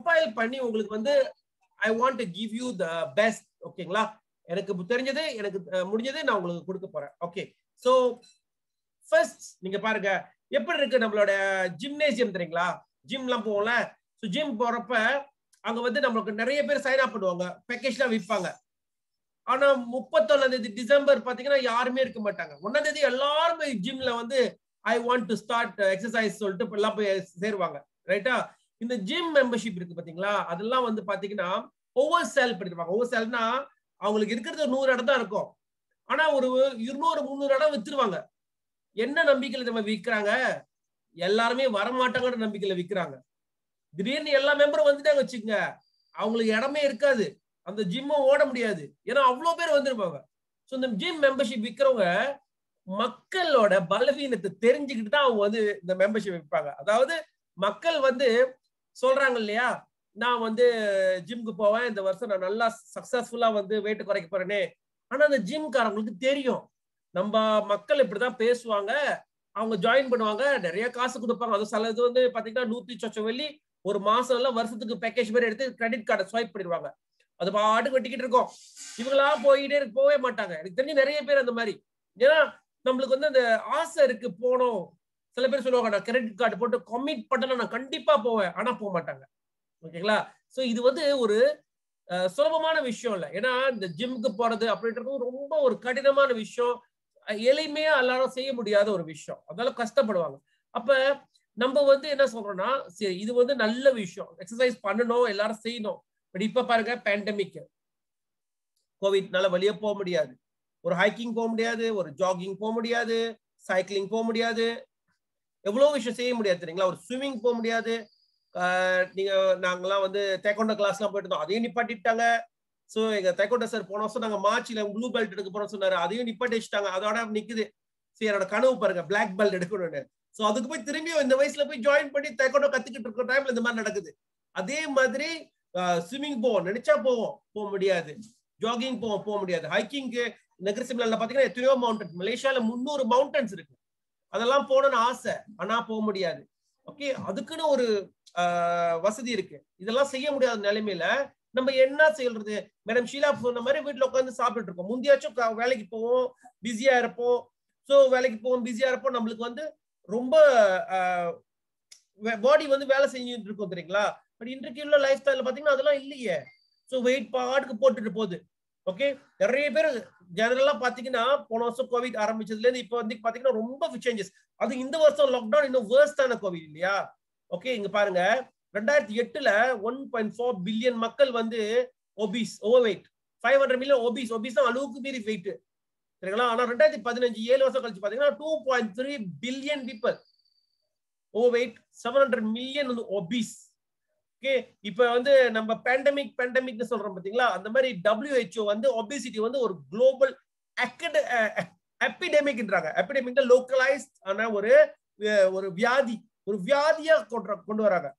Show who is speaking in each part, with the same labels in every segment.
Speaker 1: Compile பண்ணி உங்களுக்கு வந்து I want to give you the best ஓகேங்களா எனக்கு தெரிஞ்சது எனக்கு முடிஞ்சது நான் உங்களுக்கு கொடுக்க போறேன் ஓகே சோ ஃபர்ஸ்ட் நீங்க பாருங்க எப்படி இருக்கு நம்மளோட ஜிம்னேசியம் தெரியுங்களா ஜிம்லாம் போவோம்ல ஸோ ஜிம் போறப்ப அங்க வந்து நம்மளுக்கு நிறைய பேர் சைன் அப் பண்ணுவாங்க பேக்கேஜ்லாம் விற்பாங்க ஆனா முப்பத்தொன்னாம் தேதி டிசம்பர் பாத்தீங்கன்னா யாருமே இருக்க மாட்டாங்க ஒன்னாம் தேதி எல்லாருமே ஜிம்ல வந்து I want to start exercise சொல்லிட்டு எல்லாம் போய் சேருவாங்க ரைட்டா இந்த ஜிம் மெம்பர்ஷிப் இருக்கு பாத்தீங்களா அதெல்லாம் வந்து பாத்தீங்கன்னா ஓவர் செல் பண்ணிருப்பாங்க ஓவர் செல்னா அவங்களுக்கு இருக்கிறது ஒரு நூறு இடம் தான் இருக்கும் ஆனா ஒரு இருநூறு முந்நூறு இடம் வித்துருவாங்க என்ன நம்பிக்கையில நம்ம விற்கிறாங்க எல்லாருமே வரமாட்டாங்கன்ற நம்பிக்கையில விற்கிறாங்க திடீர்னு எல்லா மெம்பரும் வந்துட்டாங்க வச்சுக்கோங்க அவங்களுக்கு இடமே இருக்காது அந்த ஜிம்மும் ஓட முடியாது ஏன்னா அவ்வளவு பேர் வந்துருப்பாங்க ஸோ இந்த ஜிம் மெம்பர்ஷிப் விற்கிறவங்க மக்களோட பலவீனத்தை தெரிஞ்சுக்கிட்டு தான் அவங்க வந்து இந்த மெம்பர்ஷிப் விற்பாங்க அதாவது மக்கள் வந்து சொல்றாங்க இல்லையா நான் வந்து ஜிம்க்கு போவேன் இந்த வருஷம் நான் நல்லா சக்சஸ்ஃபுல்லா வந்து வெயிட் குறைக்க போறேனே ஆனா அந்த ஜிம்காரங்களுக்கு தெரியும் நம்ம மக்கள் இப்படிதான் பேசுவாங்க அவங்க ஜாயின் பண்ணுவாங்க நிறைய காசு கொடுப்பாங்க அது சில இது வந்து பாத்தீங்கன்னா நூத்தி சொச்சம் வெள்ளி ஒரு மாசம் எல்லாம் வருஷத்துக்கு பேக்கேஜ் மாதிரி எடுத்து கிரெடிட் கார்டை ஸ்வைப் பண்ணிடுவாங்க அது பாட்டு வெட்டிக்கிட்டு இருக்கோம் இவங்களா போயிட்டே போவே மாட்டாங்க எனக்கு தெரிஞ்சு நிறைய பேர் அந்த மாதிரி ஏன்னா நம்மளுக்கு வந்து அந்த ஆசை இருக்கு போனோம் சில பேர் சொல்லுவாங்க நான் கிரெடிட் கார்டு போட்டு கம்மிட் பண்ணல நான் கண்டிப்பா போவேன் ஆனா போக மாட்டாங்க ஓகேங்களா சோ இது வந்து ஒரு சுலபமான விஷயம் இல்லை ஏன்னா இந்த ஜிம்முக்கு போறது அப்படின்றது ரொம்ப ஒரு கடினமான விஷயம் எளிமையா எல்லாரும் செய்ய முடியாத ஒரு விஷயம் அதனால கஷ்டப்படுவாங்க அப்ப நம்ம வந்து என்ன சொல்றோம்னா சரி இது வந்து நல்ல விஷயம் எக்ஸசைஸ் பண்ணணும் எல்லாரும் செய்யணும் பட் இப்ப பாருங்க பேண்டமிக் கோவிட்னால வெளியே போக முடியாது ஒரு ஹைக்கிங் போக முடியாது ஒரு ஜாகிங் போக முடியாது சைக்கிளிங் போக முடியாது எவ்வளோ விஷயம் செய்ய முடியாது தெரியுங்களா ஒரு ஸ்விம்மிங் போக முடியாது நீங்க நாங்கெல்லாம் வந்து கிளாஸ் எல்லாம் போயிட்டு இருந்தோம் அதையும் நிப்பாட்டிட்டாங்க ஸோ எங்க தேக்கோண்ட சார் போன வருஷம் நாங்கள் மார்ச்ல ப்ளூ பெல்ட் எடுக்க போறோம் சொன்னாரு அதையும் நிப்பாட்டி வச்சுட்டாங்க அதோட நிக்குது சரி என்னோட கனவு பாருங்க பிளாக் பெல்ட் எடுக்கணும்னு ஸோ அதுக்கு போய் திரும்பியும் இந்த வயசுல போய் ஜாயின் பண்ணி தேக்கோண்ட கத்துக்கிட்டு இருக்கிற டைம்ல இந்த மாதிரி நடக்குது அதே மாதிரி ஸ்விம்மிங் போவோம் நினைச்சா போவோம் போக முடியாது ஜாகிங் போவோம் போக முடியாது ஹைக்கிங்கு நகர் பாத்தீங்கன்னா எத்தனையோ மவுண்டன்ஸ் மலேசியால முந்நூறு மவுண்டன்ஸ் இருக்கு அதெல்லாம் போகணும்னு ஆசை ஆனா போக முடியாது ஓகே அதுக்குன்னு ஒரு வசதி இருக்கு இதெல்லாம் செய்ய முடியாத நிலைமையில நம்ம என்ன செய்யறது மேடம் ஷீலா சொன்ன மாதிரி வீட்டுல உட்காந்து சாப்பிட்டு இருக்கோம் முந்தியாச்சும் வேலைக்கு போவோம் பிஸியா இருப்போம் ஸோ வேலைக்கு போவோம் பிஸியா இருப்போம் நம்மளுக்கு வந்து ரொம்ப பாடி வந்து வேலை செஞ்சுட்டு இருக்கும் தெரியுங்களா பட் இன்றைக்கு உள்ள லைஃப் ஸ்டைல பாத்தீங்கன்னா அதெல்லாம் இல்லையே ஸோ வெயிட் பாட்டுக்கு போட்டுட்டு போகுது ஓகே நிறைய பேர் ஜெனரலா பாத்தீங்கன்னா போன வருஷம் கோவிட் ஆரம்பிச்சதுல இருந்து இப்ப வந்து பாத்தீங்கன்னா ரொம்ப சேஞ்சஸ் அது இந்த வருஷம் லாக்டவுன் இன்னும் வேர்ஸ்டான கோவிட் இல்லையா ஓகே இங்க பாருங்க ரெண்டாயிரத்தி எட்டுல ஒன் பாயிண்ட் ஃபோர் பில்லியன் மக்கள் வந்து obese over weight five hundred million obese obese தான் அளவுக்கு மீறி வெயிட் சரிங்களா ஆனா ரெண்டாயிரத்தி பதினஞ்சு ஏழு வருஷம் கழிச்சு பாத்தீங்கன்னா two point three billion people over weight seven hundred million வந்து ஒபிஸ் ஓகே இப்ப வந்து நம்ம பேண்டமிக் பேண்டமிக் சொல்றோம் பாத்தீங்களா அந்த மாதிரி டபிள்யூஹெச்ஓ வந்து ஒபிசிட்டி வந்து ஒரு குளோபல் எபிடெமிக்ன்றாங்க எபிடெமிக் லோக்கலைஸ் ஆன ஒரு ஒரு வியாதி ஒரு வியாதியா கொண்டு கொண்டு வராங்க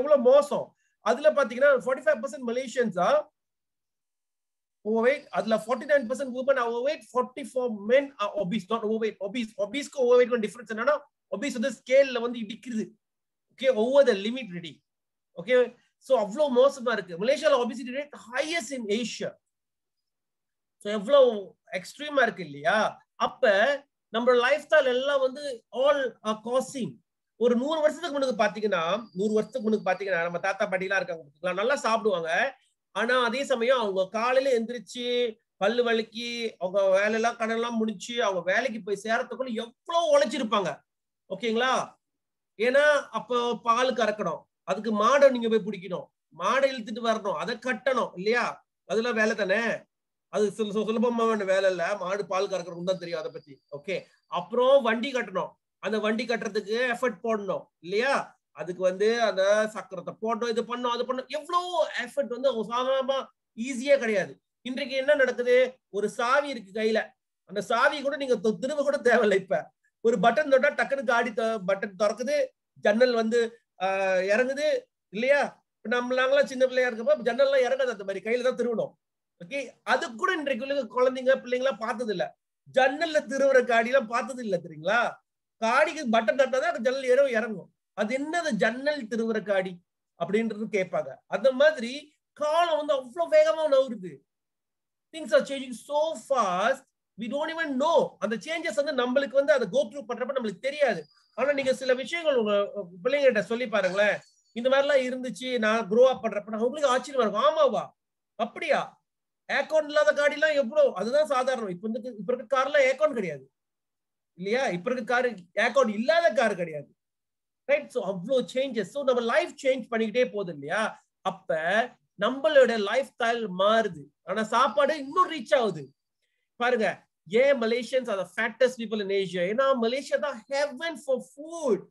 Speaker 1: எவ்வளவு மோசம் அதுல பாத்தீங்கன்னா ஃபார்ட்டி ஃபைவ் பர்சன்ட் மலேசியன்ஸா அதுல forty nine percent forty men என்னன்னா வந்து ஸ்கேல்ல வந்து ஓகே ஒவ்வொரு லிமிட் ரெடி ஓகே ஸோ அவ்வளோ மோசமா இருக்கு மலேசியாவில் obesity rate highest in Asia so எவ்வளோ எக்ஸ்ட்ரீமா இருக்கு இல்லையா அப்ப நம்மளோட லைஃப் ஸ்டைல் எல்லாம் வந்து ஆல் காசிங் ஒரு நூறு வருஷத்துக்கு முன்னுக்கு பாத்தீங்கன்னா நூறு வருஷத்துக்கு முன்னுக்கு பாத்தீங்கன்னா நம்ம தாத்தா பாட்டிலாம் இருக்காங்க நல்லா சாப்பிடுவாங்க ஆனா அதே சமயம் அவங்க காலையில எந்திரிச்சு பல்லு வலிக்கு அவங்க வேலையெல்லாம் கடன்லாம் முடிச்சு அவங்க வேலைக்கு போய் சேரத்துக்குள்ள எவ்வளவு உழைச்சிருப்பாங்க ஓகேங்களா ஏன்னா அப்போ பால் கறக்கணும் அதுக்கு மாடை நீங்க போய் பிடிக்கணும் மாடை இழுத்துட்டு வரணும் அதை கட்டணும் இல்லையா அதெல்லாம் வேலை தானே அது சுலபமான வேலை இல்ல மாடு பால் கறக்கிறவங்க தான் தெரியும் அதை பத்தி ஓகே அப்புறம் வண்டி கட்டணும் அந்த வண்டி கட்டுறதுக்கு எஃபர்ட் போடணும் இல்லையா அதுக்கு வந்து அந்த சக்கரத்தை போட்டோம் இது பண்ணோம் அது பண்ணோம் எவ்வளோ எஃபர்ட் வந்து சாதாரணமா ஈஸியா கிடையாது இன்றைக்கு என்ன நடக்குது ஒரு சாவி இருக்கு கையில அந்த சாவி கூட நீங்க திரும்ப கூட தேவையில்லை இப்ப ஒரு பட்டன் தொட்டா டக்குனு காடி பட்டன் திறக்குது ஜன்னல் வந்து இறங்குது இல்லையா இப்ப நம்ம நாங்களாம் சின்ன பிள்ளையா இருக்கப்ப ஜன்னல்லாம் இறங்காது அந்த மாதிரி கையில தான் திருவணும் ஓகே அது கூட இன்றைக்கு குழந்தைங்க பிள்ளைங்களாம் பார்த்தது இல்ல ஜன்னல்ல திருவுற காடி எல்லாம் பார்த்தது இல்ல தெரியுங்களா காடிக்கு பட்டன் தட்டாதான் ஜன்னல் ஏறும் இறங்கும் அது என்னது ஜன்னல் திருவுற காடி அப்படின்றது கேட்பாங்க அந்த மாதிரி காலம் வந்து அவ்வளவு வேகமா நவுருது things are changing so fast we don't even know அந்த சேஞ்சஸ் வந்து நம்மளுக்கு வந்து அதை கோ த்ரூ பண்றப்ப நம்மளுக்கு தெரியாது ஆனா நீங்க சில விஷயங்கள் உங்க பிள்ளைங்கிட்ட சொல்லி பாருங்களேன் இந்த மாதிரிலாம் இருந்துச்சு நான் குரோ அப் பண்றப்ப நான் உங்களுக்கு ஆச்சரியமா இருக்கும் ஆமாவா அப்படியா ஏக்கவுண்ட் இல்லாத காடி எல்லாம் எவ்வளோ அதுதான் சாதாரணம் இப்போ வந்து இப்ப இருக்க எல்லாம் ஏக்கவுண்ட் கிடையாது இல்லையா இப்ப இருக்க கார் ஏக்கவுண்ட் இல்லாத கார் கிடையாது ரைட் ஸோ அவ்வளோ சேஞ்சஸ் ஸோ நம்ம லைஃப் சேஞ்ச் பண்ணிக்கிட்டே போகுது இல்லையா அப்ப நம்மளோட லைஃப் ஸ்டைல் மாறுது ஆனா சாப்பாடு இன்னும் ரீச் ஆகுது பாருங்க ஏன் Malaysians are the fattest people in Asia ஏன்னா மலேசியா தான் heaven for food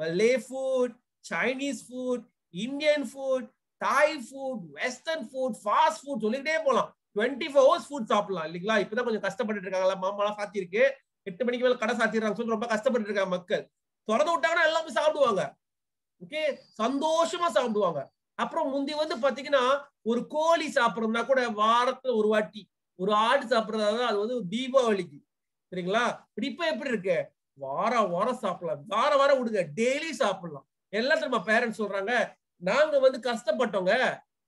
Speaker 1: Malay food Chinese food Indian food Thai food western food fast food சொல்லிக்கிட்டே போகலாம் டுவெண்ட்டி ஃபோர் ஹவர்ஸ் ஃபுட் சாப்பிடலாம் இல்லைங்களா இப்பதான் கொஞ்சம் கஷ்டப்பட்டு இருக்காங்களா மாமாலாம் சாத்தியிருக்கு எட்டு மணிக்கு மேல கடை சாத்திடுறாங்க சொல்லி ரொம்ப கஷ்டப்பட்டு இருக்காங்க மக்கள் திறந்து விட்டாங்கன்னா எல்லாமே சாப்பிடுவாங்க ஓகே சந்தோஷமா சாப்பிடுவாங்க அப்புறம் முந்தி வந்து பாத்தீங்கன்னா ஒரு கோழி சாப்பிடணும்னா கூட வாரத்துல ஒரு வாட்டி ஒரு ஆடு சாப்பிட்றதா அது வந்து தீபாவளிக்கு சரிங்களா இப்ப எப்படி இருக்கு வாரம் வாரம் சாப்பிடலாம் வாரம் வாரம் விடுங்க டெய்லி சாப்பிடலாம் எல்லாத்தையும் நம்ம பேரண்ட்ஸ் சொல்றாங்க நாங்க வந்து கஷ்டப்பட்டவங்க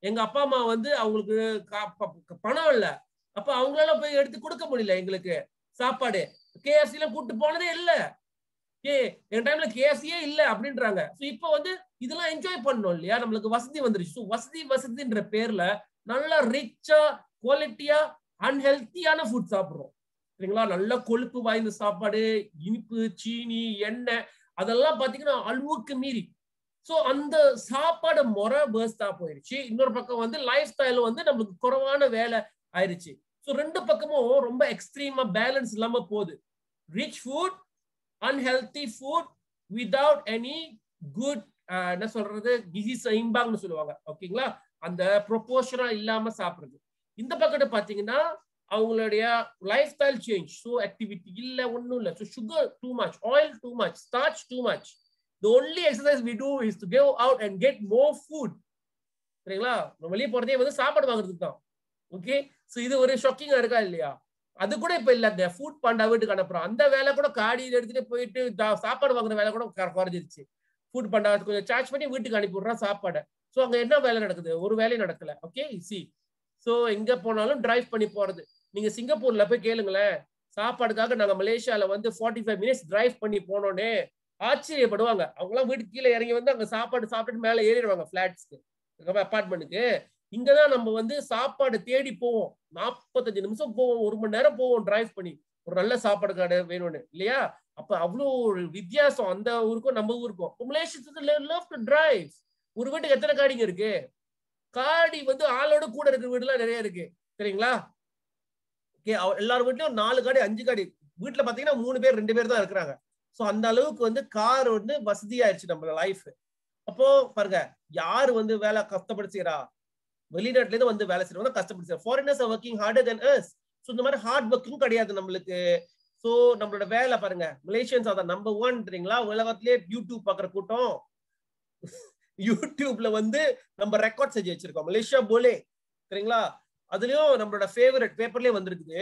Speaker 1: எங்க அப்பா அம்மா வந்து அவங்களுக்கு பணம் இல்ல அப்ப அவங்களால போய் எடுத்து கொடுக்க முடியல எங்களுக்கு சாப்பாடு எல்லாம் கூட்டு போனதே இல்ல ஏ என் டைம்ல கேஎஸ்சியே இல்லை அப்படின்றாங்க ஸோ இப்போ வந்து இதெல்லாம் என்ஜாய் பண்ணோம் இல்லையா நம்மளுக்கு வசதி வந்துருச்சு ஸோ வசதி வசதின்ற பேர்ல நல்லா ரிச்சா குவாலிட்டியா அன்ஹெல்த்தியான ஃபுட் சாப்பிட்றோம் சரிங்களா நல்ல கொழுப்பு வாய்ந்த சாப்பாடு இனிப்பு சீனி எண்ணெய் அதெல்லாம் பார்த்தீங்கன்னா அளவுக்கு மீறி ஸோ அந்த சாப்பாடு முறை பேர்ஸ்டாக போயிடுச்சு இன்னொரு பக்கம் வந்து லைஃப் ஸ்டைல் வந்து நம்மளுக்கு குறைவான வேலை ஆயிடுச்சு ஸோ ரெண்டு பக்கமும் ரொம்ப எக்ஸ்ட்ரீமா பேலன்ஸ் இல்லாம போகுது rich food unhealthy food without any good என்ன சொல்றது கிசி சைம்பாங்னு சொல்லுவாங்க ஓகேங்களா அந்த ப்ரொபோஷனா இல்லாம சாப்பிடுறது இந்த பக்கத்தை பார்த்தீங்கன்னா அவங்களுடைய life style change so activity இல்லை ஒன்றும் இல்லை so sugar too much oil too much starch too much the only exercise we do is to give out and get more food சரிங்களா நம்ம வெளியே போகிறதே வந்து சாப்பாடு வாங்குறதுக்கு தான் ஓகே ஸோ இது ஒரு ஷாக்கிங்காக இருக்கா இல்லையா அது கூட இப்போ இல்லை அந்த ஃபுட் பாண்டா வீட்டுக்கு அனுப்புறோம் அந்த வேலை கூட காடியில் எடுத்துகிட்டு போயிட்டு சாப்பாடு வாங்குற வேலை கூட குறைஞ்சிருச்சு ஃபுட் பாண்டா கொஞ்சம் சார்ஜ் பண்ணி வீட்டுக்கு அனுப்பி விடுறான் சாப்பாடை ஸோ அங்கே என்ன வேலை நடக்குது ஒரு வேலையும் நடக்கல ஓகே சி ஸோ எங்க போனாலும் டிரைவ் பண்ணி போறது நீங்க சிங்கப்பூர்ல போய் கேளுங்களேன் சாப்பாடுக்காக நாங்க மலேசியால வந்து ஃபார்ட்டி ஃபைவ் மினிட்ஸ் டிரைவ் பண்ணி போனோடே ஆச்சரியப்படுவாங்க எல்லாம் வீட்டு கீழே இறங்கி வந்து அங்க சாப்பாடு சாப்பிட்டு மேலே ஏறிடுவாங்க ஃபிளாட்ஸ்க்கு அப்பார்ட்மெண்ட்டுக்கு இங்கதான் நம்ம வந்து சாப்பாடு தேடி போவோம் நாற்பத்தஞ்சு நிமிஷம் போவோம் ஒரு மணி நேரம் போவோம் டிரைவ் பண்ணி ஒரு நல்ல சாப்பாடு கடை வேணும்னு இல்லையா அப்ப அவ்வளோ ஒரு வித்தியாசம் அந்த ஊருக்கும் நம்ம ஊருக்கும் ஒரு வீட்டுக்கு எத்தனை காடிங்க இருக்கு காடி வந்து ஆளோட கூட இருக்கிற வீடுலாம் நிறைய இருக்கு சரிங்களா ஓகே எல்லார் வீட்லயும் நாலு காடி அஞ்சு காடி வீட்டுல பாத்தீங்கன்னா மூணு பேர் ரெண்டு பேர் தான் இருக்கிறாங்க ஸோ அந்த அளவுக்கு வந்து கார் வந்து வசதியாயிருச்சு நம்ம லைஃப் அப்போ பாருங்க யார் வந்து வேலை கஷ்டப்பட்டு செய்யறா வெளிநாட்டுல இருந்து வந்து வேலை செய்யறவங்க கஷ்டப்பட்டு foreigners are working harder than us so இந்த மாதிரி ஹார்ட் ஒர்க்கும் கிடையாது நம்மளுக்கு ஸோ நம்மளோட வேலை பாருங்க மலேசியன்ஸ் அதான் நம்பர் ஒன் தெரியுங்களா யூடியூப் பாக்குற கூட்டம் யூடியூப்ல வந்து நம்ம ரெக்கார்ட் செஞ்சு வச்சிருக்கோம் மலேசியா போலே சரிங்களா அதுலயும் நம்மளோட ஃபேவரட் பேப்பர்லயே வந்திருக்குது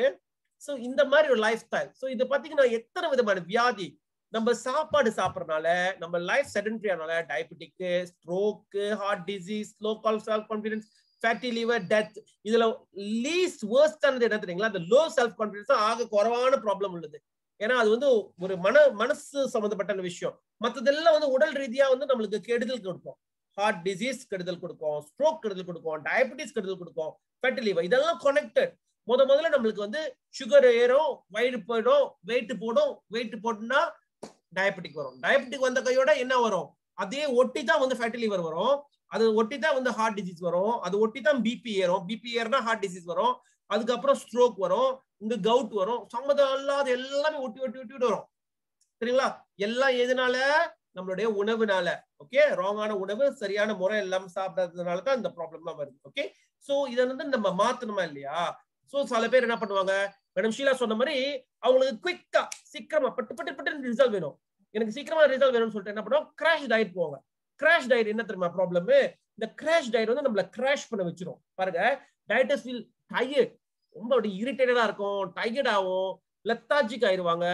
Speaker 1: ஸோ இந்த மாதிரி ஒரு லைஃப் ஸ்டைல் ஸோ இது பார்த்தீங்கன்னா எத்தனை விதமான வியாதி நம்ம சாப்பாடு சாப்பிட்றதுனால நம்ம லைஃப் ஆனால டயபெட்டிக்கு ஸ்ட்ரோக்கு ஹார்ட் டிசீஸ் கால் self confidence fatty liver death இதுல லீஸ்ட் வேர்ஸ்டானது என்ன தெரியுங்களா அந்த லோ செல்ஃப் கான்ஃபிடன்ஸ் ஆக குறவான ப்ராப்ளம் உள்ளது ஏன்னா அது வந்து ஒரு மன மனசு சம்மந்தப்பட்ட விஷயம் மற்றதெல்லாம் வந்து உடல் ரீதியா வந்து நம்மளுக்கு கெடுதல் கொடுக்கும் ஹார்ட் டிசீஸ் கெடுதல் கொடுக்கும் ஸ்ட்ரோக் கெடுதல் கொடுக்கும் டயபெட்டிஸ் கெடுதல் கொடுக்கும் ஃபேட்டி இதெல்லாம் கொனெக்டட் முத முதல்ல நம்மளுக்கு வந்து சுகர் ஏறும் வயிறு போயிடும் வெயிட் போடும் வெயிட் போட்டுனா டயபெட்டிக் வரும் டயபெட்டிக் வந்த கையோட என்ன வரும் அதே ஒட்டி தான் வந்து ஃபேட்டி லிவர் வரும் அது ஒட்டி தான் வந்து ஹார்ட் டிசீஸ் வரும் அது ஒட்டி தான் பிபி ஏறும் பிபி ஏறுனா ஹார்ட் டிசீஸ் வரும் அதுக்கப்புறம் ஸ்ட்ரோக் வரும் இந்த கவுட் வரும் சம்மதம் இல்லாத எல்லாமே ஒட்டி ஒட்டி ஒட்டி வரும் சரிங்களா எல்லாம் எதுனால நம்மளுடைய உணவுனால ஓகே ராங்கான உணவு சரியான முறை எல்லாம் சாப்பிடறதுனால தான் இந்த ப்ராப்ளம்லாம் வருது ஓகே சோ இதை வந்து நம்ம மாத்தணுமா இல்லையா சோ சில பேர் என்ன பண்ணுவாங்க மேடம் ஷீலா சொன்ன மாதிரி அவங்களுக்கு குயிக்கா சீக்கிரமா பட்டு பட்டு பட்டு ரிசல்ட் வேணும் எனக்கு சீக்கிரமா ரிசல்ட் வேணும்னு சொல்லிட்டு என்ன பண்ணுவோம் கிராஷ் டயட் போவாங்க கிராஷ் டயட் என்ன தெரியுமா ப்ராப்ளம் இந்த கிராஷ் டயட் வந்து நம்மள கிராஷ் பண்ண வச்சிரும் பாருங்க டயட்டஸ் வில் டயர்ட் ரொம்ப அப்படி இரிட்டேட்டடா இருக்கும் டயர்ட் ஆகும் லெத்தாஜிக் ஆயிடுவாங்க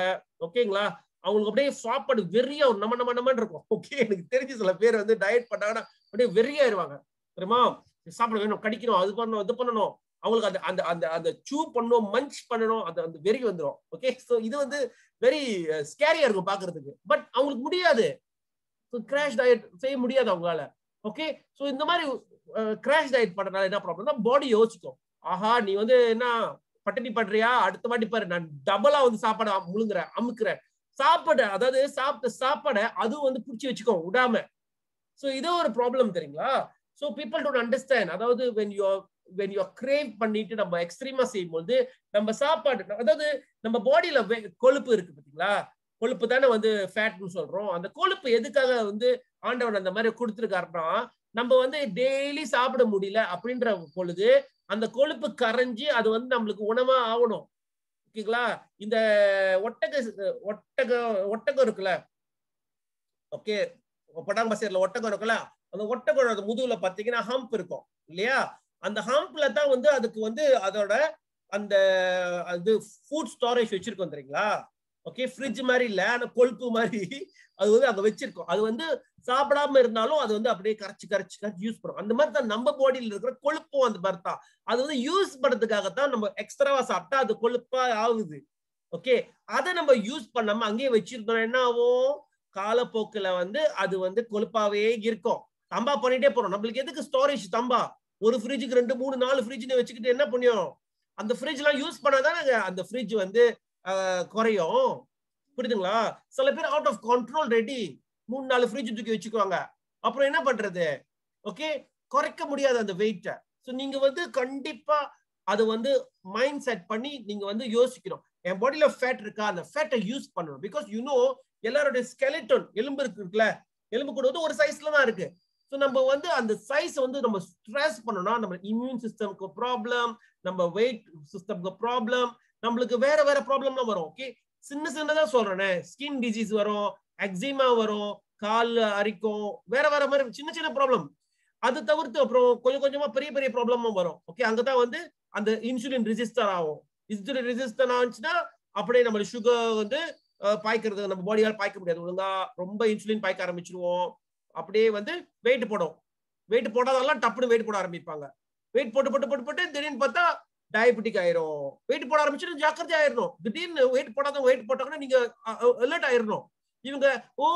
Speaker 1: ஓகேங்களா அவங்களுக்கு அப்படியே சாப்பாடு வெறியா நம்ம நம்ம நம்ம இருக்கும் ஓகே எனக்கு தெரிஞ்சு சில பேர் வந்து டயட் பண்ணாங்கன்னா அப்படியே வெறியாயிருவாங்க தெரியுமா சாப்பிட வேணும் கடிக்கணும் அது பண்ணணும் இது பண்ணணும் அவங்களுக்கு அந்த அந்த அந்த அந்த சூ பண்ணணும் மஞ்ச் பண்ணணும் அந்த அந்த வெறி வந்துடும் ஓகே ஸோ இது வந்து வெரி ஸ்கேரியா uh, இருக்கும் பாக்குறதுக்கு பட் அவங்களுக்கு முடியாது கிராஷ் டயட் செய்ய முடியாது அவங்களால ஓகே ஸோ இந்த மாதிரி கிராஷ் uh, டயட் பண்ணுறதுனால என்ன ப்ராப்ளம்னா பாடி யோசிக்கும் ஆஹா நீ வந்து என்ன பட்டினி படுறியா அடுத்த வாட்டி பாரு நான் டபுளா வந்து சாப்பாடு முழுங்குற அமுக்குற சாப்பாடு அதாவது சாப்பிட்ட சாப்பாடை அதுவும் வந்து பிடிச்சி வச்சுக்கோ விடாம சோ இதோ ஒரு ப்ராப்ளம் தெரியுங்களா சோ பீப்புள் டோன்ட் அண்டர்ஸ்டாண்ட் அதாவது when you when you crave பண்ணிட்டு நம்ம எக்ஸ்ட்ரீமா செய்யும்போது நம்ம சாப்பாடு அதாவது நம்ம பாடியில கொழுப்பு இருக்கு பாத்தீங்களா கொழுப்பு தானே வந்து ஃபேட்னு சொல்றோம் அந்த கொழுப்பு எதுக்காக வந்து ஆண்டவன் அந்த மாதிரி கொடுத்துருக்காருன்னா நம்ம வந்து டெய்லி சாப்பிட முடியல அப்படின்ற பொழுது அந்த கொழுப்பு கரைஞ்சி அது வந்து நம்மளுக்கு உணவா ஆகணும் ஓகேங்களா இந்த ஒட்டக ஒட்டகம் ஒட்டகம் இருக்குல்ல ஓகே படாங் சேர்ல ஒட்டகம் இருக்குல்ல அந்த ஒட்டகோட முதுகுல பாத்தீங்கன்னா ஹம்ப் இருக்கும் இல்லையா அந்த ஹம்ப்ல தான் வந்து அதுக்கு வந்து அதோட அந்த அது ஃபுட் ஸ்டோரேஜ் வச்சிருக்கோம் தெரியுங்களா ஓகே ஃப்ரிட்ஜ் மாதிரி இல்லை ஆனா கொழுப்பு மாதிரி அது வந்து அங்க வச்சிருக்கோம் அது வந்து சாப்பிடாம இருந்தாலும் அது வந்து அப்படியே கரைச்சு கரைச்சு கரைச்சு யூஸ் பண்ணும் அந்த மாதிரி தான் நம்ம பாடியில் இருக்கிற கொழுப்பும் அந்த மாதிரி தான் அது வந்து யூஸ் தான் நம்ம எக்ஸ்ட்ராவா சாப்பிட்டா அது கொழுப்பா ஆகுது ஓகே அதை நம்ம யூஸ் பண்ணாம அங்கேயே வச்சிருந்தோம் என்ன ஆகும் காலப்போக்கில் வந்து அது வந்து கொழுப்பாவே இருக்கும் தம்பா பண்ணிட்டே போறோம் நம்மளுக்கு எதுக்கு ஸ்டோரேஜ் தம்பா ஒரு ஃப்ரிட்ஜுக்கு ரெண்டு மூணு நாலு ஃப்ரிட்ஜ்னு வச்சுக்கிட்டு என்ன பண்ணியும் அந்த ஃப்ரிட்ஜ் எல்லாம் யூஸ் பண்ணாதான் அந்த ஃப்ரிட்ஜ் வந்து குறையும் புரியுதுங்களா சில பேர் அவுட் ஆஃப் கண்ட்ரோல் ரெடி மூணு நாலு ஃப்ரிட்ஜ் தூக்கி வச்சுக்குவாங்க அப்புறம் என்ன பண்றது ஓகே குறைக்க முடியாது அந்த வெயிட்டை ஸோ நீங்க வந்து கண்டிப்பா அது வந்து மைண்ட் செட் பண்ணி நீங்க வந்து யோசிக்கணும் என் பாடியில ஃபேட் இருக்கா அந்த ஃபேட்டை யூஸ் பண்ணணும் பிகாஸ் யூனோ எல்லாருடைய ஸ்கெலிட்டன் எலும்பு இருக்குல்ல எலும்பு கூட வந்து ஒரு சைஸ்ல தான் இருக்கு ஸோ நம்ம வந்து அந்த சைஸ் வந்து நம்ம ஸ்ட்ரெஸ் பண்ணோம்னா நம்ம இம்யூன் சிஸ்டம்க்கு ப்ராப்ளம் நம்ம வெயிட் சிஸ்டம்க்கு ப்ராப்ளம் நம்மளுக்கு வேற வேற ப்ராப்ளம்லாம் வரும் ஓகே சின்ன சின்னதா சொல்றேனே ஸ்கின் டிசீஸ் வரும் எக்ஸிமா வரும் கால் அரிக்கும் வேற வேற மாதிரி சின்ன சின்ன ப்ராப்ளம் அது தவிர்த்து அப்புறம் கொஞ்சம் கொஞ்சமா பெரிய பெரிய ப்ராப்ளமும் வரும் ஓகே அங்கதான் வந்து அந்த இன்சுலின் ரிஜிஸ்டர் ஆகும் இன்சுலின் ரிஜிஸ்டர் ஆச்சுன்னா அப்படியே நம்ம சுகர் வந்து பாய்க்கிறது நம்ம பாடியால் பாய்க்க முடியாது ஒழுங்கா ரொம்ப இன்சுலின் பாய்க்க ஆரம்பிச்சிருவோம் அப்படியே வந்து வெயிட் போடும் வெயிட் போடாதெல்லாம் டப்புனு வெயிட் போட ஆரம்பிப்பாங்க வெயிட் போட்டு போட்டு போட்டு போட்டு திடீர்னு பார்த்தா டயபெட்டிக் ஆயிரும் வெயிட் போட ஆரம்பிச்சு ஜாக்கிரதை ஆயிடணும் திடீர்னு வெயிட் போடாத வெயிட் போட்டாங்கன்னா நீங்க அலர்ட் ஆயிடணும் இவங்க ஓ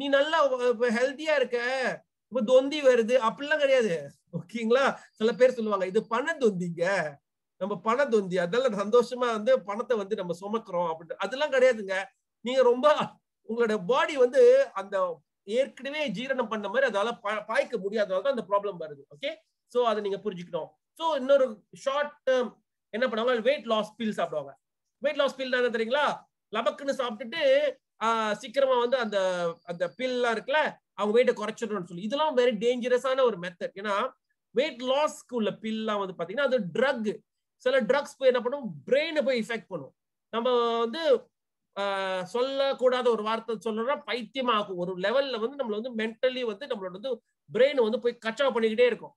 Speaker 1: நீ நல்லா ஹெல்த்தியா இருக்க இப்ப தொந்தி வருது அப்படிலாம் கிடையாது ஓகேங்களா சில பேர் சொல்லுவாங்க இது பண தொந்திங்க நம்ம பண தொந்தி அதெல்லாம் சந்தோஷமா வந்து பணத்தை வந்து நம்ம சுமக்கிறோம் அப்படின்னு அதெல்லாம் கிடையாதுங்க நீங்க ரொம்ப உங்களோட பாடி வந்து அந்த ஏற்கனவே ஜீரணம் பண்ண மாதிரி அதால பாய்க்க முடியாததால தான் அந்த ப்ராப்ளம் வருது ஓகே சோ அதை நீங்க புரிஞ்சுக்கணும் ஸோ இன்னொரு ஷார்ட் டேர்ம் என்ன பண்ணுவாங்க வெயிட் லாஸ் பில் சாப்பிடுவாங்க வெயிட் லாஸ் பில் என்ன தெரியுங்களா லபக்குன்னு சாப்பிட்டுட்டு சீக்கிரமா வந்து அந்த அந்த பில்லாம் இருக்குல்ல அவங்க வெயிட்டை குறைச்சிடணும்னு சொல்லி இதெல்லாம் வெரி டேஞ்சரஸான ஒரு மெத்தட் ஏன்னா வெயிட் லாஸ்க்கு உள்ள பில்லாம் வந்து பாத்தீங்கன்னா அது ட்ரக் சில ட்ரக்ஸ் போய் என்ன பண்ணுவோம் பிரெயினை போய் இஃபெக்ட் பண்ணும் நம்ம வந்து சொல்லக்கூடாத ஒரு வார்த்தை சொல்லணும்னா பைத்தியமாகும் ஒரு லெவல்ல வந்து நம்மள வந்து மென்டலி வந்து நம்மளோட வந்து பிரெயினை வந்து போய் கச்சா பண்ணிக்கிட்டே இருக்கும்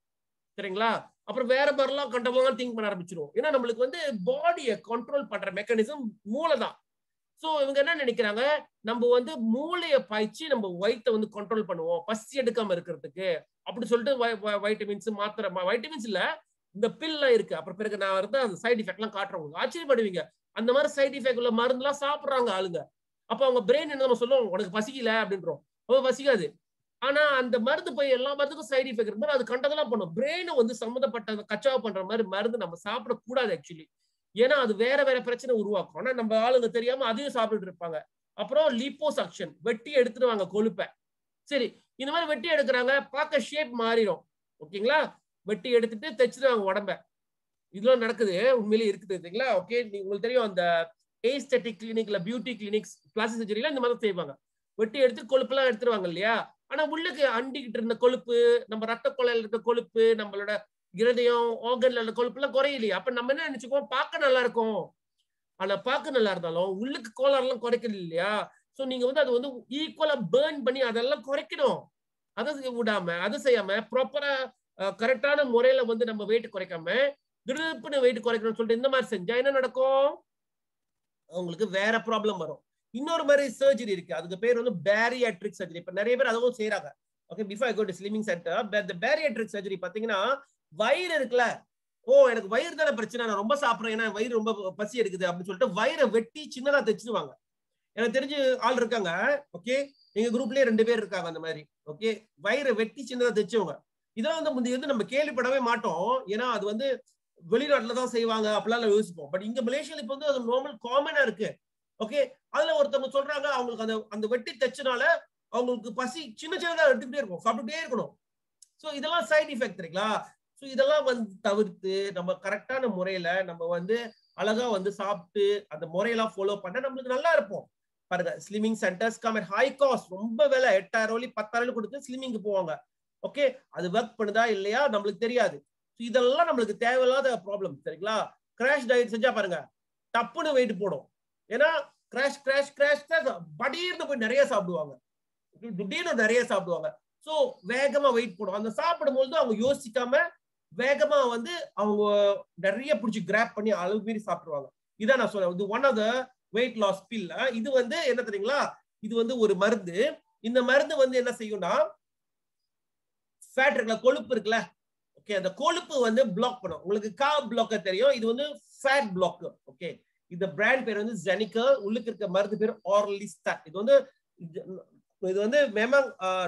Speaker 1: சரிங்களா அப்புறம் வேற மாதிரிலாம் கண்டவங்க திங்க் பண்ண ஆரம்பிச்சிடும் ஏன்னா நம்மளுக்கு வந்து பாடியை கண்ட்ரோல் பண்ற மெக்கானிசம் மூளை தான் ஸோ இவங்க என்ன நினைக்கிறாங்க நம்ம வந்து மூளையை பாய்ச்சி நம்ம ஒயிட்டை வந்து கண்ட்ரோல் பண்ணுவோம் பசி எடுக்காம இருக்கிறதுக்கு அப்படி சொல்லிட்டு வைட்டமின்ஸ் மாத்திரை வைட்டமின்ஸ் இல்ல இந்த எல்லாம் இருக்கு அப்புறம் பிறகு நான் வந்து அந்த சைட் எஃபெக்ட்லாம் எல்லாம் காட்டுறவங்க ஆச்சரியப்படுவீங்க அந்த மாதிரி சைட் எஃபெக்ட் உள்ள மருந்து எல்லாம் சாப்பிடுறாங்க ஆளுங்க அப்போ அவங்க பிரெயின் என்ன நம்ம சொல்லுவோம் உனக்கு பசிக்கல அப்படின்றோம் அவன் பசிக்காது ஆனா அந்த மருந்து போய் எல்லா மருந்துக்கும் சைடு எஃபெக்ட் மாதிரி அது கண்டதெல்லாம் பண்ணும் பிரெயின் வந்து சம்மந்தப்பட்ட கச்சாவை பண்ற மாதிரி மருந்து நம்ம சாப்பிடக்கூடாது ஆக்சுவலி ஏன்னா அது வேற வேற பிரச்சனை உருவாக்கும் ஆனா நம்ம ஆளுங்க தெரியாம அதையும் சாப்பிட்டு இருப்பாங்க அப்புறம் லிப்போசக்ஷன் வெட்டி எடுத்துடுவாங்க கொழுப்பை சரி இந்த மாதிரி வெட்டி எடுக்கிறாங்க பார்க்க ஷேப் மாறிடும் ஓகேங்களா வெட்டி எடுத்துட்டு தைச்சிடுவாங்க உடம்ப இதெல்லாம் நடக்குது உண்மையிலேயே இருக்குது இல்லைங்களா ஓகே உங்களுக்கு தெரியும் அந்த ஏஸ்தெட்டிக் கிளினிக்ல பியூட்டி கிளினிக்ஸ் பிளாஸ்டிக் சர்ஜரிலாம் இந்த மாதிரி செய்வாங்க வெட்டி எடுத்து கொழுப்பெல்லாம் எடுத்துருவாங்க இல்லையா ஆனா உள்ளுக்கு அண்டிக்கிட்டு இருந்த கொழுப்பு நம்ம ரத்த குழல் இருக்க கொழுப்பு நம்மளோட இருதயம் ஓகன்ல இருந்த கொழுப்பு எல்லாம் குறையலையே அப்ப நம்ம என்ன நினைச்சுக்கோம் பார்க்க நல்லா இருக்கும் ஆனா பார்க்க நல்லா இருந்தாலும் உள்ளுக்கு கோளாறுலாம் குறைக்கல இல்லையா சோ நீங்க வந்து அது வந்து ஈக்குவலா பேர்ன் பண்ணி அதெல்லாம் குறைக்கணும் அதை விடாம அதை செய்யாம ப்ராப்பரா கரெக்டான முறையில வந்து நம்ம வெயிட் குறைக்காம திருப்புன்னு வெயிட் குறைக்கணும்னு சொல்லிட்டு இந்த மாதிரி செஞ்சா என்ன நடக்கும் அவங்களுக்கு வேற ப்ராப்ளம் வரும் இன்னொரு மாதிரி சர்ஜரி இருக்கு அதுக்கு பேர் வந்து பேரியாட்ரிக் சர்ஜரி இப்ப நிறைய பேர் அதுவும் செய்யறாங்க okay before I go to slimming center bariatric surgery பாத்தீங்கன்னா வயிறு இருக்குல்ல ஓ எனக்கு வயிறு தானே பிரச்சனை நான் ரொம்ப சாப்பிட்றேன் ஏன்னா வயிறு ரொம்ப பசி இருக்குது அப்படின்னு சொல்லிட்டு வயிறை வெட்டி சின்னதா தைச்சிடுவாங்க எனக்கு தெரிஞ்சு ஆள் இருக்காங்க ஓகே எங்க குரூப்லயே ரெண்டு பேர் இருக்காங்க அந்த மாதிரி ஓகே வயிறை வெட்டி சின்னதா தைச்சவங்க இதெல்லாம் வந்து முந்தைய வந்து நம்ம கேள்விப்படவே மாட்டோம் ஏன்னா அது வந்து வெளிநாட்டுல தான் செய்வாங்க அப்படிலாம் யோசிப்போம் பட் இங்க மலேசியால இப்போ வந்து அது நார்மல் காமனா இருக்கு ஓகே அதுல ஒருத்தவங்க சொல்றாங்க அவங்களுக்கு அந்த அந்த வெட்டி தச்சுனால அவங்களுக்கு பசி சின்ன சின்னதாக எடுத்துக்கிட்டே இருக்கும் சாப்பிட்டுட்டே இருக்கணும் ஸோ இதெல்லாம் சைட் எஃபெக்ட் இருக்குங்களா ஸோ இதெல்லாம் வந்து தவிர்த்து நம்ம கரெக்டான முறையில நம்ம வந்து அழகா வந்து சாப்பிட்டு அந்த முறையெல்லாம் ஃபாலோ பண்ண நம்மளுக்கு நல்லா இருப்போம் பாருங்க slimming centers come at high cost ரொம்ப விலை எட்டாயிரம் ரூபாய் பத்தாயிரம் ரூபாய் கொடுத்து ஸ்லிமிங்க்கு போவாங்க ஓகே அது ஒர்க் பண்ணுதா இல்லையா நம்மளுக்கு தெரியாது இதெல்லாம் நம்மளுக்கு தேவையில்லாத ப்ராப்ளம் சரிங்களா கிராஷ் டயட் செஞ்சா பாருங்க தப்புன்னு வெயிட் போடும் ஏன்னா கிராஷ் கிராஷ் கிராஷ் கிராஷ் படீர்னு போய் நிறைய சாப்பிடுவாங்க திடீர்னு நிறைய சாப்பிடுவாங்க ஸோ வேகமா வெயிட் போடும் அந்த சாப்பிடும்போது அவங்க யோசிக்காம வேகமா வந்து அவங்க நிறைய பிடிச்சி கிராப் பண்ணி அளவு மீறி சாப்பிடுவாங்க இதான் நான் சொல்றேன் இது one of the weight loss பில்ல இது வந்து என்ன தெரியுங்களா இது வந்து ஒரு மருந்து இந்த மருந்து வந்து என்ன செய்யும்னா ஃபேட் இருக்குல்ல கொழுப்பு இருக்குல்ல ஓகே அந்த கொழுப்பு வந்து பிளாக் பண்ணும் உங்களுக்கு கா பிளாக்க தெரியும் இது வந்து ஃபேட் பிளாக் ஓகே இந்த பிராண்ட் பேர் வந்து ஜெனிக்கா உள்ளுக்கு இருக்க மருந்து பேர் ஆர்லிஸ்டா இது வந்து இது வந்து மேமா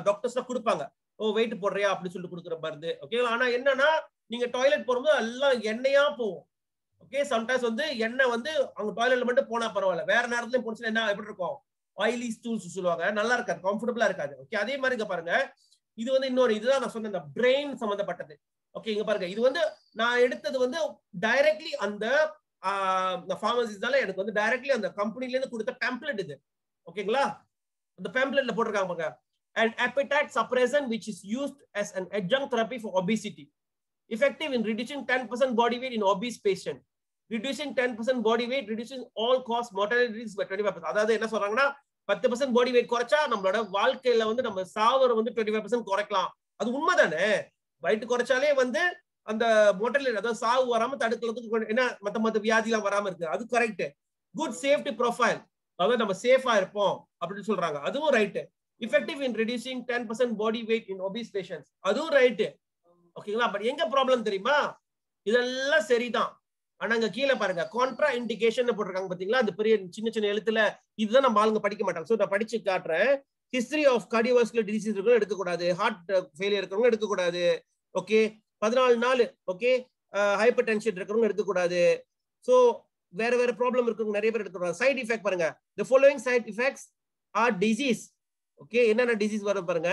Speaker 1: டாக்டர்ஸ்லாம் கொடுப்பாங்க ஓ வெயிட் போடுறியா அப்படின்னு சொல்லிட்டு கொடுக்குற மருந்து ஓகேங்களா ஆனா என்னன்னா நீங்க டாய்லெட் போகும்போது எல்லாம் எண்ணெயா போகும் ஓகே சம்டைம்ஸ் வந்து எண்ணெய் வந்து அவங்க டாய்லெட்ல மட்டும் போனா பரவாயில்ல வேற நேரத்துலயும் போனச்சுன்னா என்ன எப்படி இருக்கும் ஆயிலி ஸ்டூல்ஸ் சொல்லுவாங்க நல்லா இருக்காது கம்ஃபர்டபுளா இருக்காது ஓகே அதே மாதிரி இங்க பாருங்க இது வந்து இன்னொரு இதுதான் நான் சொன்ன இந்த பிரெயின் சம்பந்தப்பட்டது ஓகே இங்க பாருங்க இது வந்து நான் எடுத்தது வந்து டைரக்ட்லி அந்த இந்த ஃபார்மசிஸ்னால எனக்கு வந்து டைரக்ட்லி அந்த கம்பெனிலேருந்து கொடுத்த பேம்ப்ளெட் இது ஓகேங்களா இந்த பேம்ப்ளெட்ல போட்டிருக்காங்க பாருங்க and appetite suppressant which is used as an adjunct therapy for obesity effective in reducing 10% body weight in obese patient reducing 10% body weight reducing all cause mortality risk by 25% அதாவது என்ன சொல்றாங்கன்னா 10% body weight குறைச்சா நம்மளோட வாழ்க்கையில வந்து நம்ம சாவர வந்து 25% குறைக்கலாம் அது உண்மைதானே weight குறைச்சாலே வந்து அந்த மொட்டலில் அதாவது சாவு வராம தடுக்கிறதுக்கு என்ன மத்த மத்த வியாதி எல்லாம் வராம இருக்கு அது கரெக்ட் குட் சேஃப்டி ப்ரொஃபைல் அதாவது நம்ம சேஃபா இருப்போம் அப்படின்னு சொல்றாங்க அதுவும் right effective in reducing ten percent body weight in obese patients அதுவும் ரைட்டு ஓகேங்களா பட் எங்க ப்ராப்ளம் தெரியுமா இதெல்லாம் சரிதான் ஆனா அங்க கீழே பாருங்க கான்ட்ரா இண்டிகேஷன் போட்டிருக்காங்க பாத்தீங்களா அந்த பெரிய சின்ன சின்ன எழுத்துல இதுதான் நம்ம ஆளுங்க படிக்க மாட்டாங்க ஸோ நான் படிச்சு காட்டுறேன் ஹிஸ்டரி ஆஃப் கார்டியோவாஸ்குலர் டிசீஸ் இருக்கிறவங்க எடுக்கக்கூடாது ஹார்ட் ஃபெயிலியர் இருக்கிறவங்க எடுக்கக்கூடாது ஓகே பதினாலு நாள் ஓகே ஹைப்பர் டென்ஷன் இருக்கிறவங்க எடுக்கக்கூடாது ஸோ வேற வேற ப்ராப்ளம் இருக்கிறவங்க நிறைய பேர் எடுக்கக்கூடாது சைட் இஃபெக்ட் பாருங்க the following side effects are disease okay என்னென்ன டிசீஸ் வரும் பாருங்க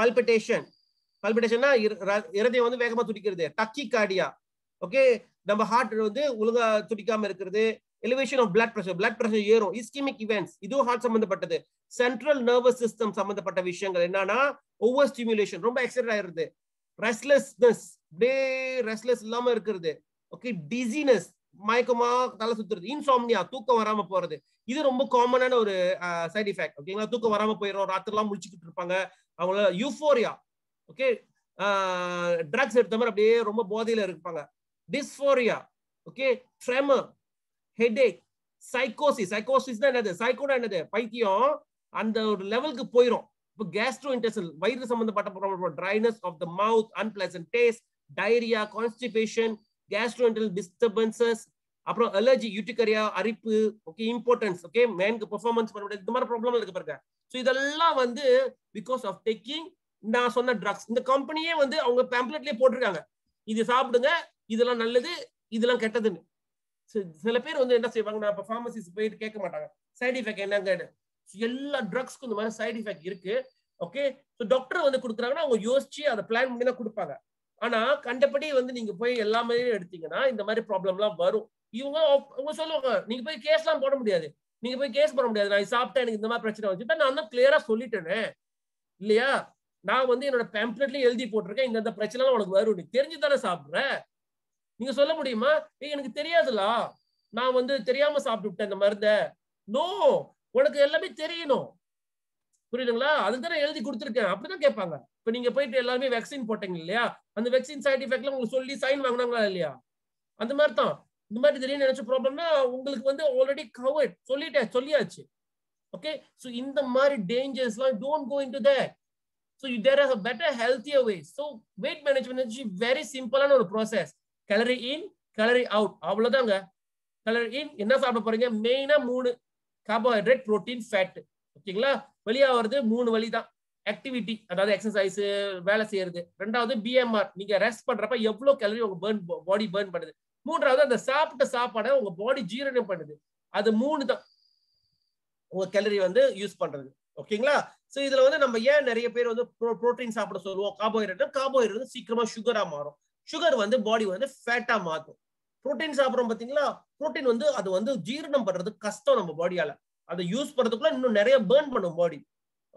Speaker 1: பல்பிட்டேஷன் பல்பிட்டேஷன்னா இருதயம் வந்து வேகமா துடிக்கிறது டக்கி காடியா ஓகே நம்ம ஹார்ட் வந்து ஒழுங்கா துடிக்காம இருக்கிறது elevation of blood pressure blood pressure ஏறும் இஸ்கிமிக் இவெண்ட்ஸ் இதுவும் ஹார்ட் சம்பந்தப்பட்டது சென்ட்ரல் நர்வஸ் சிஸ்டம் சம்பந்தப்பட்ட விஷயங்கள் என்னன்னா ஓவர் ஸ்டிமுலேஷன் ரொம்ப எக்ஸைட் ஆயிருது ரெஸ்ட்லெஸ்னஸ் அப்படியே ரெஸ்ட்லெஸ் இல்லாம இருக்கிறது ஓகே டிசினஸ் மயக்கமா தலை சுத்துறது இன்சாம்னியா தூக்கம் வராம போறது இது ரொம்ப காமனான ஒரு சைட் எஃபெக்ட் ஓகேங்களா தூக்கம் வராம போயிடும் ராத்திரிலாம் முடிச்சுக்கிட்டு இருப்பாங்க அவங்கள யூஃபோரியா ஓகே ட்ரக்ஸ் எடுத்த மாதிரி அப்படியே ரொம்ப போதையில இருப்பாங்க டிஸ்போரியா ஓகே ட்ரெமர் ஹெட்ஏக் சைக்கோசிஸ் சைக்கோசிஸ் தான் என்னது சைக்கோனா என்னது பைத்தியம் அந்த ஒரு லெவலுக்கு போயிடும் இப்போ கேஸ்ட்ரோ இன்டெஸ்டல் வயிறு சம்பந்தப்பட்ட problem dryness of the mouth unpleasant taste diarrhoea constipation gastro intestinal disturbances அப்புறம் அலர்ஜி யூட்டிகரியா அரிப்பு ஓகே இம்பார்ட்டன்ஸ் ஓகே மேனுக்கு பெர்ஃபார்மன்ஸ் பண்ண முடியாது இந்த மாதிரி ப்ராப்ளம் இருக்கு பாருங்க ஸோ இதெல்லாம் வந்து பிகாஸ் ஆஃப் டேக்கிங் நான் சொன்ன ட்ரக்ஸ் இந்த கம்பெனியே வந்து அவங்க பேம்ப்ளெட்லேயே போட்டிருக்காங்க இது சாப்பிடுங்க இதெல்லாம் நல்லது இதெல்லாம் கெட்டதுன்னு சில பேர் வந்து என்ன செய்வாங்க நான் இப்போ ஃபார்மசிஸ் போயிட்டு கேட்க மாட்டாங்க சைட் எஃபெக்ட் என்னங்க எல்லா ட்ரக்ஸ்க்கும் இந்த மாதிரி சைட் எஃபெக்ட் இருக்கு ஓகே ஸோ டாக்டர் வந்து கொடுக்குறாங்கன்னா அவங்க யோசிச்சு அதை பிளான் பண்ணி தான் கொடுப்பாங்க ஆனா கண்டபடி வந்து நீங்க போய் எல்லாமே எடுத்தீங்கன்னா இந்த மாதிரி ப்ராப்ளம்லாம் வரும் இவங்க அவங்க சொல்லுவாங்க நீங்க போய் கேஸ்லாம் போட முடியாது நீங்க போய் கேஸ் போட முடியாது நான் சாப்பிட்டேன் எனக்கு இந்த மாதிரி பிரச்சனை வந்துச்சு நான் தான் கிளியரா சொல்லிட்டேனே இல்லையா நான் வந்து என்னோட பேம்ப்ளெட்லயும் எழுதி போட்டிருக்கேன் இந்த பிரச்சனை உனக்கு வரும் நீ தெரிஞ்சு தானே சாப்பிடுற நீங்க சொல்ல முடியுமா ஏய் எனக்கு தெரியாதுலா நான் வந்து தெரியாம சாப்பிட்டு விட்டேன் இந்த மருந்த நோ உனக்கு எல்லாமே தெரியணும் புரியுதுங்களா அதுதானே எழுதி கொடுத்துருக்கேன் அப்படிதான் கேட்பாங்க இப்ப நீங்க போயிட்டு எல்லாருமே வேக்சின் போட்டீங்க இல்லையா அந்த வேக்சின் சைட் எஃபெக்ட்ல உங்களுக்கு சொல்லி சைன் வாங்கினாங்களா இல்லையா அந்த மாதிரி தான் இந்த மாதிரி தெரியும் நினைச்ச ப்ராப்ளம்னா உங்களுக்கு வந்து ஆல்ரெடி கவர்ட் சொல்லிட்டே சொல்லியாச்சு ஓகே ஸோ இந்த மாதிரி டேஞ்சர்ஸ் எல்லாம் don't go in into that so there are a better healthier way so weight management very சிம்பிளான ஒரு ப்ராசஸ் கலரி இன் கலரி அவுட் அவ்வளோதாங்க கலரி இன் என்ன சாப்பிட போறீங்க மெயினாக மூணு கார்போஹைட்ரேட் ப்ரோட்டீன் ஃபேட் ஓகேங்களா வெளியா வருது மூணு வழி தான் ஆக்டிவிட்டி அதாவது எக்ஸசைஸ் வேலை செய்யறது ரெண்டாவது பிஎம்ஆர் நீங்க ரெஸ்ட் பண்றப்ப எவ்வளோ கேலரி உங்க பேர்ன் பாடி பேர்ன் பண்ணுது மூன்றாவது அந்த சாப்பிட்ட சாப்பாடை உங்க பாடி ஜீரணம் பண்ணுது அது மூணு தான் உங்க கேலரி வந்து யூஸ் பண்றது ஓகேங்களா ஸோ இதுல வந்து நம்ம ஏன் நிறைய பேர் வந்து ப்ரோட்டீன் சாப்பிட சொல்லுவோம் கார்போஹைட்ரேட் கார்போஹைட்ரேட் சீக்கிரமா சுகரா மாறும் சுகர் வந்து பாடி வந்து ஃபேட்டா மாற்றும் புரோட்டீன் சாப்பிட்றோம் பாத்தீங்களா புரோட்டீன் வந்து அது வந்து ஜீரணம் பண்றது கஷ்டம் நம்ம பாடியால அதை யூஸ் பண்றதுக்குள்ள இன்னும் நிறைய பேர்ன் பண்ணும் பாடி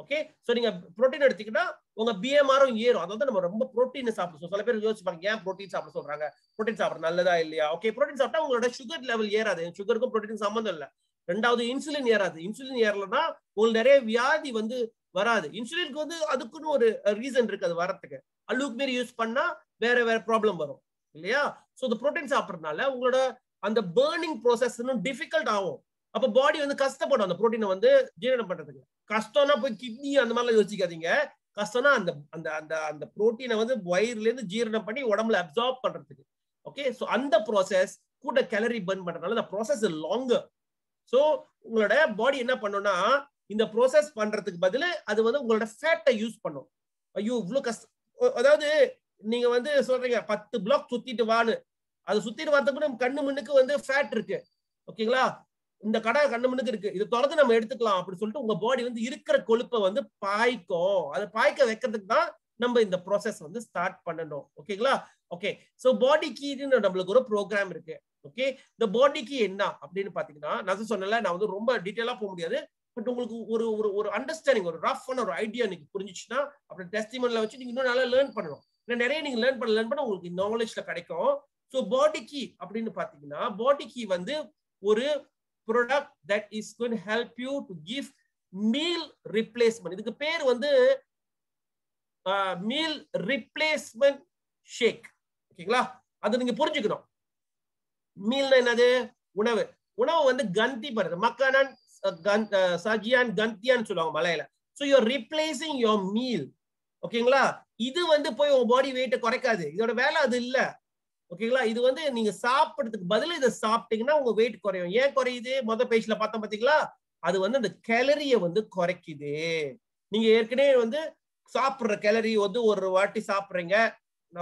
Speaker 1: ஓகே ஸோ நீங்க ப்ரோட்டீன் எடுத்தீங்கன்னா உங்க பிஎம்ஆரும் ஏறும் அதாவது நம்ம ரொம்ப ப்ரோட்டீன் சாப்பிட சில பேர் யோசிப்பாங்க ஏன் ப்ரோட்டீன் சாப்பிட சொல்றாங்க ப்ரோட்டீன் சாப்பிட நல்லதா இல்லையா ஓகே ப்ரோட்டீன் சாப்பிட்டா உங்களோட சுகர் லெவல் ஏறாது சுகருக்கும் ப்ரோட்டீன் சம்மந்தம் இல்லை ரெண்டாவது இன்சுலின் ஏறாது இன்சுலின் ஏறலன்னா உங்களுக்கு நிறைய வியாதி வந்து வராது இன்சுலினுக்கு வந்து அதுக்குன்னு ஒரு ரீசன் இருக்கு அது வரத்துக்கு அளவுக்கு மாரி யூஸ் பண்ணா வேற வேற ப்ராப்ளம் வரும் இல்லையா ஸோ இந்த ப்ரோட்டீன் சாப்பிட்றதுனால உங்களோட அந்த பேர்னிங் ப்ராசஸ் இன்னும் டிஃபிகல்ட் ஆகும் அப்போ பாடி வந்து கஷ்டப்படும் அந்த ப்ரோட்டீனை வந்து ஜீரணம் பண்றதுக்கு கஷ்டம்னா போய் கிட்னி அந்த மாதிரிலாம் யோசிக்காதீங்க கஷ்டம்னா அந்த அந்த அந்த அந்த ப்ரோட்டீனை வந்து வயிறுலேருந்து ஜீரணம் பண்ணி உடம்புல அப்சார்ப் பண்றதுக்கு ஓகே ஸோ அந்த ப்ராசஸ் கூட கேலரி பர்ன் பண்றதுனால அந்த ப்ராசஸ் லாங்கர் ஸோ உங்களோட பாடி என்ன பண்ணும்னா இந்த ப்ராசஸ் பண்றதுக்கு பதில் அது வந்து உங்களோட ஃபேட்டை யூஸ் பண்ணும் ஐயோ இவ்வளோ கஷ்டம் அதாவது நீங்க வந்து சொல்றீங்க பத்து பிளாக் சுத்திட்டு வான்னு அது சுத்திட்டு வரத்துக்கு நம்ம கண்ணு முன்னுக்கு வந்து ஃபேட் இருக்கு ஓகேங்களா இந்த கடை கண்ணு முன்னுக்கு இருக்கு இதை தொடர்ந்து நம்ம எடுத்துக்கலாம் அப்படின்னு சொல்லிட்டு உங்க பாடி வந்து இருக்கிற கொழுப்பை வந்து பாய்க்கும் அதை பாய்க்க வைக்கிறதுக்கு தான் நம்ம இந்த ப்ராசஸ் வந்து ஸ்டார்ட் பண்ணணும் ஓகேங்களா ஓகே ஸோ கீன்னு நம்மளுக்கு ஒரு ப்ரோக்ராம் இருக்கு ஓகே இந்த பாடிக்கு என்ன அப்படின்னு பாத்தீங்கன்னா நான் சொன்னல நான் வந்து ரொம்ப டீட்டெயிலா போக முடியாது பட் உங்களுக்கு ஒரு ஒரு ஒரு அண்டர்ஸ்டாண்டிங் ஒரு ஆன ஒரு ஐடியா நீங்க புரிஞ்சிச்சுன்னா அப்புறம் டெஸ்டிமெண்ட்ல வச்சு நீங்க இன்னும் நல்லா லேர்ன் பண்ணணும் நிறைய நீங்க லேர்ன் பண்ண லேர்ன் பண்ண உங்களுக்கு நாலேஜ்ல கிடைக்கும் ஸோ பாடி கீ அப்படின்னு பார்த்தீங்கன்னா பாடி கீ வந்து ஒரு product that is going help you to give meal replacement இதுக்கு பேர் வந்து மீல் ரிப்ளேஸ்மெண்ட் ஷேக் ஓகேங்களா அது நீங்க புரிஞ்சுக்கணும் மீல்னா என்னது உணவு உணவு வந்து கந்தி பருது மக்கானன் சஜியான் கந்தியான்னு சொல்லுவாங்க மலையில so you're replacing your meal ஓகேங்களா இது வந்து போய் உங்க பாடி வெயிட்டை குறைக்காது இதோட வேலை அது இல்லை ஓகேங்களா இது வந்து நீங்க சாப்பிட்றதுக்கு பதில இதை சாப்பிட்டீங்கன்னா உங்க வெயிட் குறையும் ஏன் குறையுது மொதல் பேஜ்ல பார்த்தோம் பாத்தீங்களா அது வந்து அந்த கேலரிய வந்து குறைக்குது நீங்க ஏற்கனவே வந்து சாப்பிட்ற கேலரி வந்து ஒரு வாட்டி சாப்பிட்றீங்க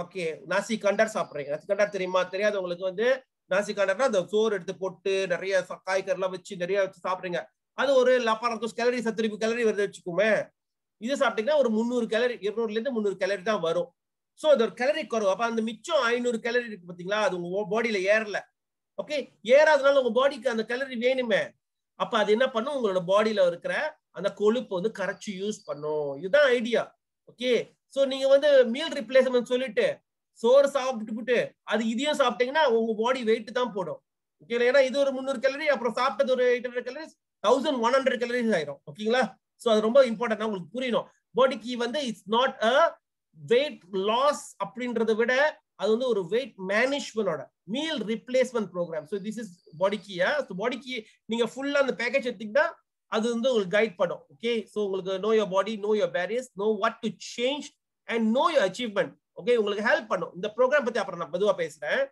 Speaker 1: ஓகே நாசி கண்டார் சாப்பிட்றீங்க நாசி கண்டார் தெரியுமா தெரியாது உங்களுக்கு வந்து நாசி கண்டார்னா அந்த சோறு எடுத்து போட்டு நிறைய காய்கறிலாம் வச்சு நிறைய வச்சு சாப்பிட்றீங்க அது ஒரு லப்பாரத்து கேலரி சத்துரிப்பு கேலரி வருது வச்சுக்கோமே இது சாப்பிட்டீங்கன்னா ஒரு முந்நூறு கேலரி இருநூறுல இருந்து முந்நூறு கேலரி தான் வரும் ஸோ அது ஒரு கலரி குறவு அப்போ அந்த மிச்சம் ஐநூறு கலரி இருக்கு பாத்தீங்களா அது உங்க பாடியில ஏறல ஓகே ஏறாதனால உங்க பாடிக்கு அந்த கலரி வேணுமே அப்ப அது என்ன பண்ணும் உங்களோட பாடியில இருக்கிற அந்த கொழுப்பு வந்து கரைச்சு யூஸ் பண்ணும் இதுதான் ஐடியா ஓகே ஸோ நீங்க வந்து மீல் ரிப்ளேஸ்மெண்ட் சொல்லிட்டு சோறு சாப்பிட்டுட்டு அது இதையும் சாப்பிட்டீங்கன்னா உங்க பாடி வெயிட் தான் போடும் ஓகே ஏன்னா இது ஒரு முந்நூறு கலரி அப்புறம் சாப்பிட்டது ஒரு eight hundred calories thousand one hundred calories ஆயிரும் ஓகேங்களா சோ அது ரொம்ப இம்பார்ட்டன்ட் உங்களுக்கு புரியணும் பாடிக்கு வந்து it's not a weight loss அப்படின்றத விட அது வந்து ஒரு வெயிட் மேனேஜ்மெண்டோட meal replacement program so this is பாடிக்கியா ஸோ பாடிக்கு நீங்க ஃபுல்லா அந்த பேக்கேஜ் எடுத்தீங்கன்னா அது வந்து உங்களுக்கு கைட் பண்ணும் ஓகே ஸோ உங்களுக்கு know your body know your barriers know what to change and know your achievement okay உங்களுக்கு ஹெல்ப் பண்ணும் இந்த ப்ரோக்ராம் பத்தி அப்புறம் நான் பொதுவாக பேசுறேன்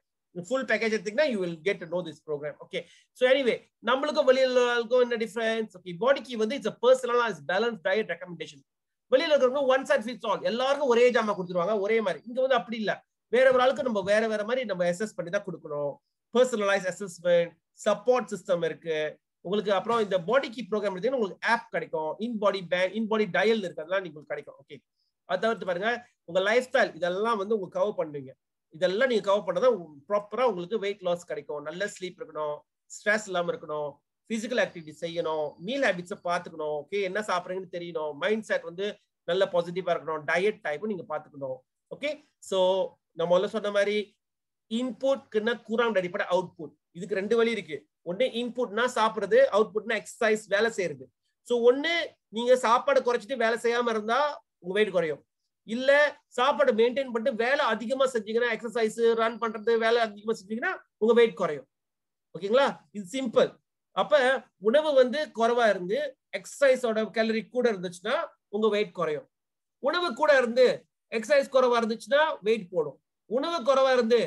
Speaker 1: ஃபுல் பேக்கேஜ் எடுத்தீங்கன்னா you will get know this program okay so anyway நம்மளுக்கும் வெளியில் என்ன டிஃபரன்ஸ் ஓகே பாடிக்கு வந்து இட்ஸ் பர்சனலாக பேலன்ஸ் டயட் ரெக்கமெண்டேஷன் வெளியில இருக்கிறவங்க ஒன் சைட் ஃபிட்ஸ் ஆல் எல்லாருக்கும் ஒரே ஜாமா கொடுத்துருவாங்க ஒரே மாதிரி இங்க வந்து அப்படி இல்ல வேற ஒரு ஆளுக்கு நம்ம வேற வேற மாதிரி நம்ம அசஸ் பண்ணி தான் கொடுக்கணும் பர்சனலைஸ் அசஸ்மெண்ட் சப்போர்ட் சிஸ்டம் இருக்கு உங்களுக்கு அப்புறம் இந்த பாடி கீ ப்ரோக்ராம் எடுத்தீங்கன்னா உங்களுக்கு ஆப் கிடைக்கும் இன் பாடி பேங்க் இன் பாடி டயல் இருக்கிறதுலாம் உங்களுக்கு கிடைக்கும் ஓகே அதை தவிர்த்து பாருங்க உங்க லைஃப் ஸ்டைல் இதெல்லாம் வந்து உங்களுக்கு கவர் பண்ணுவீங்க இதெல்லாம் நீங்க கவர் பண்ணதான் ப்ராப்பரா உங்களுக்கு வெயிட் லாஸ் கிடைக்கும் நல்ல ஸ்லீப் இருக்கணும் ஸ்ட்ரெஸ் இல்லாம இருக்கணும் பிசிக்கல் ஆக்டிவிட்டி செய்யணும் மீல் ஹேபிட்ஸை பார்த்துக்கணும் ஓகே என்ன சாப்பிட்றீங்கன்னு தெரியணும் மைண்ட் செட் வந்து நல்ல பாசிட்டிவா இருக்கணும் டயட் டைப்பும் நீங்க பார்த்துக்கணும் ஓகே ஸோ நம்ம முதல்ல சொன்ன மாதிரி இன்புட்க்குன்னா கூறாங்க அடிப்படை அவுட்புட் இதுக்கு ரெண்டு வழி இருக்கு ஒன்னு இன்புட்னா சாப்பிடுறது அவுட்புட்னா எக்ஸசைஸ் வேலை செய்யறது ஸோ ஒண்ணு நீங்க சாப்பாடை குறைச்சிட்டு வேலை செய்யாம இருந்தா உங்க வெயிட் குறையும் இல்ல சாப்பாடை மெயின்டைன் பண்ணிட்டு வேலை அதிகமா செஞ்சீங்கன்னா எக்ஸசைஸ் ரன் பண்றது வேலை அதிகமா செஞ்சீங்கன்னா உங்க வெயிட் குறையும் ஓகேங்களா இது சிம்பிள் அப்ப உணவு வந்து குறைவா இருந்து எக்ஸசைஸோட கேலரி கூட இருந்துச்சுன்னா உங்க வெயிட் குறையும் உணவு கூட இருந்து எக்ஸசைஸ் குறைவா இருந்துச்சுன்னா வெயிட் போடும் உணவு குறைவா இருந்து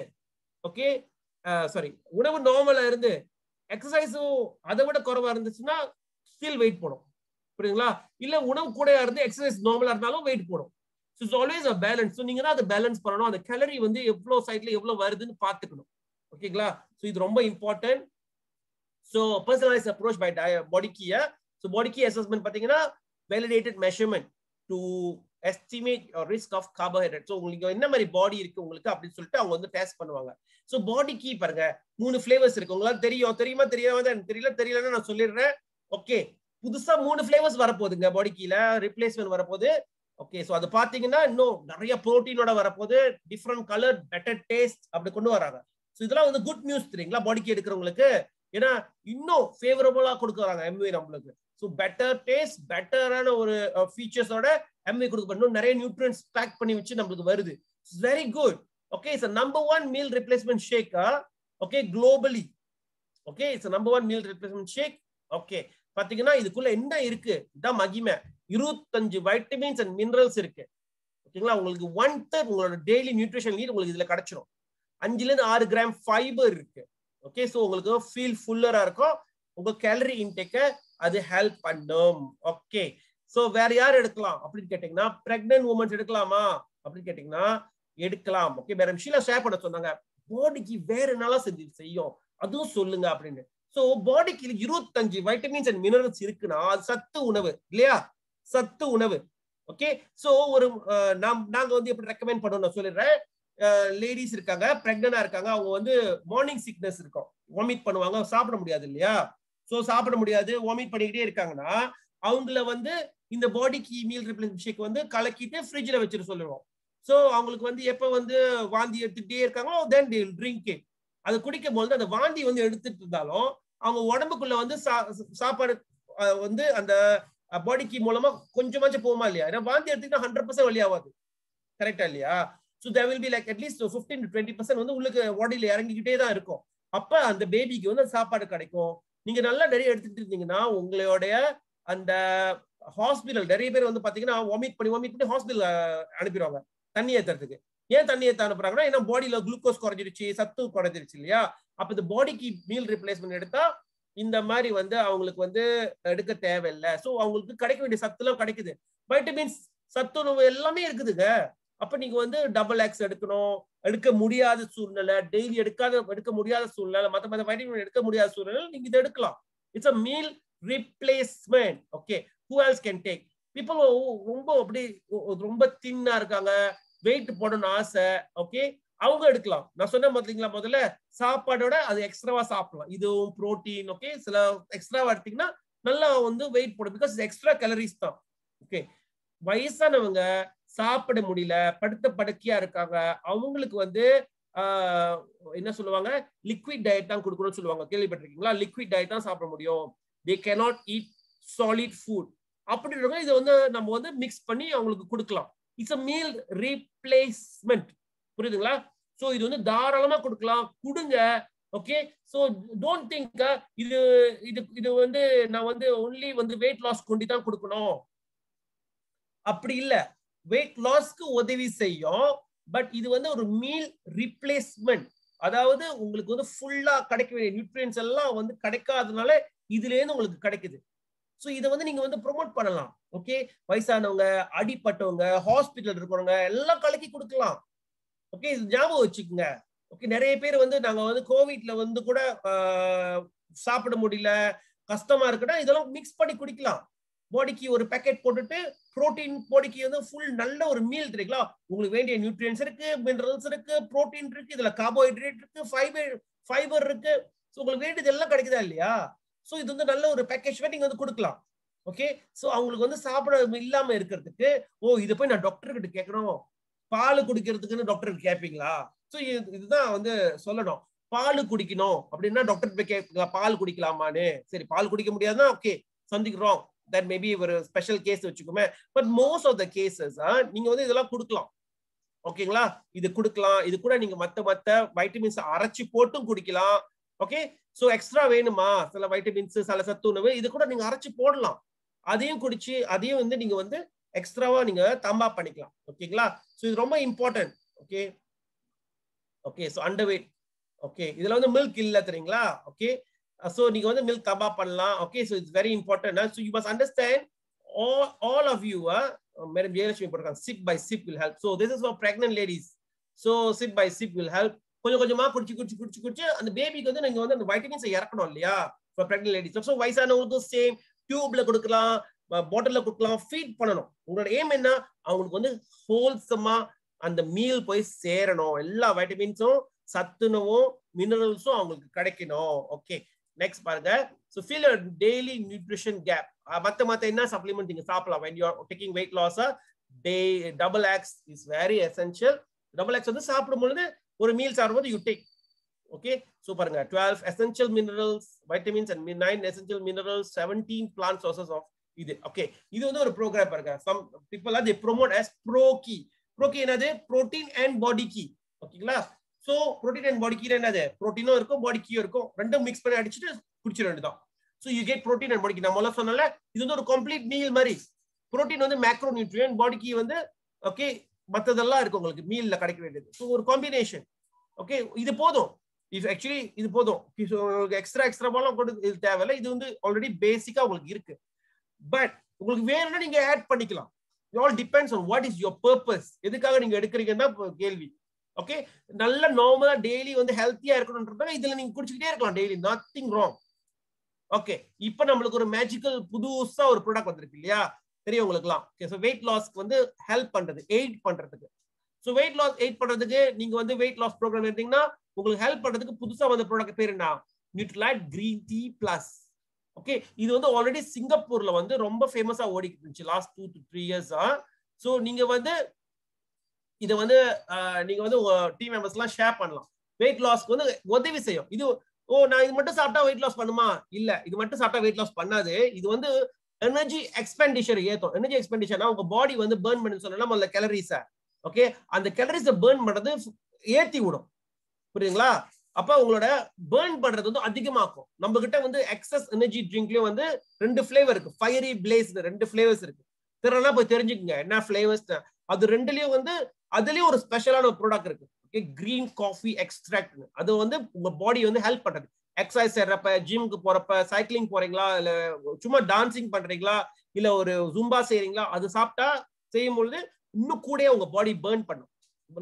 Speaker 1: ஓகே சாரி உணவு நார்மலா இருந்து எக்ஸசைஸும் அதை விட குறைவா இருந்துச்சுன்னா ஸ்டில் வெயிட் போடும் புரியுதுங்களா இல்ல உணவு கூட இருந்து எக்ஸசைஸ் நார்மலா இருந்தாலும் வெயிட் போடும் so it's always a balance நீங்க தான் அதை பேலன்ஸ் பண்ணணும் அந்த கேலரி வந்து எவ்வளோ சைட்ல எவ்வளோ வருதுன்னு பார்த்துக்கணும் ஓகேங்களா ஸோ இது ரொம்ப important so personalise approach by Body கீயை ஸோ பாடி கீ அசஸ்மெண்ட் பார்த்தீங்கன்னா validated measurement to estimate risk of carbohydrate so உங்களுக்கு என்ன மாதிரி பாடி இருக்கு உங்களுக்கு அப்படின்னு சொல்லிட்டு அவங்க வந்து டேஸ்ட் பண்ணுவாங்க ஸோ பாடி கீ பாருங்க மூணு ஃப்ளேவர்ஸ் இருக்கு உங்களால் தெரியும் தெரியுமா தெரியாம எனக்கு தெரியல தெரியலன்னு நான் சொல்லிடுறேன் ஓகே புதுசா மூணு ஃப்ளேவர்ஸ் வரப்போகுதுங்க பாடி கீழ ரிப்ளேஸ்மெண்ட் வரப்போகுது ஓகே ஸோ அது பார்த்தீங்கன்னா இன்னும் நிறைய ப்ரோட்டீனோட வரப்போது டிஃப்ரெண்ட் கலர் பெட்டர் டேஸ்ட் அப்படி கொண்டு வராங்க ஸோ இதெல்லாம் வந்து குட் நியூஸ் தெரியுங்களா பாடிக்கு எடுக்கிறவங்களுக்கு ஏன்னா இன்னும் ஃபேவரபுளா கொடுக்குறாங்க எம்வி நம்மளுக்கு ஸோ பெட்டர் டேஸ்ட் பெட்டரான ஒரு ஃபீச்சர்ஸோட எம்வி கொடுக்க இன்னும் நிறைய நியூட்ரியன்ஸ் பேக் பண்ணி வச்சு நம்மளுக்கு வருது very good okay it's number one meal replacement ஷேக்கா okay globally okay it's number one meal replacement shake okay பாத்தீங்கன்னா இதுக்குள்ள என்ன இருக்கு இதான் மகிமை இருபத்தஞ்சு வைட்டமின்ஸ் அண்ட் மினரல்ஸ் இருக்கு ஓகேங்களா உங்களுக்கு ஒன் தேர்ட் உங்களோட டெய்லி நியூட்ரிஷன் நீட் உங்களுக்கு இதுல கிடைச்சிடும் அஞ்சுல இருந்து ஆறு கிராம் ஃபைபர் இருக்கு ஓகே ஸோ உங்களுக்கு ஃபீல் ஃபுல்லரா இருக்கும் உங்க கேலரி இன்டேக்க அது ஹெல்ப் பண்ணும் ஓகே ஸோ வேற யார் எடுக்கலாம் அப்படின்னு கேட்டீங்கன்னா பிரெக்னன்ட் உமன்ஸ் எடுக்கலாமா அப்படின்னு கேட்டீங்கன்னா எடுக்கலாம் ஓகே வேற ஷீலா ஷேர் பண்ண சொன்னாங்க பாடிக்கு வேற என்னெல்லாம் செஞ்சு செய்யும் அதுவும் சொல்லுங்க அப்படின்னு ஸோ பாடிக்கு இருபத்தஞ்சு வைட்டமின்ஸ் அண்ட் மினரல்ஸ் இருக்குன்னா அது சத்து உணவு இல்லையா சத்து உணவு ஓகே ஸோ ஒரு நாம் நாங்கள் வந்து எப்படி ரெக்கமெண்ட் பண்ணுவோம் நான் சொல்லிடுறேன் லேடிஸ் இருக்காங்க பிரெக்னா இருக்காங்க அவங்க வந்து மார்னிங் சிக்னஸ் இருக்கும் வாமிட் பண்ணுவாங்க சாப்பிட முடியாது இல்லையா ஸோ சாப்பிட முடியாது வாமிட் பண்ணிக்கிட்டே இருக்காங்கன்னா அவங்கள வந்து இந்த பாடிக்கு மீல் ரிப்ளன்ஸ் ஷேக் வந்து கலக்கிட்டு ஃப்ரிட்ஜில் வச்சுட்டு சொல்லுவோம் ஸோ அவங்களுக்கு வந்து எப்போ வந்து வாந்தி எடுத்துக்கிட்டே இருக்காங்களோ தென் டே ட்ரிங்க் அது குடிக்கும் போது அந்த வாந்தி வந்து எடுத்துட்டு இருந்தாலும் அவங்க உடம்புக்குள்ள வந்து சாப்பாடு வந்து அந்த பாடிக்கு மூலமா கொஞ்சமாச்சும் போமா இல்லையா ஏன்னா வாந்தி எடுத்துக்கிட்டா ஹண்ட்ரட் பர்சன்ட் வழியாகாது கரெக்டா இல்லையா so there will be like at least fifteen to twenty percent வந்து உங்களுக்கு உடலில் இறங்கிக்கிட்டே தான் இருக்கும் அப்போ அந்த பேபிக்கு வந்து சாப்பாடு கிடைக்கும் நீங்கள் நல்லா நிறைய எடுத்துட்டு இருந்தீங்கன்னா உங்களுடைய அந்த ஹாஸ்பிட்டல் நிறைய பேர் வந்து பாத்தீங்கன்னா ஒமிட் பண்ணி ஒமிட் பண்ணி ஹாஸ்பிட்டல் அனுப்பிடுவாங்க தண்ணி ஏற்றுறதுக்கு ஏன் தண்ணி ஏற்ற அனுப்புறாங்கன்னா ஏன்னா பாடியில் குளுக்கோஸ் குறைஞ்சிருச்சு சத்து குறைஞ்சிருச்சு இல்லையா அப்போ இந்த பாடிக்கு மீல் ரிப்ளேஸ்மெண்ட் எடுத்தா இந்த மாதிரி வந்து அவங்களுக்கு வந்து எடுக்க தேவையில்லை ஸோ அவங்களுக்கு கிடைக்க வேண்டிய சத்துலாம் எல்லாம் கிடைக்குது வைட்டமின்ஸ் சத்துணவு எல்லாமே இருக்குதுங்க அப்ப நீங்க வந்து டபுள் எக்ஸ் எடுக்கணும் எடுக்க முடியாத சூழ்நிலை டெய்லி எடுக்காத எடுக்க முடியாத சூழ்நிலை மற்ற மற்ற வைட்டமின் எடுக்க முடியாத சூழ்நிலை நீங்க இதை எடுக்கலாம் it's a meal replacement okay who else can take people ரொம்ப அப்படி ரொம்ப தின்னா இருக்காங்க வெயிட் போடணும்னு ஆசை ஓகே அவங்க எடுக்கலாம் நான் சொன்ன பாத்தீங்களா முதல்ல சாப்பாடோட அது எக்ஸ்ட்ராவா சாப்பிடலாம் இதுவும் ப்ரோட்டீன் ஓகே சில எக்ஸ்ட்ராவா எடுத்தீங்கன்னா நல்லா வந்து வெயிட் போடும் பிகாஸ் எக்ஸ்ட்ரா கேலரிஸ் தான் ஓகே வயசானவங்க சாப்பிட முடியல படுத்த படுக்கையா இருக்காங்க அவங்களுக்கு வந்து என்ன சொல்லுவாங்க லிக்விட் டயட் தான் கொடுக்கணும்னு சொல்லுவாங்க கேள்விப்பட்டிருக்கீங்களா லிக்விட் டயட் தான் சாப்பிட முடியும் they cannot eat solid food அப்படின்றவங்க இதை வந்து நம்ம வந்து மிக்ஸ் பண்ணி அவங்களுக்கு கொடுக்கலாம் இட்ஸ் அ மீல் ரீப்ளேஸ்மெண்ட் புரியுதுங்களா ஸோ இது வந்து தாராளமா கொடுக்கலாம் கொடுங்க ஓகே ஸோ டோன்ட் திங்க் இது இது இது வந்து நான் வந்து ஒன்லி வந்து வெயிட் லாஸ் கொண்டு தான் கொடுக்கணும் அப்படி இல்லை வெயிட் லாஸ்க்கு உதவி செய்யும் பட் இது வந்து ஒரு மீல் ரிப்ளேஸ்மெண்ட் அதாவது உங்களுக்கு வந்து ஃபுல்லா கிடைக்க வேண்டிய நியூட்ரியன்ஸ் எல்லாம் வந்து கிடைக்காதனால இதுலேருந்து உங்களுக்கு கிடைக்குது ஸோ இதை வந்து நீங்க வந்து ப்ரொமோட் பண்ணலாம் ஓகே வயசானவங்க அடிப்பட்டவங்க ஹாஸ்பிட்டல் இருக்கிறவங்க எல்லாம் கலக்கி கொடுக்கலாம் ஓகே இது ஞாபகம் வச்சுக்கோங்க ஓகே நிறைய பேர் வந்து நாங்க வந்து கோவிட்ல வந்து கூட சாப்பிட முடியல கஷ்டமா இருக்குன்னா இதெல்லாம் மிக்ஸ் பண்ணி குடிக்கலாம் பாடிக்கு ஒரு பேக்கெட் போட்டுட்டு புரோட்டீன் பாடிக்கு வந்து ஃபுல் நல்ல ஒரு மீல் இருக்குங்களா உங்களுக்கு வேண்டிய நியூட்ரியன்ஸ் இருக்கு மினரல்ஸ் இருக்கு புரோட்டீன் இருக்கு இதுல கார்போஹைட்ரேட் இருக்கு ஃபைபர் ஃபைபர் இருக்கு ஸோ உங்களுக்கு வேண்டியது எல்லாம் கிடைக்குதா இல்லையா ஸோ இது வந்து நல்ல ஒரு பேக்கேஜ் நீங்க வந்து கொடுக்கலாம் ஓகே ஸோ அவங்களுக்கு வந்து சாப்பிட இல்லாம இருக்கிறதுக்கு ஓ இதை போய் நான் டாக்டர் கிட்ட கேட்கணும் பால் குடிக்கிறதுக்குன்னு டாக்டர் கேட்பீங்களா ஸோ இதுதான் வந்து சொல்லணும் பால் குடிக்கணும் அப்படின்னா டாக்டர் போய் கேட்பீங்களா பால் குடிக்கலாமான்னு சரி பால் குடிக்க முடியாதுன்னா ஓகே சந்திக்கிறோம் தட் மேபி ஒரு ஸ்பெஷல் கேஸ் வச்சுக்கோமே but most of the cases நீங்க வந்து இதெல்லாம் கொடுக்கலாம் ஓகேங்களா இது கொடுக்கலாம் இது கூட நீங்க மத்த மத்த வைட்டமின்ஸ் அரைச்சு போட்டும் குடிக்கலாம் ஓகே ஸோ எக்ஸ்ட்ரா வேணுமா சில வைட்டமின்ஸ் சில சத்து உணவு இது கூட நீங்க அரைச்சு போடலாம் அதையும் குடிச்சு அதையும் வந்து நீங்க வந்து எக்ஸ்ட்ராவா நீங்க தம்பா பண்ணிக்கலாம் ஓகேங்களா ஸோ இது ரொம்ப important okay okay so weight okay இதுல வந்து மில்க் இல்ல தெரியுங்களா ஓகே ஸோ uh, நீங்க வந்து மில்க் கபாப் பண்ணலாம் okay so it's very important so you must understand all, all of you are uh, Madam Jayalakshmi Prakash, sip by sip will help. So this is for pregnant ladies. So sip by sip will help. கொஞ்சம் கொஞ்சமா குடிச்சு குடிச்சு குடிச்சு குடிச்சு அந்த பேபிக்கு வந்து நீங்க வந்து அந்த வைட்டமின்ஸ் இறக்கணும் இல்லையா ஃபார் பிரெக்னன்ட் லேடிஸ் ஸோ வயசானவங்களுக்கும் சேம் டியூப்ல கொடுக்கலாம் பாட்டில்ல கொடுக்கலாம் ஃபீட் பண்ணணும் உங்களோட ஏம் என்ன அவங்களுக்கு வந்து ஹோல்சமா அந்த மீல் போய் சேரணும் எல்லா வைட்டமின்ஸும் சத்துணவும் மினரல்ஸும் அவங்களுக்கு கிடைக்கணும் ஓகே நெக்ஸ்ட் பாருங்க so fill a daily nutrition gap மற்ற மற்ற என்ன சப்ளிமெண்ட் நீங்க சாப்பிடலாம் when you're taking weight loss the double X is very essential double X வந்து சாப்பிடும் பொழுது ஒரு மீல் சாப்பிடும்போது யூ டேக் ஓகே ஸோ பாருங்க twelve essential minerals vitamins and nine essential minerals seventeen plant sources of இது okay இது வந்து ஒரு ப்ரோக்ராம் பாருங்க some people are promote as pro கி ப்ரோ கி என்னது ப்ரோட்டீன் அண்ட் பாடி கி ஓகேங்களா ஸோ புரோட்டீன் அண்ட் பாடி கீரை என்னது புரோட்டீனும் இருக்கும் பாடி இருக்கும் ரெண்டும் மிக்ஸ் பண்ணி அடிச்சுட்டு குடிச்சிட வேண்டியதான் so you get protein and பாடிக்கு நம்ம சொன்னால இது வந்து ஒரு கம்ப்ளீட் மீல் மாதிரி புரோட்டீன் வந்து மேக்ரோ நியூட்ரியன் பாடிக்கு வந்து ஓகே மற்றதெல்லாம் இருக்கு உங்களுக்கு மீல்ல கிடைக்க வேண்டியது ஸோ ஒரு காம்பினேஷன் ஓகே இது போதும் இஃப் ஆக்சுவலி இது போதும் எக்ஸ்ட்ரா எக்ஸ்ட்ரா பாலும் இது தேவையில்ல இது வந்து ஆல்ரெடி பேசிக்கா உங்களுக்கு இருக்கு பட் உங்களுக்கு வேணும்னா நீங்க ஆட் பண்ணிக்கலாம் all depends on what is your purpose எதுக்காக நீங்க எடுக்கிறீங்கன்னா கேள்வி ஓகே நல்ல நார்மலா டெய்லி வந்து ஹெல்த்தியா இருக்கணும்ன்றதால இதுல நீங்க குடிச்சுக்கிட்டே இருக்கலாம் டெய்லி நத்திங் ராங் ஓகே இப்போ நம்மளுக்கு ஒரு மேஜிக்கல் புதுசா ஒரு ப்ராடக்ட் வந்திருக்கு இல்லையா தெரியும் உங்களுக்குலாம் ஓகே ஸோ வெயிட் லாஸ்க்கு வந்து ஹெல்ப் பண்றது எயிட் பண்றதுக்கு ஸோ வெயிட் லாஸ் எயிட் பண்றதுக்கு நீங்க வந்து வெயிட் லாஸ் ப்ரோக்ராம் எடுத்தீங்கன்னா உங்களுக்கு ஹெல்ப் பண்றதுக்கு புதுசா வந்த ப்ராடக்ட் பேர் என்ன Nutrilite green tea plus okay இது வந்து ஆல்ரெடி சிங்கப்பூர்ல வந்து ரொம்ப ஃபேமஸா ஓடிக்கிட்டு இருந்துச்சு லாஸ்ட் டூ டு த்ரீ இயர்ஸா ஸோ நீங்க வந்து இதை வந்து நீங்க வந்து டீம் மெம்பர்ஸ் எல்லாம் ஷேர் பண்ணலாம் வெயிட் லாஸ்க்கு வந்து உதவி செய்யும் இது ஓ நான் இது மட்டும் சாப்பிட்டா வெயிட் லாஸ் பண்ணுமா இல்ல இது மட்டும் சாப்பிட்டா வெயிட் லாஸ் பண்ணாது இது வந்து எனர்ஜி எக்ஸ்பெண்டிச்சர் ஏத்தும் எனர்ஜி எக்ஸ்பெண்டிச்சர்னா உங்க பாடி வந்து பேர்ன் பண்ணி சொன்னா முதல்ல கேலரிஸ ஓகே அந்த கேலரிஸ பேர்ன் பண்றது ஏத்தி விடும் புரியுதுங்களா அப்ப உங்களோட பேர்ன் பண்றது வந்து அதிகமாக்கும் நம்ம கிட்ட வந்து எக்ஸஸ் எனர்ஜி ட்ரிங்க்லயும் வந்து ரெண்டு ஃபிளேவர் இருக்கு ஃபயரி பிளேஸ் ரெண்டு ஃபிளேவர்ஸ் இருக்கு திறனா போய் தெரிஞ்சுக்கங்க என்ன ஃபிளேவர்ஸ் அது ரெண்டுலயும் வந்து அதுலயும் ஒரு ஸ்பெஷலான ஒரு ப்ராடக்ட் இருக்கு ஓகே கிரீன் காஃபி எக்ஸ்ட்ராக்ட் அது வந்து உங்க பாடி வந்து ஹெல்ப் பண்றது எக்ஸசைஸ் செய்யறப்ப ஜிம்க்கு போறப்ப சைக்கிளிங் போறீங்களா இல்ல சும்மா டான்சிங் பண்றீங்களா இல்ல ஒரு ஜும்பா செய்யறீங்களா அது சாப்பிட்டா செய்யும் பொழுது இன்னும் கூட உங்க பாடி பேர்ன் பண்ணும்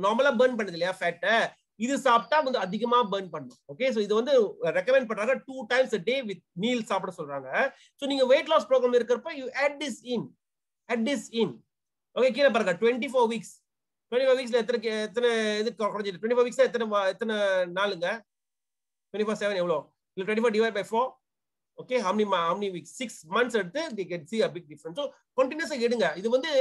Speaker 1: நார்மலா பேர்ன் பண்ணுது இல்லையா ஃபேட்டை இது சாப்பிட்டா வந்து அதிகமா பேர்ன் பண்ணும் ஓகே ஸோ இது வந்து ரெக்கமெண்ட் பண்றாங்க two times day with meal சாப்பிட சொல்றாங்க ஸோ நீங்க வெயிட் லாஸ் ப்ரோக்ராம் இருக்கிறப்ப you add this in add this in okay கீழே பாருங்க twenty four weeks twenty five எத்தனை எத்தனை இது குறைஞ்சிட்டு டுவெண்ட்டி ஃபைவ் எத்தனை எத்தனை நாளுங்க டுவெண்ட்டி ஃபோர் செவன் எவ்வளோ இல்லை twenty four divide by four okay ஹம்னி ஹம்னி வீக் சிக்ஸ் மந்த்ஸ் எடுத்து தி get see a big different so கண்டினியூஸாக எடுங்க இது வந்து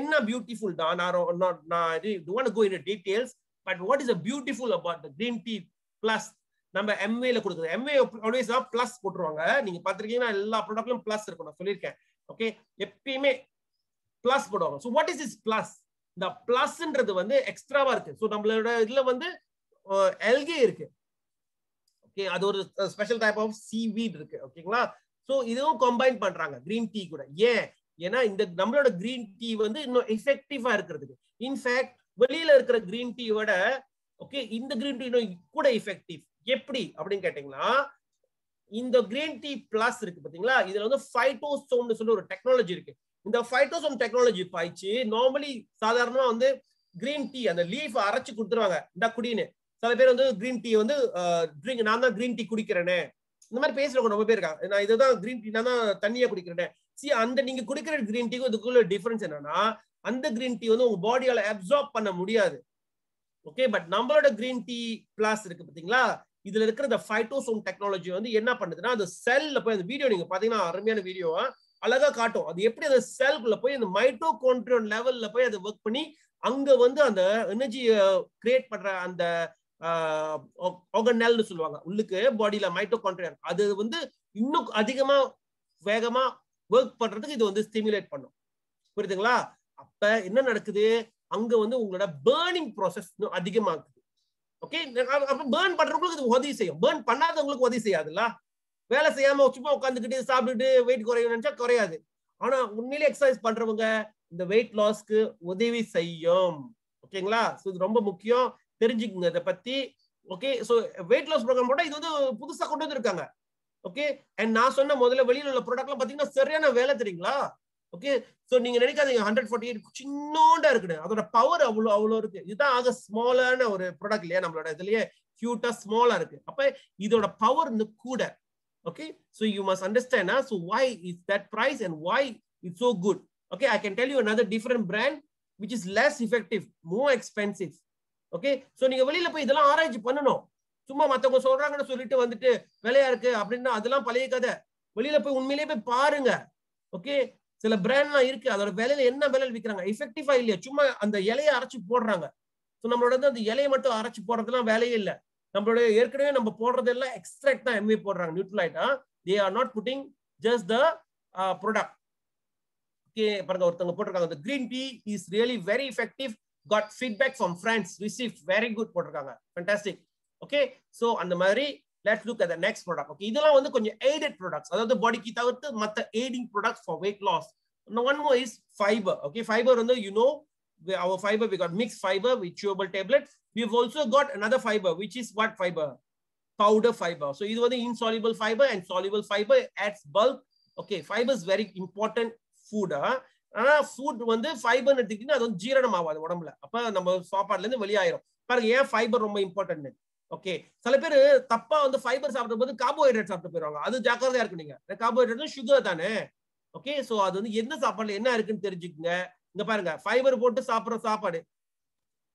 Speaker 1: என்ன பியூட்டிஃபுல் தான் நான் நான் இது go in details but what is a beautiful about the green tea plus நம்ம எம்ஏல கொடுக்குறது எம்ஏ ஆல்வேஸ் தான் பிளஸ் போட்டுருவாங்க நீங்க பார்த்துருக்கீங்கன்னா எல்லா ப்ராடக்ட்லையும் பிளஸ் இருக்கும் நான் சொல்லியிருக்கேன் ஓகே எப்பயுமே பிளஸ் போடுவாங்க so what is is plus இந்த பிளஸ்ன்றது வந்து எக்ஸ்ட்ராவா இருக்கு ஸோ நம்மளோட இதுல வந்து எல்கே இருக்கு ஓகே அது ஒரு ஸ்பெஷல் டைப் ஆஃப் சீவீட் இருக்கு ஓகேங்களா ஸோ இதுவும் கம்பைன் பண்றாங்க கிரீன் டீ கூட ஏன் ஏன்னா இந்த நம்மளோட கிரீன் டீ வந்து இன்னும் எஃபெக்டிவா இருக்கிறதுக்கு இன்ஃபேக்ட் வெளியில இருக்கிற கிரீன் விட ஓகே இந்த கிரீன் டீ இன்னும் கூட எஃபெக்டிவ் எப்படி அப்படின்னு கேட்டீங்கன்னா இந்த கிரீன் டீ பிளஸ் இருக்கு பாத்தீங்களா இதுல வந்து ஃபைட்டோசோம்னு சொல்லி ஒரு டெக்னாலஜி இருக்கு இந்த ஃபைட்டோசோம் டெக்னாலஜி பாய்ச்சி நார்மலி சாதாரணமா வந்து கிரீன் டீ அந்த லீஃப் அரைச்சு கொடுத்துருவாங்க இந்த குடின்னு சில பேர் வந்து கிரீன் டீ வந்து ட்ரிங்க் நான் தான் கிரீன் டீ குடிக்கிறேனே இந்த மாதிரி பேசுறவங்க ரொம்ப பேர் இருக்காங்க நான் இதுதான் கிரீன் டீ நான் தான் தண்ணியா குடிக்கிறேன் சி அந்த நீங்க குடிக்கிற கிரீன் டீக்கும் இதுக்குள்ள டிஃபரன்ஸ் என்னன்னா அந்த கிரீன் டீ வந்து உங்க பாடியால அப்சார்ப் பண்ண முடியாது ஓகே பட் நம்மளோட கிரீன் டீ பிளாஸ் இருக்கு பாத்தீங்களா இதுல இருக்கிற இந்த ஃபைட்டோசோம் டெக்னாலஜி வந்து என்ன பண்ணுதுன்னா அந்த செல்ல போய் அந்த வீடியோ நீங்க பாத்தீங்கன்னா அருமையான வீடியோவா அழகா காட்டும் அது எப்படி அந்த செல்குள்ள போய் அந்த மைட்டோகோன்ட்ரியோன் லெவல்ல போய் அதை ஒர்க் பண்ணி அங்க வந்து அந்த எனர்ஜியை கிரியேட் பண்ற அந்த நெல்னு சொல்லுவாங்க உள்ளுக்கு பாடியில மைட்டோகான்ட்ரியான் அது வந்து இன்னும் அதிகமா வேகமா ஒர்க் பண்றதுக்கு இது வந்து ஸ்டிமுலேட் பண்ணும் புரியுதுங்களா அப்ப என்ன நடக்குது அங்க வந்து உங்களோட பேர்னிங் ப்ராசஸ் அதிகமாகுது ஓகே அப்ப பேர்ன் பண்றவங்களுக்கு இது உதவி செய்யும் பேர்ன் பண்ணாதவங்களுக்கு உதவி செய்யாதுல்ல வேலை செய்யாம சும்மா உட்காந்துக்கிட்டு சாப்பிட்டுட்டு வெயிட் குறையும் நினைச்சா குறையாது ஆனா உண்மையிலே எக்ஸசைஸ் பண்றவங்க இந்த வெயிட் லாஸ்க்கு உதவி செய்யும் ஓகேங்களா ஸோ இது ரொம்ப முக்கியம் தெரிஞ்சுக்குங்க இதை பத்தி okay so weight loss program போட்டால் இது வந்து புதுசா கொண்டு வந்துருக்காங்க ஓகே அண்ட் நான் சொன்ன முதல்ல வெளியில் உள்ள ப்ராடக்ட்லாம் பார்த்தீங்கன்னா சரியான வேலை தெரியுங்களா ஓகே ஸோ நீங்க நினைக்காதீங்க ஹண்ட்ரட் ஃபார்ட்டி எயிட் சின்னோண்டா இருக்குது அதோட பவர் அவ்வளோ அவ்வளோ இருக்கு இதுதான் ஆக ஸ்மாலான ஒரு ப்ராடக்ட் இல்லையா நம்மளோட இதுலயே கியூட்டா ஸ்மாலா இருக்கு அப்ப இதோட பவர் வந்து கூட Okay, so you must understand huh? Ah, so why is that price and why it's so good. Okay, I can tell you another different brand which is less effective, more expensive. Okay, so நீங்க வெளியில போய் இதெல்லாம் ஆராய்ச்சி பண்ணணும் சும்மா மற்றவங்க சொல்றாங்கன்னு சொல்லிட்டு வந்துட்டு விலையா இருக்கு அப்படின்னா அதெல்லாம் பழைய கதை வெளியில் போய் உண்மையிலேயே போய் பாருங்க ஓகே சில பிராண்ட்லாம் இருக்கு அதோட விலையில என்ன விலையில் விற்கிறாங்க எஃபெக்டிவா இல்லையா சும்மா அந்த இலையை அரைச்சி போடுறாங்க ஸோ நம்மளோட வந்து அந்த இலையை மட்டும் அரைச்சு போடுறதுலாம் வேலையே இல்லை நம்மளுடைய ஏற்கனவே நம்ம போடுறது போடுறதெல்லாம் எக்ஸ்ட்ராக்ட் தான் எம்வி போடுறாங்க நியூட்ரலைட்டா they are not putting just the product okay பாருங்க ஒருத்தவங்க போட்டிருக்காங்க இந்த green tea is really very effective got feedback from friends receive very good போட்டிருக்காங்க ஃபண்டாஸ்டிக் ஓகே ஸோ அந்த மாதிரி let's look at next product okay இதெல்லாம் வந்து கொஞ்சம் எய்டட் ப்ராடக்ட்ஸ் அதாவது பாடிக்கு தவிர்த்து மற்ற aiding products for weight loss one more is fibre okay fibre வந்து you know our fiber, we got mixed fiber with chewable tablet. We've also got another fiber, which is what fiber? Powder fiber. So these were the insoluble fiber and soluble fiber adds bulk. Okay, fiber is very important food. Huh? Ah. ஆனா food வந்து ஃபைபர்னு எடுத்துக்கிட்டீங்கன்னா அது வந்து ஜீரணம் ஆகாது உடம்புல அப்ப நம்ம சாப்பாடுல இருந்து வெளியாயிரும் பாருங்க ஏன் ஃபைபர் ரொம்ப இம்பார்ட்டன்ட் ஓகே சில பேர் தப்பா வந்து ஃபைபர் சாப்பிடும் போது கார்போஹைட்ரேட் சாப்பிட்டு போயிருவாங்க அது ஜாக்கிரதையா இருக்கு நீங்க கார்போஹைட்ரேட் சுகர் தானே ஓகே ஸோ அது வந்து என்ன சாப்பாடுல என்ன இருக்குன்னு தெரிஞ்சுக்கோங்க இங்க பாருங்க ஃபைபர் போட்டு சாப்பிடுற சாப்பாடு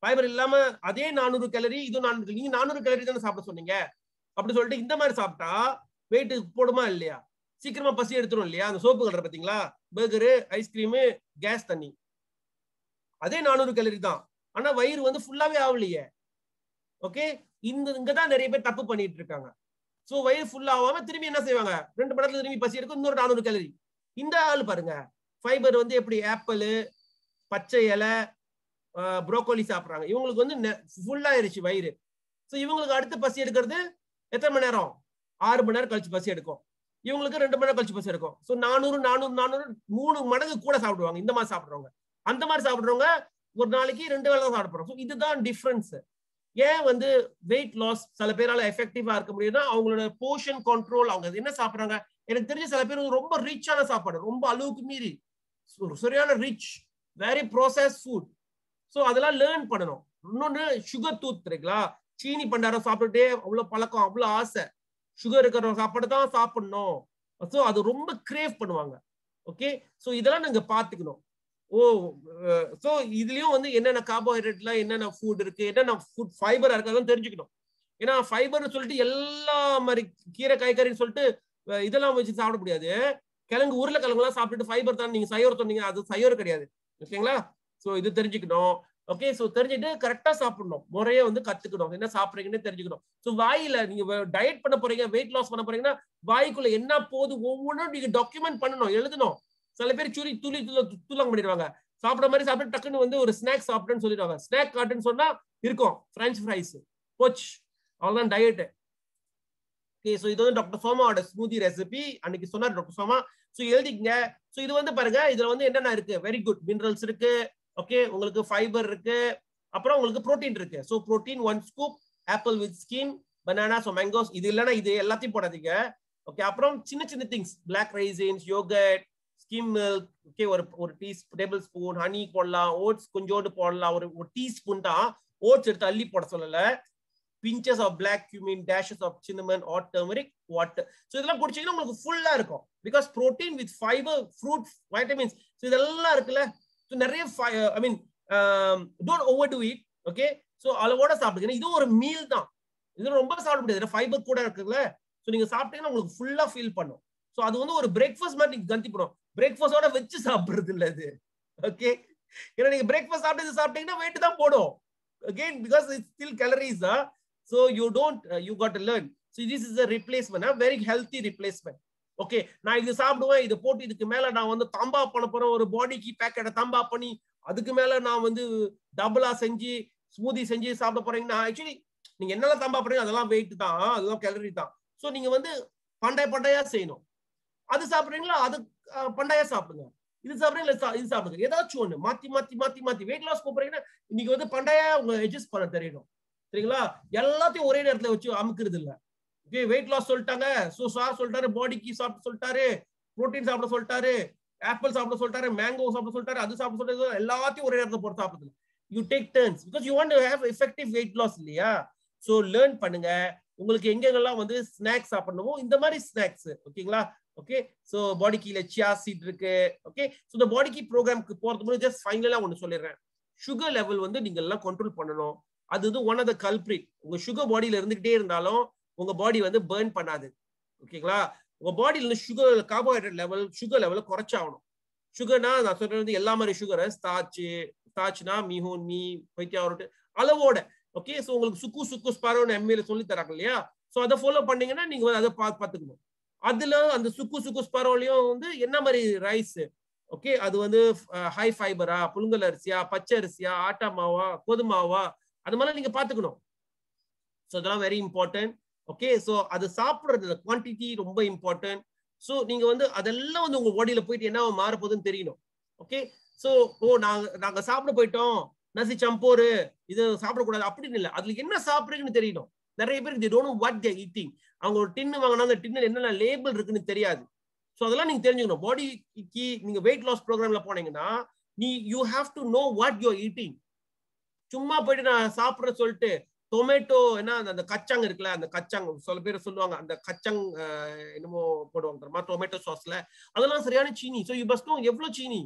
Speaker 1: ஃபைபர் இல்லாம அதே நானூறு கேலரி இது நானூறு நீங்க நானூறு கேலரி தானே சாப்பிட சொன்னீங்க அப்படி சொல்லிட்டு இந்த மாதிரி சாப்பிட்டா வெயிட் போடுமா இல்லையா சீக்கிரமா பசி எடுத்துரும் இல்லையா அந்த சோப்பு கலர் பாத்தீங்களா பர்கரு ஐஸ்கிரீமு கேஸ் தண்ணி அதே நானூறு கேலரி தான் ஆனா வயிறு வந்து ஃபுல்லாவே ஆகலையே ஓகே இந்த இங்கதான் நிறைய பேர் தப்பு பண்ணிட்டு இருக்காங்க சோ வயிறு ஃபுல்லா ஆகாம திரும்பி என்ன செய்வாங்க ரெண்டு படத்துல திரும்பி பசி எடுக்கும் இன்னொரு நானூறு கேலரி இந்த ஆள் பாருங்க ஃபைபர் வந்து எப்படி ஆப்பிள் பச்சை இலை புரோக்கோலி சாப்பிட்றாங்க இவங்களுக்கு வந்து ஃபுல்லாயிருச்சு வயிறு ஸோ இவங்களுக்கு அடுத்து பசி எடுக்கிறது எத்தனை மணி நேரம் ஆறு மணி நேரம் கழிச்சு பசி எடுக்கும் இவங்களுக்கு ரெண்டு மணி நேரம் கழிச்சு பசி எடுக்கும் ஸோ நானூறு நானூறு நானூறு மூணு மடங்கு கூட சாப்பிடுவாங்க இந்த மாதிரி சாப்பிட்றவங்க அந்த மாதிரி சாப்பிட்றவங்க ஒரு நாளைக்கு ரெண்டு வேலை தான் சாப்பிட்றோம் ஸோ இதுதான் டிஃப்ரென்ஸ் ஏன் வந்து வெயிட் லாஸ் சில பேரால எஃபெக்டிவா இருக்க முடியும்னா அவங்களோட போர்ஷன் கண்ட்ரோல் அவங்க என்ன சாப்பிட்றாங்க எனக்கு தெரிஞ்ச சில பேர் ரொம்ப ரிச்சான சாப்பாடு ரொம்ப அளவுக்கு மீறி சரியான rich very process food so அதெல்லாம் லேர்ன் பண்ணணும் இன்னொன்று சுகர் டூத் இருக்குங்களா சீனி பண்டாரம் சாப்பிட்டுட்டே அவ்வளோ பழக்கம் அவ்வளோ ஆசை சுகர் இருக்கிற சாப்பாடு தான் சாப்பிடணும் ஸோ அது ரொம்ப கிரேவ் பண்ணுவாங்க ஓகே ஸோ இதெல்லாம் நாங்கள் பார்த்துக்கணும் ஓ ஸோ இதுலேயும் வந்து என்னென்ன கார்போஹைட்ரேட்லாம் என்னென்ன ஃபுட் இருக்குது என்னென்ன ஃபுட் ஃபைபராக இருக்கு அதெல்லாம் தெரிஞ்சுக்கணும் ஏன்னா ஃபைபர்னு சொல்லிட்டு எல்லா மாதிரி கீரை காய்கறின்னு சொல்லிட்டு இதெல்லாம் வச்சு சாப்பிட முடியாது கிழங்கு உருளைக்கிழங்குலாம் சாப்பிட்டுட்டு ஃபைபர் தான் நீங்கள் சையோர் சொன்னீங்க அது சையோர் கிடையாது ஓகேங்களா சோ இது தெரிஞ்சுக்கணும் ஓகே சோ தெரிஞ்சுட்டு கரெக்டா சாப்பிடணும் முறைய வந்து கத்துக்கணும் என்ன சாப்பிடுறீங்கன்னு தெரிஞ்சுக்கணும் சோ வாயில நீங்க டயட் பண்ண போறீங்க வெயிட் லாஸ் பண்ண போறீங்கன்னா வாய்க்குள்ள என்ன போகுது ஒவ்வொன்றும் நீங்க டாக்குமெண்ட் பண்ணணும் எழுதணும் சில பேர் சுரி துளி துளங்க பண்ணிடுவாங்க சாப்பிட மாதிரி சாப்பிட்டு டக்குன்னு வந்து ஒரு ஸ்நாக் சாப்பிட்டேன்னு சொல்லிடுவாங்க ஸ்நாக் காட்டுன்னு சொன்னா இருக்கும் பிரெஞ்சு ஃப்ரைஸ் போச் அவ்வளவுதான் டயட்டு ஓகே ஸோ இது வந்து டாக்டர் சோமாவோட ஸ்மூதி ரெசிபி அன்னைக்கு சொன்னார் டாக்டர் சோமா ஸோ எழுதிக்கங்க ஸோ இது வந்து பாருங்க இதுல வந்து என்னென்ன இருக்கு வெரி குட் மினரல்ஸ் இருக்கு ஓகே உங்களுக்கு ஃபைபர் இருக்கு அப்புறம் உங்களுக்கு ப்ரோட்டீன் இருக்கு so protein one scoop apple with skin banana so mangoes இது இல்லைன்னா இது எல்லாத்தையும் போடாதீங்க ஓகே அப்புறம் சின்ன சின்ன things black raisins yoghurt skim milk okay ஒரு ஒரு டீ டேபிள் ஸ்பூன் ஹனி போடலாம் ஓட்ஸ் கொஞ்சோண்டு போடலாம் ஒரு ஒரு டீ ஸ்பூன் தான் ஓட்ஸ் எடுத்து அள்ளி போட சொல்லலை pinches of black cumin dashes of cinnamon and turmeric water so இதெல்லாம் குடிச்சீங்கன்னா உங்களுக்கு ஃபுல்லாக இருக்கும் because protein with fibre fruit vitamins so இதெல்லாம் இருக்குல்ல ஸோ நிறைய I mean don't overdo it okay so அளவோட சாப்பிடுங்க இதுவும் ஒரு மீல் தான் இது ரொம்ப சாப்பிட முடியாது ஃபைபர் கூட இருக்குல்ல ஸோ நீங்கள் சாப்பிட்டீங்கன்னா உங்களுக்கு ஃபுல்லாக ஃபீல் பண்ணும் ஸோ அது வந்து ஒரு பிரேக்ஃபாஸ்ட் மாதிரி நீங்க கந்திப்படும் பிரேக்ஃபாஸ்டோட வச்சு சாப்பிடுறது இல்லை அது ஓகே ஏன்னா நீங்கள் பிரேக்ஃபாஸ்ட் சாப்பிட்டு சாப்பிட்டீங்கன்னா வெயிட் தான் போடும் again because it's still calories தான் So you don't, uh, you got to learn. So this is a replacement, a very healthy replacement. Okay நான் இது சாப்பிடுவேன் இதை போட்டு இதுக்கு மேல நான் வந்து தம்பா பண்ண போறேன் ஒரு பாடிக்கு பேக்கெட்டை தம்பா பண்ணி அதுக்கு மேல நான் வந்து டபுளா செஞ்சு ஸ்மூதி செஞ்சு சாப்பிட போறீங்கன்னா ஆக்சுவலி நீங்க என்னெல்லாம் தம்பா பண்றீங்க அதெல்லாம் வெயிட் தான் அதெல்லாம் கேலரி தான் ஸோ நீங்க வந்து பண்டைய பண்டையா செய்யணும் அது சாப்பிட்றீங்களா அது பண்டையா சாப்பிடுங்க இது சாப்பிட்றீங்களா இது சாப்பிடுங்க ஏதாச்சும் ஒண்ணு மாத்தி மாத்தி மாத்தி மாத்தி வெயிட் லாஸ் போறீங்கன்னா இன்னைக்கு வந்து பண்டையா உங்க அட்ஜஸ்ட் பண்ண தெரியணும் சரிங்களா எல்லாத்தையும் ஒரே நேரத்துல வச்சு அமுக்குறது இல்ல ஓகே வெயிட் லாஸ் சொல்லிட்டாங்க சோ சார் சொல்லிட்டாரு பாடிக்கு சாப்பிட சொல்லிட்டாரு புரோட்டீன் சாப்பிட சொல்லிட்டாரு ஆப்பிள் சாப்பிட சொல்லிட்டாரு மேங்கோ சாப்பிட சொல்லிட்டாரு அது சாப்பிட சொல்லிட்டாரு எல்லாத்தையும் ஒரே நேரத்துல போட்டு சாப்பிடுது you take turns because you want have effective weight loss இல்லையா ஸோ லேர்ன் பண்ணுங்க உங்களுக்கு எங்கெங்கெல்லாம் வந்து ஸ்நாக்ஸ் சாப்பிடணுமோ இந்த மாதிரி ஸ்நாக்ஸ் ஓகேங்களா ஓகே ஸோ பாடிக்கில சியா சீட் இருக்கு ஓகே ஸோ இந்த கீ ப்ரோக்ராம்க்கு போறது முன்னாடி ஜஸ்ட் ஃபைனலாக ஒன்று சொல்லிடுறேன் சுகர் லெவல் வந்து நீங்க எல்லாம் கண்ட்ரோல் பண்ணணும் அது வந்து ஒன் ஆஃப் த கல்பிரிட் உங்க சுகர் பாடியில இருந்துகிட்டே இருந்தாலும் உங்க பாடி வந்து பேர்ன் பண்ணாது ஓகேங்களா உங்க பாடியில இருந்து சுகர் கார்போஹைட்ரேட் லெவல் சுகர் லெவல குறைச்சாகணும் சுகர்னா நான் சொல்றது எல்லா மாதிரி சுகரை ஸ்டாச்சு ஸ்டாச்சுனா மீஹோன் மீ பைத்தியாவரட்டு அளவோட ஓகே ஸோ உங்களுக்கு சுக்கு சுக்கு ஸ்பாரோன்னு எம்ஏல சொல்லி தராங்க இல்லையா ஸோ அதை ஃபாலோ பண்ணீங்கன்னா நீங்க வந்து அதை பார்த்து பார்த்துக்கணும் அதுல அந்த சுக்கு சுக்கு ஸ்பாரோலையும் வந்து என்ன மாதிரி ரைஸ் ஓகே அது வந்து ஹை ஃபைபரா புழுங்கல் அரிசியா பச்சை அரிசியா ஆட்டா மாவா கோதுமாவா அது மாதிரி நீங்க பாத்துக்கணும் ஸோ இதெல்லாம் வெரி இம்பார்ட்டன்ட் ஓகே ஸோ அது சாப்பிட்றது குவான்டிட்டி ரொம்ப இம்பார்ட்டன்ட் ஸோ நீங்க வந்து அதெல்லாம் வந்து உங்க பாடியில போயிட்டு என்ன போகுதுன்னு தெரியணும் ஓகே ஸோ ஓ நாங்க நாங்க சாப்பிட போயிட்டோம் நசி சம்போரு இது சாப்பிடக்கூடாது அப்படின்னு இல்லை அதுல என்ன சாப்பிடுறீங்கன்னு தெரியணும் நிறைய பேர் they don't what they eating அவங்க ஒரு டின்னு வாங்கினா அந்த டின்னு என்னென்ன லேபிள் இருக்குன்னு தெரியாது ஸோ அதெல்லாம் நீங்க தெரிஞ்சுக்கணும் பாடிக்கு நீங்க வெயிட் லாஸ் ப்ரோக்ராம்ல போனீங்கன்னா நீ you have to know what you eating சும்மா போயிட்டு நான் சாப்பிட சொல்லிட்டு டொமேட்டோ என்ன அந்த கச்சாங் இருக்குல்ல அந்த கச்சாங் சில பேர் சொல்லுவாங்க அந்த கச்சாங் என்னமோ போடுவாங்க தெரியுமா டொமேட்டோ சாஸ்ல அதெல்லாம் சரியான சீனி ஸோ யூ பஸ்ட் எவ்வளவு சீனி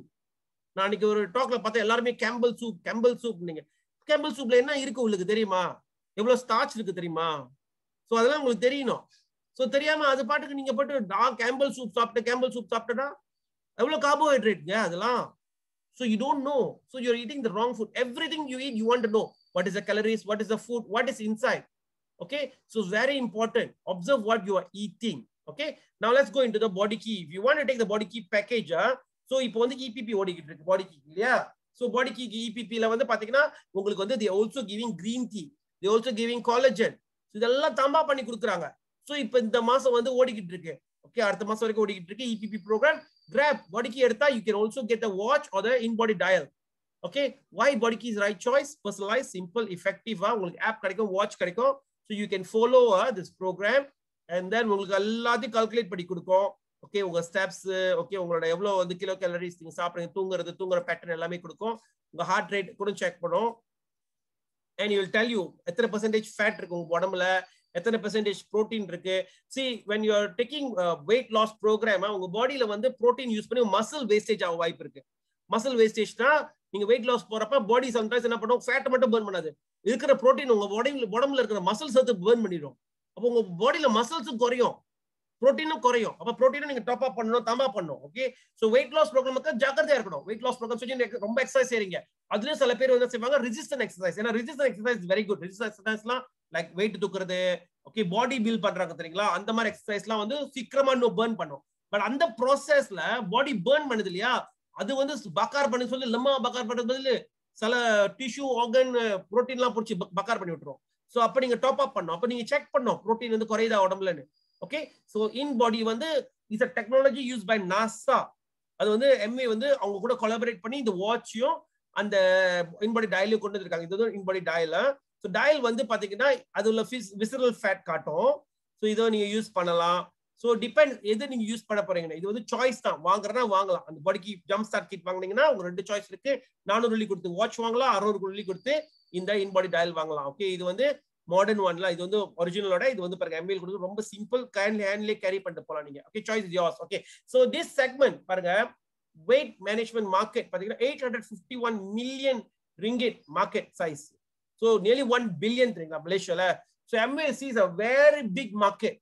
Speaker 1: நான் அன்னைக்கு ஒரு டாக்ல பார்த்தா எல்லாருமே கேம்பல் சூப் கேம்பல் சூப் நீங்க கேம்பல் சூப்ல என்ன இருக்கு உங்களுக்கு தெரியுமா எவ்வளவு ஸ்டாச் இருக்கு தெரியுமா ஸோ அதெல்லாம் உங்களுக்கு தெரியணும் ஸோ தெரியாம அது பாட்டுக்கு நீங்க போட்டு நான் கேம்பல் சூப் சாப்பிட்டேன் கேம்பல் சூப் சாப்பிட்டனா எவ்வளவு கார்போஹைட்ரேட்ங்க அதெல்லாம் So you don't know. So you're eating the wrong food. Everything you eat, you want to know what is the calories, what is the food, what is inside. Okay. So it's very important. Observe what you are eating. Okay. Now let's go into the body key. If you want to take the body key package, huh? so இப்போ வந்து EBB ஓடிக்கிட்டு இருக்கு Body Key இல்லையா so Body Key இபிபியில் வந்து பார்த்தீங்கன்னா உங்களுக்கு வந்து they also giving green tea they also giving collagen இதெல்லாம் தம்பா பண்ணி கொடுக்குறாங்க ஸோ இப்போ இந்த மாதம் வந்து ஓடிக்கிட்டு இருக்கு okay அடுத்த மாதம் வரைக்கும் ஓடிக்கிட்டு இருக்கு epp program grab body key erta, you can also get the watch or the in-body dial. Okay, why body key is right choice? Personalized, simple, effective. உங்களுக்கு app கிடைக்கும் watch கிடைக்கும் so you can follow uh, this program and then உங்களுக்கு எல்லாத்தையும் calculate பண்ணி கொடுக்கும் okay உங்க steps okay உங்களோட எவ்வளோ வந்து கிலோ கேலரிஸ் நீங்க சாப்பிடுங்க தூங்குறது தூங்குற பேட்டர்ன் எல்லாமே கொடுக்கும் உங்க ஹார்ட் ரேட் கூட செக் பண்ணும் and you will tell you எத்தனை பர்சன்டேஜ் ஃபேட் இருக்கு உங்க உடம்புல எத்தனை பெர்சன்டேஜ் ப்ரோட்டீன் இருக்கு see when you are taking weight loss program உங்க பாடியில வந்து ப்ரோட்டீன் யூஸ் பண்ணி மசில் வேஸ்டேஜ் ஆக வாய்ப்பு இருக்கு மசில் வேஸ்டேஜ்னா நீங்க வெயிட் லாஸ் போறப்ப பாடி சம்டைம்ஸ் என்ன பண்ணும் ஃபேட் மட்டும் பேர்ன் பண்ணாது இருக்கிற ப்ரோட்டீன் உங்க உடம்புல உடம்புல இருக்கிற மசில் சத்து பேர்ன் பண்ணிடும் அப்போ உங்க பாடியில மசில்ஸும் குறையும் ப்ரோட்டீனும் குறையும் அப்ப ப்ரோட்டீனும் நீங்க டாப் அப் பண்ணணும் தம்பா பண்ணணும் ஓகே ஸோ வெயிட் லாஸ் ப்ரோக்ராமுக்கு ஜாக்கிரதையா இருக்கணும் வெயிட் லாஸ் ப்ரோக்ராம் ரொம்ப எக்ஸசைஸ் செய்றீங்க அதுலயும் சில பேர் வந்து செய்வாங்க ரிஜிஸ்டன் எக்ஸசைஸ் ஏன்னா resistance exercise very good resistance எல்லாம் லைக் வெயிட் தூக்குறது ஓகே பாடி பில் பண்றாங்க தெரியுங்களா அந்த மாதிரி எக்ஸசைஸ்லாம் வந்து சீக்கிரமா இன்னும் பேர்ன் பண்ணும் பட் அந்த ப்ராசஸ்ல பாடி பேர்ன் பண்ணுது இல்லையா அது வந்து பக்கார் பண்ணி சொல்லி லெம்மா பக்கார் பண்றது பதில் சில டிஷ்யூ ஆர்கன் எல்லாம் பிடிச்சி பக்கார் பண்ணி விட்டுரும் ஸோ அப்போ நீங்க டாப் அப் பண்ணும் அப்போ நீங்க செக் பண்ணும் ப்ரோட்டீன் வந்து குறையுதா உடம்புலன்னு ஓகே ஸோ இன் பாடி வந்து is a technology use by NASA அது வந்து எம்ஏ வந்து அவங்க கூட கொலாபரேட் பண்ணி இந்த வாட்சையும் அந்த இன்பாடி டயலையும் கொண்டு வந்துருக்காங்க இது வந்து இன்பாடி டயல் ஸோ டயல் வந்து பார்த்தீங்கன்னா அது உள்ள ஃபிஸ் விசரல் ஃபேட் காட்டும் ஸோ இதை நீங்கள் யூஸ் பண்ணலாம் ஸோ டிபெண்ட் எது நீங்கள் யூஸ் பண்ண போறீங்கன்னா இது வந்து சாய்ஸ் தான் வாங்குறதா வாங்கலாம் அந்த பாடிக்கு ஜம்ப் ஸ்டார்ட் கிட் வாங்கினீங்கன்னா உங்க ரெண்டு சாய்ஸ் இருக்கு நானூறு உள்ளி கொடுத்து வாட்ச் வாங்கலாம் அறுநூறு உள்ளி கொடுத்து இந்த இன்பாடி டயல் வாங்கலாம் ஓகே இது வந்து மாடர்ன் ஒன்ல இது வந்து ஒரிஜினலோட இது வந்து பாருங்க எம்எல் கொடுத்து ரொம்ப சிம்பிள் கேன் ஹேண்ட்லேயே கேரி பண்ணிட்டு போகலாம் நீங்க okay choice yes okay so this segment பாருங்க weight management market பார்த்தீங்கன்னா eight hundred fifty one million ringgit market size so nearly one billion தெரியுங்களா மலேசியாவில் so MSC is a very big market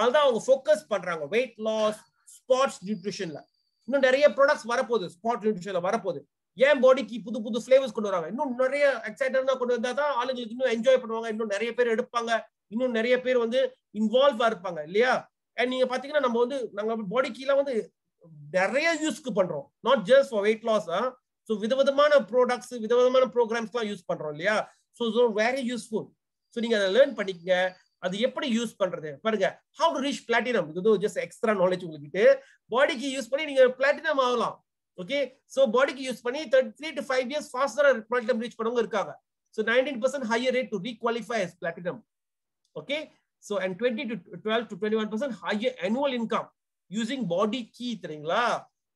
Speaker 1: அதுதான் அவங்க focus பண்றாங்க வெயிட் லாஸ் ஸ்போர்ட்ஸ் நியூட்ரிஷன்ல இன்னும் நிறைய products வரப்போகுது ஸ்போர்ட்ஸ் நியூட்ரிஷன்ல வரப்போகுது ஏன் பாடிக்கு புது புது ஃபிளேவர்ஸ் கொண்டு வராங்க இன்னும் நிறைய எக்ஸைட்டடா கொண்டு வந்தா தான் ஆளுங்களுக்கு இன்னும் என்ஜாய் பண்ணுவாங்க இன்னும் நிறைய பேர் எடுப்பாங்க இன்னும் நிறைய பேர் வந்து இன்வால்வா இருப்பாங்க இல்லையா அண்ட் நீங்க பாத்தீங்கன்னா நம்ம வந்து நாங்க பாடிக்கு எல்லாம் வந்து நிறைய யூஸ்க்கு பண்றோம் not just for weight loss so விதவிதமான ப்ராடக்ட்ஸ் விதவிதமான ப்ரோக்ராம்ஸ்லாம் யூஸ் பண்றோம் இல்லையா so it's very useful so நீங்க அதை லேர்ன் பண்ணிக்கங்க அது எப்படி யூஸ் பண்றது பாருங்க ஹவு டு ரீச் பிளாட்டினம் இது ஜஸ்ட் எக்ஸ்ட்ரா நாலேஜ் உங்களுக்கு பாடிக்கு யூஸ் பண்ணி நீங்க பிளாட்டினம் ஆகலாம் ஓகே ஸோ பாடிக்கு யூஸ் பண்ணி த்ரீ டு ஃபைவ் இயர்ஸ் ஃபாஸ்டரா பிளாட்டினம் ரீச் பண்ணவங்க இருக்காங்க so nineteen percent higher rate to requalify platinum okay so and twenty to twelve to twenty one percent higher annual income using BodyKey தெரியுங்களா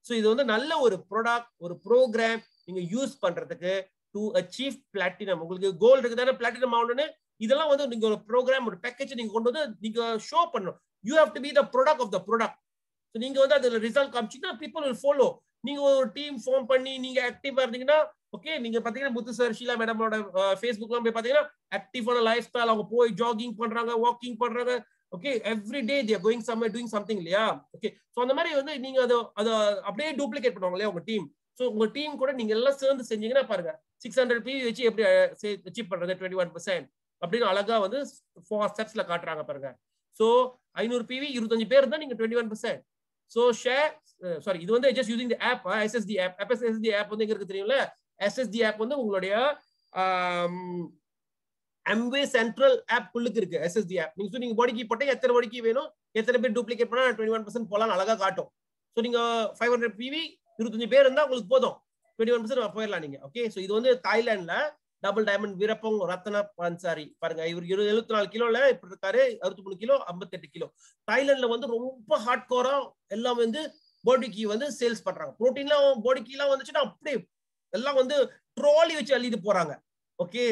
Speaker 1: so இது வந்து நல்ல ஒரு product ஒரு program நீங்க யூஸ் பண்றதுக்கு டு அச்சீவ் பிளாட்டினம் உங்களுக்கு கோல் இருக்கு தானே பிளாட்டினம் ஆகணும்னு இதெல்லாம் வந்து நீங்க ஒரு ப்ரோக்ராம் ஒரு பேக்கேஜ் நீங்க கொண்டு வந்து நீங்க ஷோ பண்ணணும் you have to be the product of the product so நீங்க வந்து அதுல ரிசல்ட் காமிச்சிங்கன்னா பீப்புள் வில் ஃபாலோ நீங்க ஒரு டீம் ஃபார்ம் பண்ணி நீங்க ஆக்டிவா இருந்தீங்கன்னா ஓகே நீங்க பாத்தீங்கன்னா முத்து சார் ஷீலா மேடமோட ஃபேஸ்புக்லாம் போய் பாத்தீங்கன்னா ஆக்டிவான லைஃப் ஸ்டைல் அவங்க போய் ஜாகிங் பண்றாங்க வாக்கிங் பண்றாங்க okay every day they're going somewhere doing something இல்லையா ஓகே ஸோ அந்த மாதிரி வந்து நீங்க அதை அதை அப்படியே டூப்ளிகேட் பண்ணுவாங்க இல்லையா உங்க டீம் ஸோ உங்க டீம் கூட நீங்க எல்லாம் சேர்ந்து செஞ்சீங்கன்னா பாருங்க சிக்ஸ் ஹண்ட்ரட் பி வச்சு எப்படி அச்சீவ் பண்றது டுவெண்ட்டி ஒன் பர்சன்ட் அப்படின்னு அழகா வந்து ஃபோர் ஸ்டெப்ஸ்ல காட்டுறாங்க பாருங்க ஸோ ஐநூறு பிவி e இருபத்தஞ்சு பேர் தான் நீங்க twenty one percent so share sorry இது வந்து just using the app S S T app S S T app வந்து எங்க இருக்கு தெரியும்ல எஸ்எஸ்டி ஆப் வந்து உங்களுடைய அம்வே சென்ட்ரல் ஆப் குள்ளுக்கு இருக்கு எஸ்எஸ்டி ஆப் நீங்க ஸோ நீங்க பாடிக்கு போட்டால் எத்தனை பாடிக்கு வேணும் எத்தனை பேர் டூப்ளிகேட் பண்ணால் டுவெண்ட்டி ஒன் பர்சன்ட் போகலாம் அழகா காட்டும் ஸோ நீங்க ஃபைவ் ஹண்ட்ரட் பிவி இருபத்தஞ்சு பேர் இருந்தால் உங்களுக்கு போதும் டுவெண்ட்டி ஒன் பர்சன்ட் போயிடலாம் நீங்க ஓகே ஸோ இது வந்து தாய்லாந்துல டபுள் டைமண்ட் வீரப்பம் ரத்னா பன்சாரி பாருங்க இவர் இரு எழுபத்தி நாலு கிலோல இப்படி இருக்காரு அறுபத்தி மூணு கிலோ ஐம்பத்தெட்டு கிலோ தாய்லாந்துல வந்து ரொம்ப ஹார்ட் கோரா எல்லாம் வந்து போடிக்கு வந்து சேல்ஸ் பண்றாங்க ப்ரோட்டீன்லாம் போடிக்கு எல்லாம் வந்துச்சுன்னா அப்படியே எல்லாம் வந்து ட்ரோலி வச்சு அள்ளிட்டு போறாங்க ஓகே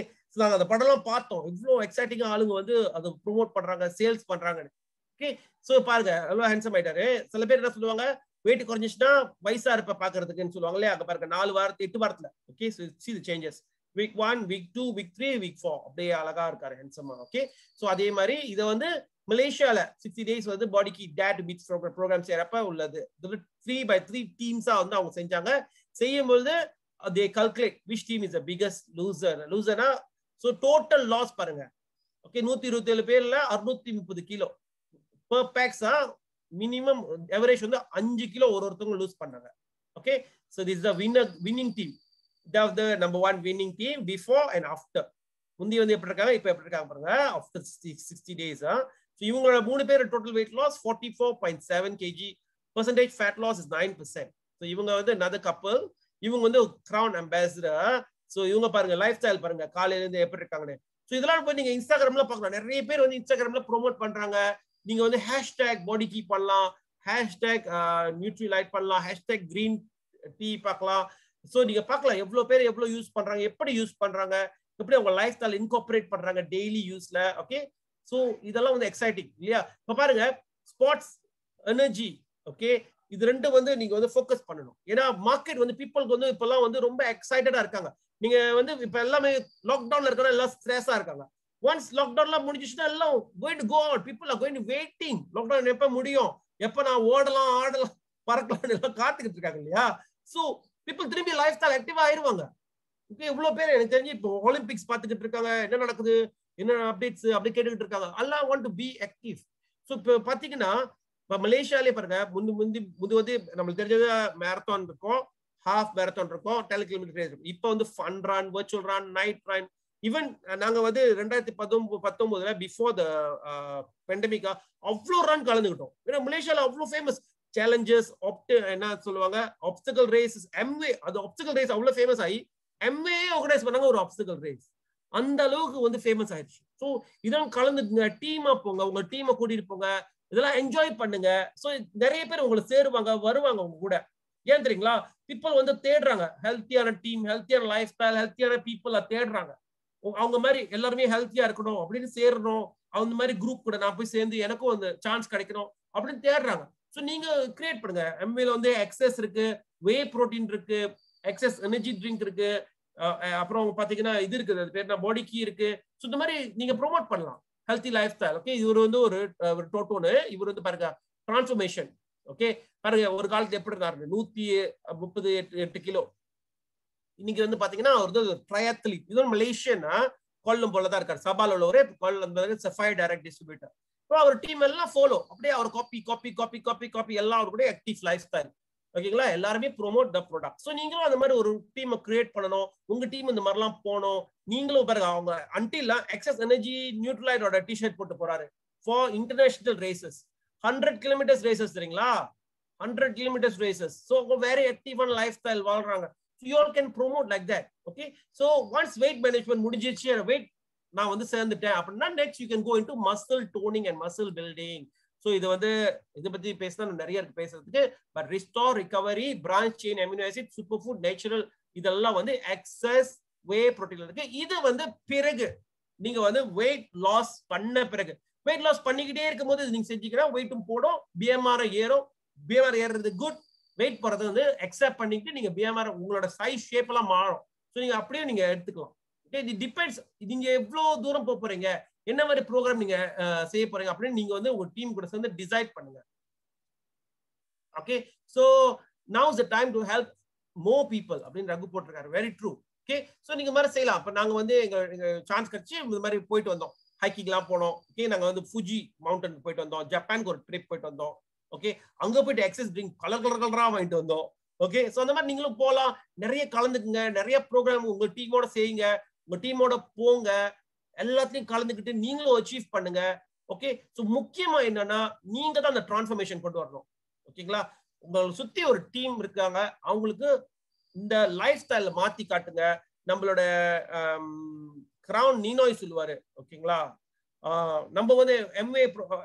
Speaker 1: நாங்க அந்த படம்லாம் பார்த்தோம் இவ்வளோ எக்ஸைட்டிங்கா ஆளுங்க வந்து அதை ப்ரொமோட் பண்றாங்க சேல்ஸ் பண்றாங்கன்னு ஓகே ஸோ பாருங்க எவ்வளோ ஹேண்ட்ஸம் ஆயிட்டாரு சில பேர் என்ன சொல்லுவாங்க வெயிட் குறைஞ்சிச்சுன்னா வயசா இருப்ப பாக்குறதுக்குன்னு சொல்லுவாங்க இல்லையா அங்க பாருங்க நாலு வாரத்து எட்டு வாரத்துல okay see changes week one week two week three week four அப்படியே அழகா இருக்காரு ஹென்சம்மா ஓகே ஸோ அதே மாதிரி இதை வந்து மலேசியால சிக்ஸ்டி டேஸ் வந்து பாடிக்கு டேட் பீச் ப்ரோக்ராம் செய்யறப்ப உள்ளது த்ரீ பை த்ரீ டீம்ஸா வந்து அவங்க செஞ்சாங்க செய்யும்பொழுது they calculate which team is a biggest loser லூசர்னா ஸோ டோட்டல் லாஸ் பாருங்க ஓகே நூத்தி இருபத்தி ஏழு பேர்ல அறுநூத்தி முப்பது கிலோ பர் பேக்ஸா மினிமம் எவரேஜ் வந்து அஞ்சு கிலோ ஒரு ஒருத்தவங்க லூஸ் பண்ணாங்க okay so this the winner winning team இதாவது the number one winning team before and after முந்தி வந்து எப்படி இருக்காங்க இப்போ எப்படி இருக்காங்க பாருங்க after sixty sixty days so இவங்களோட மூணு பேர் total weight loss forty four point seven K G percentage fat loss is nine percent so இவங்க வந்து நத கப்பல் இவங்க வந்து கிரவுன் அம்பாசிடர் ஸோ இவங்க பாருங்க லைஃப் ஸ்டைல் பாருங்க காலையில இருந்து எப்படி இருக்காங்கன்னு ஸோ இதெல்லாம் போய் நீங்க இன்ஸ்டாகிராம்ல பார்க்கலாம் நிறைய பேர் வந்து இன்ஸ்டாகிராம்ல ப்ரோமோட் பண்றாங்க நீங்க வந்து ஹேஷ்டேக் பாடி கீ பண்ணலாம் ஹேஷ்டேக் நியூட்ரி லைட் பண்ணலாம் ஹேஷ்டேக் கிரீன் டீ பார்க்கலாம் ஸோ நீங்க பார்க்கலாம் எவ்வளோ பேர் எவ்வளவு யூஸ் பண்றாங்க எப்படி யூஸ் பண்றாங்க எப்படி அவங்க லைஃப் ஸ்டைல் இன்கோபரேட் பண்றாங்க டெய்லி யூஸ்ல ஓகே ஸோ இதெல்லாம் வந்து எக்ஸைட்டிங் இல்லையா இப்போ பாருங்க ஸ்போர்ட்ஸ் எனர்ஜி ஓகே இது ரெண்டு வந்து நீங்க வந்து ஃபோக்கஸ் பண்ணணும் ஏன்னா மார்க்கெட் வந்து பீப்புளுக்கு வந்து இப்பெல்லாம் வந்து ரொம்ப எக்ஸைட்டடா இருக்காங்க நீங்க வந்து இப்ப எல்லாமே லாக்டவுன்ல இருக்கிற எல்லாம் ஸ்ட்ரெஸ்ஸா இருக்காங்க ஒன்ஸ் லாக்டவுன்லாம் முடிஞ்சிச்சுன்னா எல்லாம் going go out people are going waiting lockdown எப்ப முடியும் எப்ப நான் ஓடலாம் ஆடலாம் பறக்கலாம் எல்லாம் காத்துக்கிட்டு இருக்காங்க இல்லையா ஸோ பீப்புள் திரும்பி லைஃப் ஸ்டைல் ஆக்டிவா ஆயிருவாங்க ஓகே இவ்வளவு பேர் எனக்கு தெரிஞ்சு இப்போ ஒலிம்பிக்ஸ் பார்த்துக்கிட்டு இருக்காங்க என்ன நடக்குது என்ன அப்டேட்ஸ் அப்படி கேட்டுக்கிட்டு இருக்காங்க எல்லாம் want to be active so இப்போ பார்த்தீங்கன்னா இப்போ மலேசியாலே பாருங்க முந்தி முந்தி முந்தி வந்து நம்மளுக்கு தெரிஞ்சது மேரத்தான் இருக்கும் ஹாஃப் மேரத்தான் இருக்கும் டென் கிலோமீட்டர் ரேஸ் இருக்கும் இப்போ வந்து fun run virtual run night run even நாங்கள் வந்து ரெண்டாயிரத்தி பத்தொன்பது பத்தொன்பதுல பிஃபோர் த பெண்டமிக்கா அவ்வளோ ரன் கலந்துக்கிட்டோம் ஏன்னா மலேசியாவில் அவ்வளோ ஃபேமஸ் சேலஞ்சஸ் ஆப்ட் என்ன சொல்லுவாங்க ஆப்ஸ்டக்கல் ரேஸ் எம்வே அது ஆப்ஸ்டக்கல் ரேஸ் அவ்வளோ ஃபேமஸ் ஆகி எம்ஏ ஆர்கனைஸ் பண்ணாங்க ஒரு ஆப்ஸ்டக்கல் ரேஸ் அந்த அளவுக்கு வந்து ஃபேமஸ் ஆயிடுச்சு ஸோ இதெல்லாம் கலந்துக்குங்க டீமா போங்க உங்க டீமை கூட்டிட்டு போங்க இதெல்லாம் என்ஜாய் பண்ணுங்க ஸோ நிறைய பேர் உங்களை சேருவாங்க வருவாங்க உங்க கூட ஏன் தெரியுங்களா பீப்புள் வந்து தேடுறாங்க ஹெல்த்தியான டீம் ஹெல்த்தியான லைஃப் ஸ்டைல் ஹெல்த்தியான பீப்புளா தேடுறாங்க அவங்க மாதிரி எல்லாருமே ஹெல்த்தியா இருக்கணும் அப்படின்னு சேரணும் அந்த மாதிரி குரூப் கூட நான் போய் சேர்ந்து எனக்கும் அந்த சான்ஸ் கிடைக்கணும் அப்படின்னு தேடுறாங்க ஸோ நீங்க கிரியேட் பண்ணுங்க எம்ஏல வந்து எக்ஸஸ் இருக்கு வே ப்ரோட்டீன் இருக்கு எக்ஸஸ் எனர்ஜி ட்ரிங்க் இருக்கு அப்புறம் பாத்தீங்கன்னா இது இருக்குது அது பேர் பாடி கீ இருக்கு ஸோ இந்த மாதிரி நீங்க ப்ரொமோட் பண்ணலாம் ஹெல்த்தி லைஃப் ஸ்டைல் ஓகே இவர் வந்து ஒரு ஒரு டோட்டோனு இவர் வந்து பாருங்க டிரான்ஸ்ஃபர்மேஷன் ஓகே பாருங்க ஒரு காலத்துல எப்படி இருந்தார் நூத்தி முப்பது எட்டு எட்டு கிலோ இன்னைக்கு வந்து பாத்தீங்கன்னா அவர் வந்து ட்ரையத்லி இதுவும் மலேசியனா கொல்லம் போலதான் இருக்காரு சபால உள்ளவரே கொல்லம் செஃபாய் டைரக்ட் டிஸ்ட்ரிபியூட்டர் அவர் டீம் எல்லாம் ஃபாலோ அப்படியே அவர் copy copy copy copy copy எல்லாம் கூட ஆக்டிவ் லைஃப் ஸ்டைல் ஓகேங்களா எல்லாருமே ப்ரொமோட் த ப்ராடக்ட் ஸோ நீங்களும் அந்த மாதிரி ஒரு டீமை கிரியேட் பண்ணணும் உங்க டீம் இந்த மாதிரிலாம் போகணும் நீங்களும் பாருங்க அவங்க அன்டில் எக்ஸஸ் எனர்ஜி நியூட்ரலைடோட டிஷர்ட் போட்டு போறாரு for international races hundred kilometres races சரிங்களா hundred kilometres races so very active and lifestyle வாழ்றாங்க you all can promote like that okay so once weight management முடிஞ்சிச்சு வெயிட் நான் வந்து சேர்ந்துட்டேன் அப்படின்னா next you can go in to muscle toning and muscle building so இது வந்து இதை பத்தி பேசினா நிறைய இருக்கு பேசுறதுக்கு but restore recovery branched chain amino acid super food natural இதெல்லாம் வந்து எக்ஸஸ் வே ப்ரோட்டீன் இருக்கு இது வந்து பிறகு நீங்க வந்து வெயிட் லாஸ் பண்ண பிறகு வெயிட் லாஸ் பண்ணிக்கிட்டே இருக்கும் போது நீங்க செஞ்சுக்கிறோம் வெயிட்டும் போடும் பிஎம்ஆர் ஏறும் பிஎம்ஆர் ஏறுறது குட் வெயிட் போறது வந்து எக்ஸப்ட் பண்ணிக்கிட்டு நீங்க பிஎம்ஆர் உங்களோட சைஸ் ஷேப் எல்லாம் மாறும் ஸோ நீங்க அப்படியே நீங்க எடுத்துக்கலாம் இது டிபெண்ட்ஸ் நீங்க எவ்வளோ தூரம் போக போறீங்க என்ன மாதிரி ப்ரோக்ராம் நீங்க செய்ய போறீங்க அப்படின்னு நீங்க வந்து உங்க டீம் கூட சேர்ந்து டிசைட் பண்ணுங்க okay so now is the time to help more people அப்படின்னு ரகு போட்டிருக்காரு வெரி ட்ரூ ஓகே ஸோ நீங்க மாதிரி செய்யலாம் அப்போ நாங்கள் வந்து எங்க எங்க சான்ஸ் கிடைச்சி இந்த மாதிரி போயிட்டு வந்தோம் ஹைக்கிங்லாம் போனோம் ஓகே நாங்கள் வந்து ஃபுஜி மவுண்டனுக்கு போயிட்டு வந்தோம் ஜப்பானுக்கு ஒரு ட்ரிப் போயிட்டு வந்தோம் ஓகே அங்கே போயிட்டு எக்ஸஸ் ட்ரிங்க் கலர் கலர் கலராக வாங்கிட்டு வந்தோம் ஓகே ஸோ அந்த மாதிரி நீங்களும் போகலாம் நிறைய கலந்துக்குங்க நிறைய ப்ரோக்ராம் உங்கள் டீமோட செய்யுங்க உங்கள் டீமோட போங்க எல்லாத்தையும் கலந்துக்கிட்டு நீங்களும் அச்சீவ் பண்ணுங்க ஓகே ஸோ முக்கியமா என்னன்னா நீங்க தான் அந்த டிரான்ஸ்ஃபர்மேஷன் கொண்டு வரணும் ஓகேங்களா உங்களை சுத்தி ஒரு டீம் இருக்காங்க அவங்களுக்கு இந்த லைஃப் ஸ்டைல மாத்தி காட்டுங்க நம்மளோட கிரவுன் நீனோய் சொல்லுவாரு ஓகேங்களா நம்ம வந்து எம்ஏ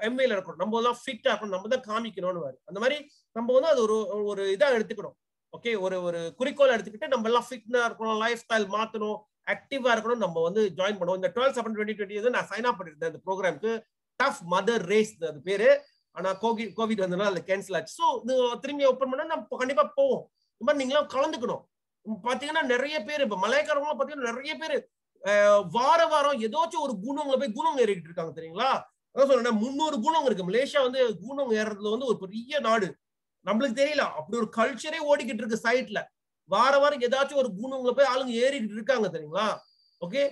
Speaker 1: எம்ஏல இருக்கணும் நம்ம தான் ஃபிட்டா இருக்கணும் நம்ம தான் காமிக்கணும்னு அந்த மாதிரி நம்ம வந்து அது ஒரு ஒரு இதா எடுத்துக்கணும் ஓகே ஒரு ஒரு குறிக்கோள் எடுத்துக்கிட்டு நம்ம எல்லாம் ஃபிட்னா இருக்கணும் லைஃப் ஸ்டைல் மாத்தணும் ஆக்டிவா இருக்கணும் நம்ம வந்து ஜாயின் பண்ணுவோம் இந்த டுவெல் செவன் டுவெண்ட்டி டுவெண்ட்டி நான் சைன் அப் பண்ணிருந்தேன் அந்த ப்ரோக்ராம்க்கு டஃப் மதர் ரேஸ் அது பேரு ஆனா கோவிட் கோவிட் வந்ததுனால அதை கேன்சல் ஆச்சு ஸோ திரும்பி ஓப்பன் பண்ணா நம்ம கண்டிப்பா போவோம் இந்த மாதிரி நீங்களும் கலந்துக்கணும் பாத்தீங்கன்னா நிறைய பேர் இப்ப மலையக்காரங்களும் பாத்தீங்கன்னா நிறைய பேர் வார வாரம் ஏதாச்சும் ஒரு குணங்களை போய் குணம் ஏறிக்கிட்டு இருக்காங்க தெரியுங்களா அதான் சொன்னேன் முன்னூறு குணம் இருக்கு மலேசியா வந்து குணம் ஏறதுல வந்து ஒரு பெரிய நாடு நம்மளுக்கு தெரியல அப்படி ஒரு கல்ச்சரே ஓடிக்கிட்டு இருக்கு சைட்ல வார வாரம் ஏதாச்சும் ஒரு குணங்களை போய் ஆளுங்க ஏறிக்கிட்டு இருக்காங்க தெரியுங்களா ஓகே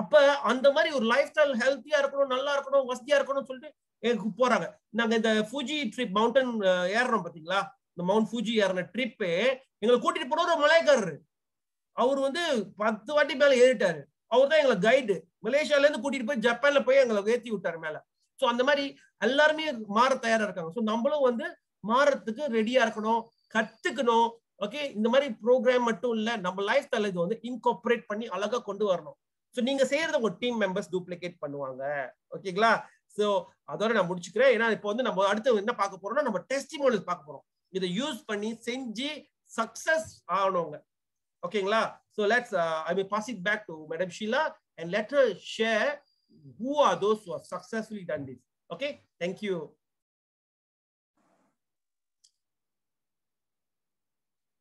Speaker 1: அப்ப அந்த மாதிரி ஒரு லைஃப் ஸ்டைல் ஹெல்த்தியா இருக்கணும் நல்லா இருக்கணும் வசதியா இருக்கணும்னு சொல்லிட்டு போறாங்க நாங்க இந்த ஃபூஜி ட்ரிப் மவுண்டன் ஏறுறோம் பாத்தீங்களா இந்த மவுண்ட் ஃபூஜி ஏறின ட்ரிப்பு எங்களை கூட்டிட்டு போன ஒரு மலைக்காரரு அவர் வந்து பத்து வாட்டி மேல ஏறிட்டாரு அவர் தான் எங்களை கைடு மலேசியால இருந்து கூட்டிட்டு போய் ஜப்பான்ல போய் எங்களை ஏத்தி விட்டாரு மேல ஸோ அந்த மாதிரி எல்லாருமே மாற தயாரா இருக்காங்க ஸோ நம்மளும் வந்து மாறத்துக்கு ரெடியா இருக்கணும் கத்துக்கணும் ஓகே இந்த மாதிரி ப்ரோக்ராம் மட்டும் இல்ல நம்ம லைஃப் ஸ்டைல இது வந்து இன்கோபரேட் பண்ணி அழகா கொண்டு வரணும் ஸோ நீங்க செய்யறத உங்க டீம் மெம்பர்ஸ் டூப்ளிகேட் பண்ணுவாங்க ஓகேங்களா ஸோ அதோட நான் முடிச்சுக்கிறேன் ஏன்னா இப்போ வந்து நம்ம அடுத்து என்ன பார்க்க போறோம்னா நம்ம டெஸ்டிமோனியல் பார்க்க போறோம் இதை யூஸ் பண்ணி செஞ்சு சக்சஸ் ஆகணுங்க ஓகேங்களா So let's, uh, I may pass it back to Madam Sheila and let her share who are those who have successfully done this. Okay, thank you.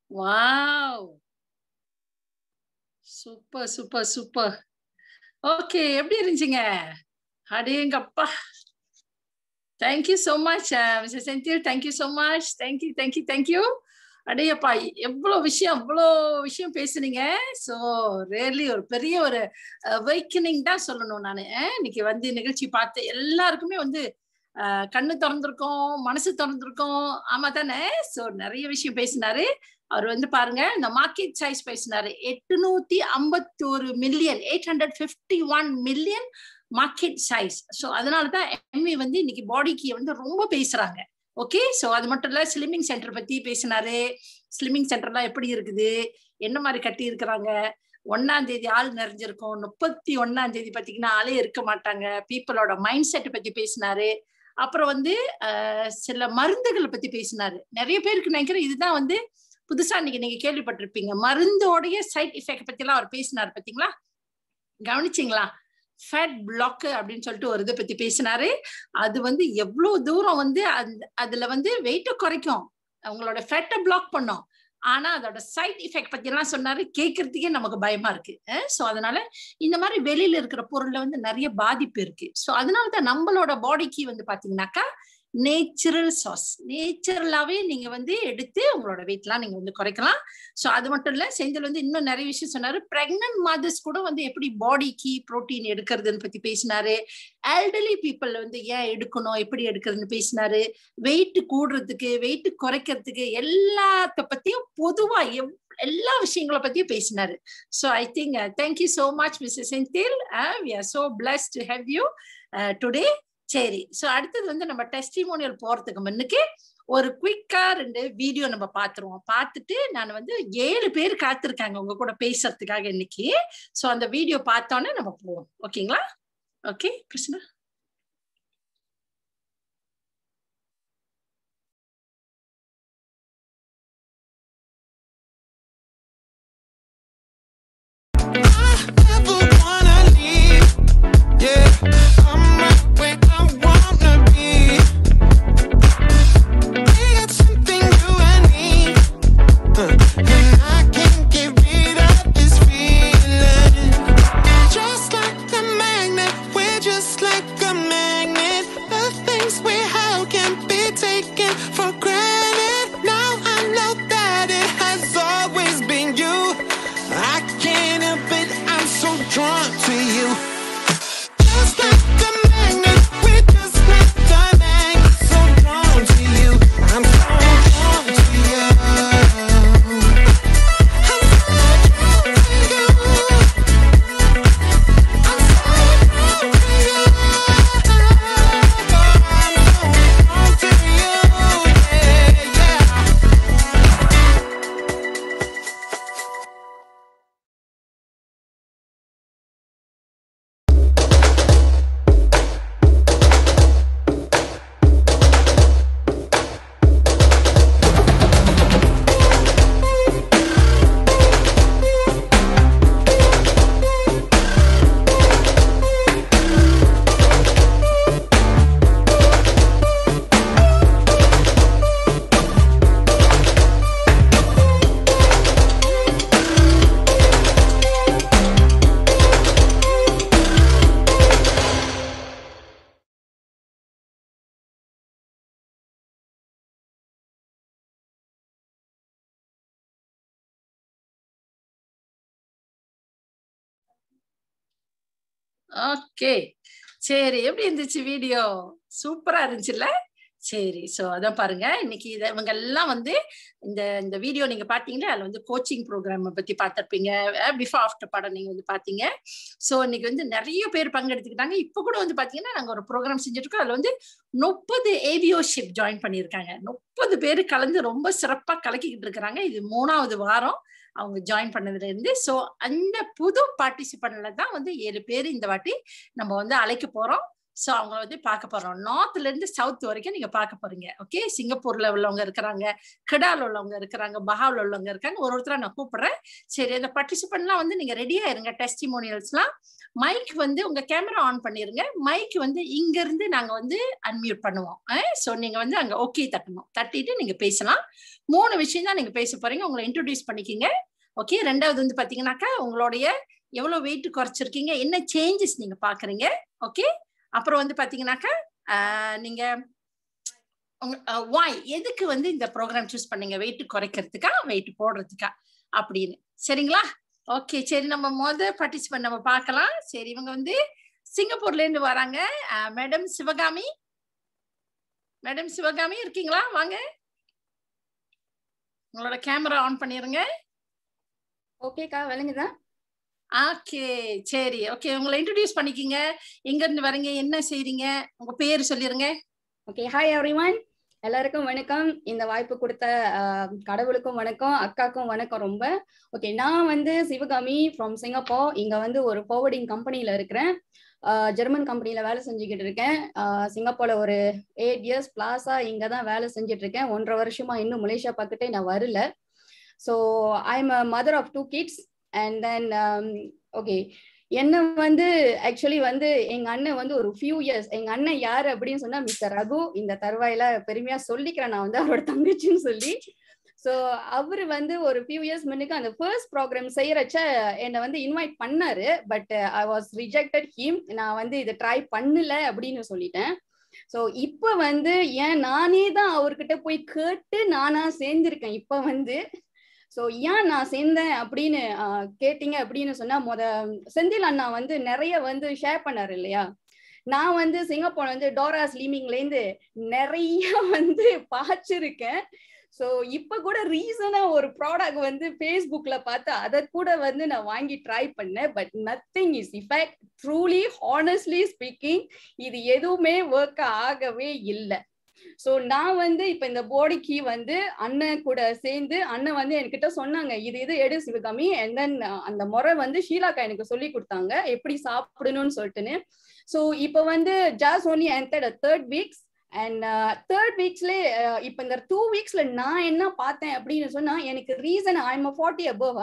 Speaker 2: Wow. Super,
Speaker 3: super, super. Okay, everybody. Thank you so much, uh, Mr. Sentil. Thank you so much. Thank you, thank you, thank you. அடையப்பா எவ்வளோ விஷயம் அவ்வளோ விஷயம் பேசுனீங்க so rarely ஒரு பெரிய ஒரு வைக்கனிங் தான் சொல்லணும் நான் இன்னைக்கு வந்து நிகழ்ச்சி பார்த்து எல்லாருக்குமே வந்து கண்ணு திறந்திருக்கோம் மனசு திறந்திருக்கோம் ஆமா தானே ஸோ நிறைய விஷயம் பேசினாரு அவர் வந்து பாருங்க இந்த மார்க்கெட் சைஸ் பேசினாரு எட்டுநூத்தி ஐம்பத்தோரு million eight hundred fifty one million market size so அதனால தான் எம்இ வந்து இன்னைக்கு பாடிக்கு வந்து ரொம்ப பேசுறாங்க ஓகே ஸோ அது மட்டும் இல்லை ஸ்லிம்மிங் சென்டர் பற்றி பேசினாரு ஸ்லிம்மிங் சென்டர்லாம் எப்படி இருக்குது என்ன மாதிரி கட்டி இருக்கிறாங்க ஒன்னாம் தேதி ஆள் நிறைஞ்சிருக்கும் முப்பத்தி ஒன்னாம் தேதி பார்த்தீங்கன்னா ஆளே இருக்க மாட்டாங்க பீப்புளோட மைண்ட் செட்டை பற்றி பேசினாரு அப்புறம் வந்து சில மருந்துகளை பற்றி பேசினாரு நிறைய பேருக்கு நினைக்கிறேன் இதுதான் வந்து புதுசா நீங்க நீங்க கேள்விப்பட்டிருப்பீங்க மருந்தோடைய சைட் எஃபெக்ட் பத்தி எல்லாம் அவர் பேசினாரு பாத்தீங்களா கவனிச்சிங்களா ஃபேட் பிளாக் அப்படின்னு சொல்லிட்டு ஒரு இதை பத்தி பேசினாரு அது வந்து எவ்வளவு தூரம் வந்து அதுல வந்து வெயிட்டை குறைக்கும் உங்களோட ஃபேட்டை பிளாக் பண்ணும் ஆனா அதோட சைட் எஃபெக்ட் பத்தி எல்லாம் சொன்னாரு கேட்கறதுக்கே நமக்கு பயமா இருக்கு சோ அதனால இந்த மாதிரி வெளியில இருக்கிற பொருள்ல வந்து நிறைய பாதிப்பு இருக்கு சோ அதனாலதான் நம்மளோட பாடிக்கு வந்து பாத்தீங்கன்னாக்கா நேச்சுரல் சாஸ் நேச்சுரலாவே நீங்க வந்து எடுத்து உங்களோட வெயிட்லாம் நீங்க வந்து குறைக்கலாம் ஸோ அது மட்டும் இல்ல செஞ்சல் வந்து இன்னும் நிறைய விஷயம் சொன்னாரு பிரெக்னன்ட் மதர்ஸ் கூட வந்து எப்படி பாடிக்கு ப்ரோட்டீன் எடுக்கிறதுன்னு பத்தி பேசினாரு ஆல்டர்லி பீப்புள் வந்து ஏன் எடுக்கணும் எப்படி எடுக்கிறதுன்னு பேசினாரு வெயிட் கூடுறதுக்கு வெயிட் குறைக்கிறதுக்கு எல்லாத்த பத்தியும் பொதுவா எவ் எல்லா விஷயங்களை பத்தியும் பேசினாரு so I think thank you so much Mrs Senthil we are so blessed to have you today சரி சோ அடுத்தது வந்து நம்ம டெஸ்டிமோனியல் போறதுக்கு முன்னுக்கு ஒரு குயிக்கா ரெண்டு வீடியோ நம்ம பாத்துருவோம் பார்த்துட்டு நான் வந்து ஏழு பேர் காத்திருக்காங்க உங்க கூட பேசுறதுக்காக இன்னைக்கு சோ அந்த வீடியோ பார்த்தோன்னே நம்ம போவோம் ஓகேங்களா ஓகே கிருஷ்ணா
Speaker 1: yeah.
Speaker 4: ஓகே சரி எப்படி இருந்துச்சு வீடியோ
Speaker 3: சூப்பரா இருந்துச்சுல்ல சரி ஸோ அதான் பாருங்க இன்னைக்கு இதை இவங்க எல்லாம் வந்து இந்த இந்த வீடியோ நீங்க பாத்தீங்களா அதுல வந்து கோச்சிங் ப்ரோக்ராம் பத்தி பார்த்துருப்பீங்க பிஃபோர் ஆஃப்டர் படம் நீங்க வந்து பாத்தீங்க ஸோ இன்னைக்கு வந்து நிறைய பேர் பங்கெடுத்துக்கிட்டாங்க இப்போ கூட வந்து பாத்தீங்கன்னா நாங்க ஒரு ப்ரோக்ராம் செஞ்சுட்டு இருக்கோம் அதுல வந்து முப்பது ஏவியோஷிப் ஜாயின் பண்ணியிருக்காங்க முப்பது பேர் கலந்து ரொம்ப சிறப்பா கலக்கிக்கிட்டு இருக்கிறாங்க இது மூணாவது வாரம் அவங்க ஜாயின் பண்ணதுல இருந்து ஸோ அந்த புது பார்ட்டிசிபண்ட்ல தான் வந்து ஏழு பேர் இந்த வாட்டி நம்ம வந்து அழைக்க போறோம் ஸோ அவங்கள வந்து பார்க்க போறோம் நார்த்ல இருந்து சவுத் வரைக்கும் நீங்க பார்க்க போறீங்க ஓகே சிங்கப்பூர்ல உள்ளவங்க இருக்கிறாங்க கெடால உள்ளவங்க இருக்கிறாங்க பஹாவில் உள்ளவங்க இருக்காங்க ஒரு ஒருத்தரா நான் கூப்பிடுறேன் சரி அந்த பார்ட்டிசிபென்ட்லாம் வந்து நீங்க ரெடியா இருங்க டெஸ்டிமோனியல்ஸ்லாம் மைக் வந்து உங்க கேமரா ஆன் பண்ணிருங்க மைக் வந்து இங்க இருந்து நாங்க வந்து அன்மியூட் பண்ணுவோம் ஸோ eh? நீங்க வந்து அங்க ஓகே தட்டணும் தட்டிட்டு நீங்க பேசலாம் மூணு விஷயம் தான் நீங்க பேச போறீங்க உங்களை இன்ட்ரடியூஸ் பண்ணிக்கிங்க ஓகே ரெண்டாவது வந்து பாத்தீங்கன்னாக்கா உங்களுடைய எவ்வளவு வெயிட் குறைச்சிருக்கீங்க என்ன சேஞ்சஸ் நீங்க பாக்குறீங்க ஓகே அப்புறம் வந்து பாத்தீங்கன்னாக்கா நீங்க வாய் எதுக்கு வந்து இந்த ப்ரோக்ராம் சூஸ் பண்ணீங்க வெயிட் குறைக்கிறதுக்கா வெயிட் போடுறதுக்கா அப்படின்னு சரிங்களா ஓகே சரி நம்ம மொதல் பார்ட்டிசிபேட் நம்ம பார்க்கலாம் சரி இவங்க வந்து சிங்கப்பூர்ல இருந்து வராங்க மேடம் சிவகாமி மேடம் சிவகாமி இருக்கீங்களா வாங்க உங்களோட கேமரா ஆன் பண்ணிருங்க ஓகேக்கா விளங்குதா ஓகே சரி ஓகே உங்களை இன்ட்ரடியூஸ் பண்ணிக்கிங்க எங்க இருந்து வரீங்க என்ன செய்றீங்க உங்க பேர் சொல்லிருங்க ஓகே ஹாய் எவ்ரிவன் எல்லாருக்கும் வணக்கம் இந்த வாய்ப்பு கொடுத்த
Speaker 5: கடவுளுக்கும் வணக்கம் அக்காக்கும் வணக்கம் ரொம்ப ஓகே நான் வந்து சிவகாமி ஃப்ரம் சிங்கப்பூர் இங்க வந்து ஒரு ஃபோர்வர்டிங் கம்பெனியில இருக்கிறேன் ஜெர்மன் கம்பெனியில் வேலை செஞ்சுக்கிட்டு இருக்கேன் சிங்கப்பூரில் ஒரு எயிட் இயர்ஸ் பிளாஸா இங்கே தான் வேலை செஞ்சுட்டு இருக்கேன் ஒன்றரை வருஷமா இன்னும் மலேசியா பக்கத்தே நான் வரல so I am a mother of two kids and then okay என்ன வந்து ஆக்சுவலி வந்து எங்க அண்ணன் வந்து ஒரு ஃபியூ இயர்ஸ் எங்க அண்ணன் யாரு அப்படின்னு சொன்னா மிஸ்டர் ரகு இந்த தருவாயில பெருமையா சொல்லிக்கிறேன் நான் வந்து அவரோட தங்கச்சின்னு சொல்லி ஸோ அவரு வந்து ஒரு ஃபியூ இயர்ஸ் முன்னுக்கு அந்த ஃபர்ஸ்ட் ப்ரோக்ராம் செய்யறச்ச என்னை வந்து இன்வைட் பண்ணாரு but I was rejected him நான் வந்து இதை ட்ரை பண்ணல அப்படின்னு சொல்லிட்டேன் ஸோ இப்போ வந்து ஏன் நானே தான் அவர்கிட்ட போய் கேட்டு நானா சேர்ந்திருக்கேன் இப்போ வந்து சோ ஏன் நான் சேர்ந்தேன் அப்படின்னு கேட்டீங்க அப்படின்னு சொன்னா முத செந்தில் அண்ணா வந்து நிறைய வந்து ஷேர் பண்ணாரு இல்லையா நான் வந்து சிங்கப்பூர் வந்து டோரா ஸ்லீமிங்ல இருந்து நிறைய வந்து பாய்ச்சிருக்கேன் சோ இப்போ கூட ரீசனா ஒரு ப்ராடக்ட் வந்து பேஸ்புக்ல பார்த்து அதை கூட வந்து நான் வாங்கி ட்ரை பண்ணேன் but nothing is effect truly honestly speaking இது எதுவுமே ஒர்க் ஆகவே இல்லை சோ நான் வந்து இப்ப இந்த போடிக்கு வந்து அண்ணன் கூட சேர்ந்து அண்ணன் வந்து என்கிட்ட சொன்னாங்க இது இது எடு சிவகாமி அண்ட் தென் அந்த முறை வந்து ஷீலாக்கா எனக்கு சொல்லி கொடுத்தாங்க எப்படி சாப்பிடணும்னு சொல்லிட்டுன்னு ஸோ இப்போ வந்து just only entered third weeks and தேர்ட் வீக்ஸ்லேயே இப்போ இந்த டூ வீக்ஸ்ல நான் என்ன பார்த்தேன் அப்படின்னு சொன்னா எனக்கு reason I am forty above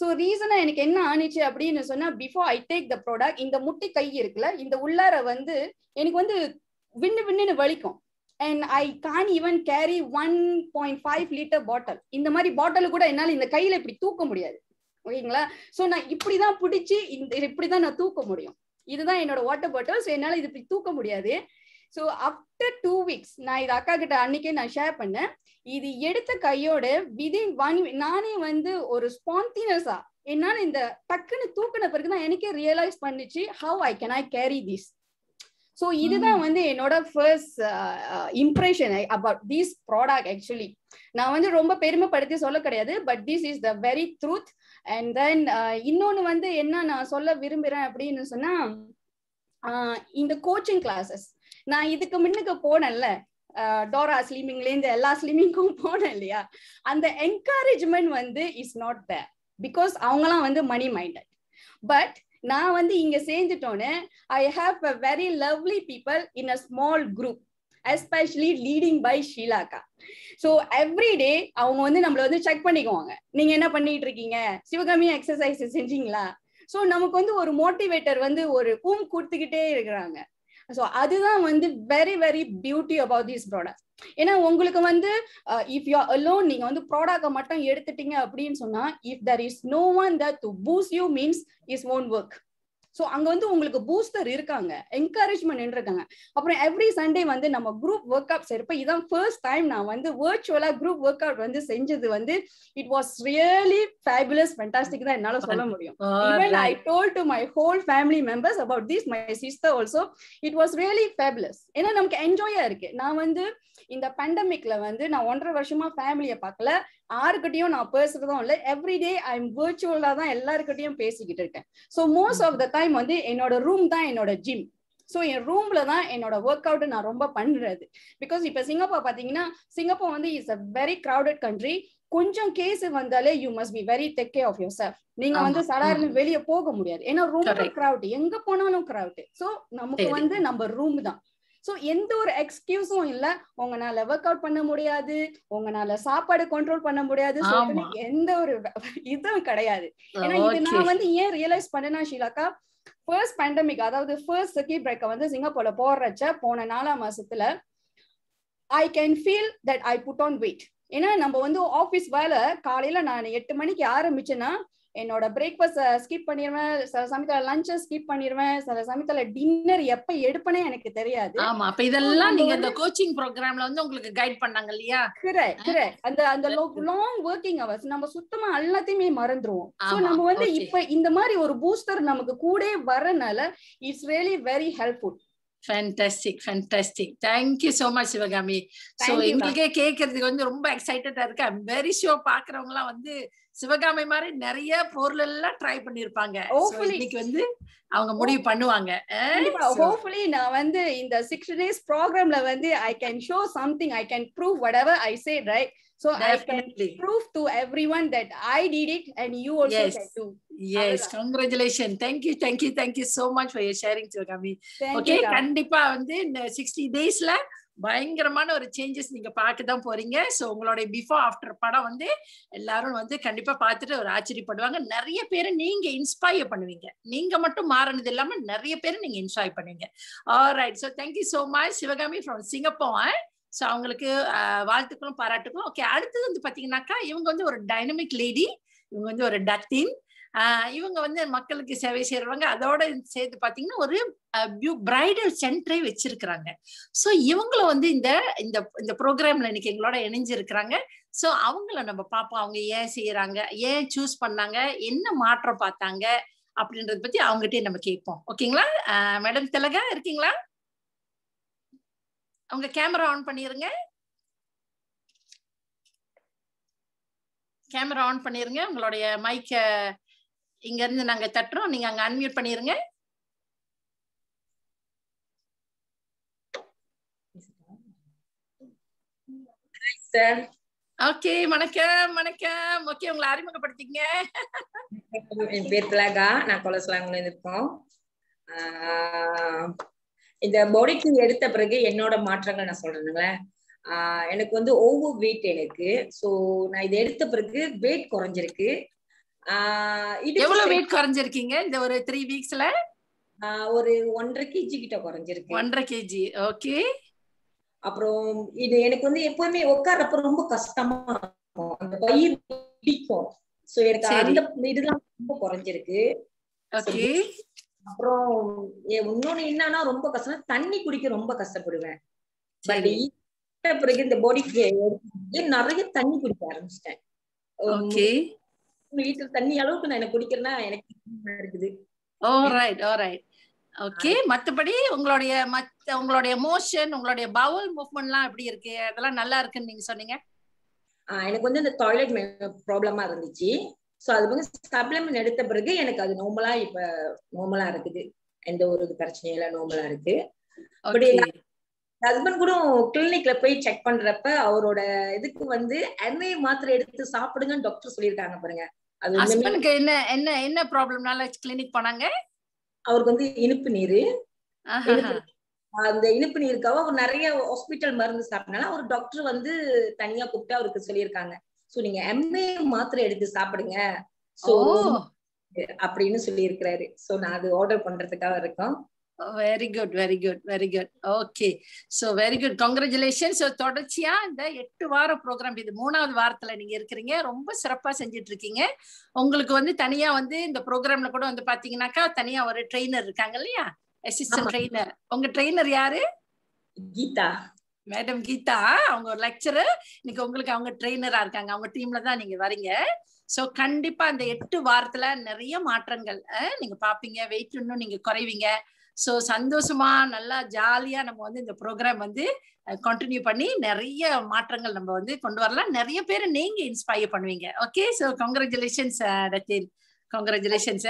Speaker 5: so ரீசனாக எனக்கு என்ன ஆனிச்சு அப்படின்னு சொன்னால் before I take the product இந்த முட்டி கை இருக்குல்ல இந்த உள்ளார வந்து எனக்கு வந்து விண்ணு விண்ணுன்னு வலிக்கும் and I can't even carry one point five litre bottle இந்த மாதிரி பாட்டில் கூட என்னால் இந்த கையில் இப்படி தூக்க முடியாது ஓகேங்களா ஸோ நான் இப்படி தான் பிடிச்சி இந்த இப்படி தான் நான் தூக்க முடியும் இதுதான் என்னோட வாட்டர் பாட்டில் ஸோ என்னால் இது இப்படி தூக்க முடியாது ஸோ ஆஃப்டர் டூ வீக்ஸ் நான் இது அக்கா கிட்ட அன்னைக்கே நான் ஷேர் பண்ணேன் இது எடுத்த கையோட விதின் ஒன் நானே வந்து ஒரு ஸ்பான்டினியஸா என்னால் இந்த டக்குன்னு தூக்கின பிறகு தான் எனக்கே ரியலைஸ் பண்ணிச்சு how I can I carry this so இதுதான் வந்து என்னோட first impression about this product actually நான் வந்து ரொம்ப பெருமைப்படுத்தி சொல்ல கிடையாது but this is the very truth and then இன்னொன்று வந்து என்ன நான் சொல்ல விரும்புகிறேன் அப்படின்னு சொன்னா uh, இந்த கோச்சிங் கிளாஸஸ் நான் இதுக்கு முன்னுக்கு போனேன்ல டோரா uh, இந்த எல்லா ஸ்லீமிங்க்கும் போனேன் இல்லையா அந்த என்கரேஜ்மெண்ட் வந்து இஸ் நாட் பேர் பிகாஸ் அவங்கலாம் வந்து மணி மைண்டட் பட் நான் வந்து இங்க சேர்ந்துட்டோன்னு I have a very lovely people in a small group especially leading by ஷீலாக்கா ஸோ எவ்ரிடே அவங்க வந்து நம்மள வந்து செக் பண்ணிக்குவாங்க நீங்க என்ன பண்ணிட்டு இருக்கீங்க சிவகாமி எக்ஸசைஸ் செஞ்சீங்களா ஸோ நமக்கு வந்து ஒரு மோட்டிவேட்டர் வந்து ஒரு ஊம் கொடுத்துக்கிட்டே இருக்கிறாங்க ஸோ அதுதான் வந்து very very beauty about these product ஏன்னா உங்களுக்கு வந்து இஃப் யூ அலோன் நீங்க வந்து ப்ராடக்டை மட்டும் எடுத்துட்டீங்க அப்படின்னு சொன்னா if there is no one those you means is own work so அங்க வந்து உங்களுக்கு பூஸ்டர் இருக்காங்க என்கரேஜ்மெண்ட் இருக்காங்க அப்புறம் எவ்ரி சண்டே வந்து நம்ம குரூப் ஒர்க் அவுட் இருப்போம் இதான் ஃபர்ஸ்ட் டைம் நான் வந்து வேர்ச்சுவலா குரூப் ஒர்க் அவுட் வந்து செஞ்சது வந்து it was really fabulous fantastic தான் என்னால சொல்ல முடியும் even I told to my whole family members about this my sister also it was really fabulous ஏன்னா நமக்கு என்ஜாயா இருக்கு நான் வந்து இந்த பேண்டமிக்ல வந்து நான் ஒன்றரை வருஷமா ஃபேமிலியை பார்க்கல யாருக்கிட்டையும் நான் பேசுறதும் இல்லை எவ்ரிடே எம் விர்ச்சுவலா தான் எல்லாருக்கிட்டையும் பேசிக்கிட்டு இருக்கேன் so most of the time வந்து என்னோட ரூம் தான் என்னோட ஜிம் ஸோ என் ரூம்ல தான் என்னோட ஒர்க் அவுட் நான் ரொம்ப பண்றது பிகாஸ் இப்போ சிங்கப்பூர் பார்த்தீங்கன்னா சிங்கப்பூர் வந்து is a very crowded country கொஞ்சம் கேஸ் வந்தாலே you must be very take care of yourself நீங்க வந்து சடாரணம் வெளியே போக முடியாது ஏன்னா ரூம் கிரௌட் எங்க போனாலும் கிரௌட் ஸோ நமக்கு வந்து நம்ம ரூம் தான் சோ எந்த ஒரு எக்ஸ்கியூஸும் இல்ல உங்களால ஒர்க் அவுட் பண்ண முடியாது உங்களால சாப்பாடு கண்ட்ரோல் பண்ண முடியாது எந்த ஒரு இதுவும் கிடையாது ஏன்னா இது நான் வந்து ஏன் ரியலைஸ் பண்ணேன்னா ஷீலாக்கா ஃபர்ஸ்ட் பேண்டமிக் அதாவது ஃபர்ஸ்ட் சர்க்கிட் பிரேக்கர் வந்து சிங்கப்பூர்ல போடுறச்ச போன நாலாம் மாசத்துல I can feel that I put on weight ஏன்னா நம்ம வந்து ஆபீஸ் வேலை காலையில நான் எட்டு மணிக்கு ஆரம்பிச்சேன்னா என்னோட பிரேக்ஃபாஸ்ட் ஸ்கிப் பண்ணிடுவேன் சில சமயத்துல லஞ்ச ஸ்கிப் பண்ணிடுவேன் சில சமயத்துல டின்னர் எப்ப எடுப்பனே எனக்கு தெரியாது ஆமா அப்ப இதெல்லாம் நீங்க இந்த
Speaker 3: கோச்சிங் ப்ரோக்ராம்ல வந்து உங்களுக்கு கைட் பண்ணாங்க இல்லையா
Speaker 5: அந்த அந்த லாங் வர்க்கிங் அவர்ஸ் நம்ம சுத்தமா எல்லாத்தையுமே மறந்துருவோம் சோ நம்ம வந்து இப்ப இந்த மாதிரி ஒரு பூஸ்டர்
Speaker 3: நமக்கு கூட வரனால it's really very helpful fantastic fantastic thank you so much Sivakami so எங்களுக்கே கேட்கறதுக்கு வந்து ரொம்ப எக்ஸைட்டடா இருக்கு ஐம் வெரி ஷோர் பாக்குறவங்களாம் வந்து சிவகாமி மாதிரி நிறைய பொருள் எல்லாம் ட்ரை பண்ணிருப்பாங்க இன்னைக்கு வந்து அவங்க முடிவு பண்ணுவாங்க ஹோப்ஃபுல்லி
Speaker 5: நான் வந்து இந்த சிக்ஸ் டேஸ் ப்ரோக்ராம்ல வந்து I can show something I can prove whatever I say right So
Speaker 3: Definitely. I can prove to everyone that I did it and you also yes. can do. Yes, congratulations. Thank you, thank you, thank you so much for your sharing, Chogami. Okay, கண்டிப்பா வந்து sixty டேஸ்ல பயங்கரமான ஒரு changes நீங்க பார்க்க தான் போறீங்க so உங்களுடைய பிஃபோர் ஆஃப்டர் படம் வந்து எல்லாரும் வந்து கண்டிப்பா பார்த்துட்டு ஒரு ஆச்சரியப்படுவாங்க நிறைய பேரை நீங்க இன்ஸ்பயர் பண்ணுவீங்க நீங்க மட்டும் மாறினது இல்லாம நிறைய பேரை நீங்க இன்ஸ்பயர் பண்ணுவீங்க all right so thank you so much Sivakami from Singapore so அவங்களுக்கு வாழ்த்துக்களும் பாராட்டுக்களும் ஓகே அடுத்தது வந்து பார்த்தீங்கன்னாக்கா இவங்க வந்து ஒரு டைனமிக் லேடி இவங்க வந்து ஒரு டத்தின் இவங்க வந்து மக்களுக்கு சேவை செய்யறவங்க அதோட சேர்த்து பாத்தீங்கன்னா ஒரு பிரைடல் சென்டரை வச்சிருக்கிறாங்க ஸோ இவங்கள வந்து இந்த இந்த இந்த ப்ரோக்ராம்ல இன்னைக்கு எங்களோட இணைஞ்சிருக்கிறாங்க ஸோ அவங்கள நம்ம பார்ப்போம் அவங்க ஏன் செய்யறாங்க ஏன் சூஸ் பண்ணாங்க என்ன மாற்றம் பார்த்தாங்க அப்படின்றத பத்தி அவங்ககிட்டயே நம்ம கேட்போம் ஓகேங்களா மேடம் திலகா இருக்கீங்களா உங்க கேமரா ஆன் பண்ணிருங்க கேமரா ஆன் பண்ணிருங்க உங்களுடைய மைக்க இங்க இருந்து நாங்க தட்டுறோம் நீங்க அங்க அன்மியூட் பண்ணிருங்க ஓகே வணக்கம் வணக்கம் ஓகே உங்களை அறிமுகப்படுத்திங்க
Speaker 6: என் பேர் திலகா நான் கொலசலாங்குல இருக்கோம் இந்த பாடிக்கு எடுத்த பிறகு என்னோட மாற்றங்கள் நான் சொல்றேனுங்களேன் ஆஹ் எனக்கு வந்து ஓவர் வெயிட் எனக்கு சோ நான் இதை எடுத்த பிறகு வெயிட் குறைஞ்சிருக்கு ஆஹ் இது எவ்வளவு வெயிட் குறைஞ்சிருக்கீங்க இந்த ஒரு த்ரீ வீக்ஸ்ல ஒரு ஒன்றரை கேஜி கிட்ட குறைஞ்சிருக்கு ஒன்றரை கேஜி ஓகே அப்புறம் இது எனக்கு வந்து எப்பவுமே உட்கார்றப்ப ரொம்ப கஷ்டமா இருக்கும் அந்த
Speaker 4: பயிர் பிடிக்கும்
Speaker 6: சோ எனக்கு அந்த இதெல்லாம் ரொம்ப குறைஞ்சிருக்கு ஓகே அப்புறம் இன்னொன்னு என்னன்னா ரொம்ப கஷ்டம் தண்ணி குடிக்க ரொம்ப கஷ்டப்படுவேன் பிறகு இந்த பாடி நிறைய தண்ணி குடிக்க ஆரம்பிச்சிட்டேன்
Speaker 3: வீட்டுல தண்ணி அளவுக்கு நான் எனக்கு குடிக்கிறேன்னா எனக்கு இருக்குது ஆல்ரைட் ஆல்ரைட் ஓகே மத்தபடி உங்களுடைய மத்த உங்களுடைய மோஷன் உங்களுடைய பவுல் மூவ்மெண்ட்லாம் எப்படி இருக்கு அதெல்லாம் நல்லா இருக்குன்னு நீங்க சொன்னீங்க
Speaker 6: எனக்கு வந்து இந்த டாய்லெட் ப்ராப்ளமா இருந்துச்சு சோ அது வந்து சப்ளிமெண்ட் எடுத்த பிறகு எனக்கு அது நோமலா இப்ப நோமலா இருக்குது எந்த ஒரு பிரச்சனையும் இல்ல இருக்கு அப்படி ஹஸ்பண்ட் கூட கிளினிக்ல போய் செக் பண்றப்ப அவரோட இதுக்கு வந்து எண்ணெய் மாத்திரை எடுத்து சாப்பிடுங்கன்னு டாக்டர் சொல்லியிருக்காங்க பாருங்க அது என்ன என்ன என்ன ப்ராப்ளம்னால கிளினிக் போனாங்க அவருக்கு வந்து இனிப்பு நீர் அந்த இனிப்பு நீருக்காக அவர் நிறைய ஹாஸ்பிட்டல் மருந்து சாப்பிட்டனால ஒரு டாக்டர் வந்து தனியா கூப்பிட்டு அவருக்கு சொல்லியிருக்காங்க சோ நீங்க எம்ஏ மாத்திரை எடுத்து சாப்பிடுங்க சோ அப்படின்னு சொல்லி இருக்கிறாரு
Speaker 3: சோ நான் அது ஆர்டர் பண்றதுக்காக இருக்கும் very good very good very good okay so very good congratulation so தொடர்ச்சியா இந்த எட்டு வார ப்ரோக்ராம் இது மூணாவது வாரத்துல நீங்க இருக்கிறீங்க ரொம்ப சிறப்பா செஞ்சுட்டு இருக்கீங்க உங்களுக்கு வந்து தனியா வந்து இந்த ப்ரோக்ராம்ல கூட வந்து பாத்தீங்கன்னாக்கா தனியா ஒரு ட்ரெயினர் இருக்காங்க இல்லையா அசிஸ்டன்ட் ட்ரெயினர் உங்க ட்ரெயினர் யாரு கீதா மேடம் கீதா அவங்க ஒரு லெக்சரர் இன்னைக்கு உங்களுக்கு அவங்க ட்ரெயினரா இருக்காங்க அவங்க டீம்ல தான் நீங்க வரீங்க ஸோ கண்டிப்பா அந்த எட்டு வாரத்துல நிறைய மாற்றங்கள் நீங்க பாப்பீங்க வெயிட் இன்னும் நீங்க குறைவீங்க ஸோ சந்தோஷமா நல்லா ஜாலியா நம்ம வந்து இந்த ப்ரோக்ராம் வந்து கண்டினியூ பண்ணி நிறைய மாற்றங்கள் நம்ம வந்து கொண்டு வரலாம் நிறைய பேர் நீங்க இன்ஸ்பயர் பண்ணுவீங்க okay so congratulations Rathin congratulations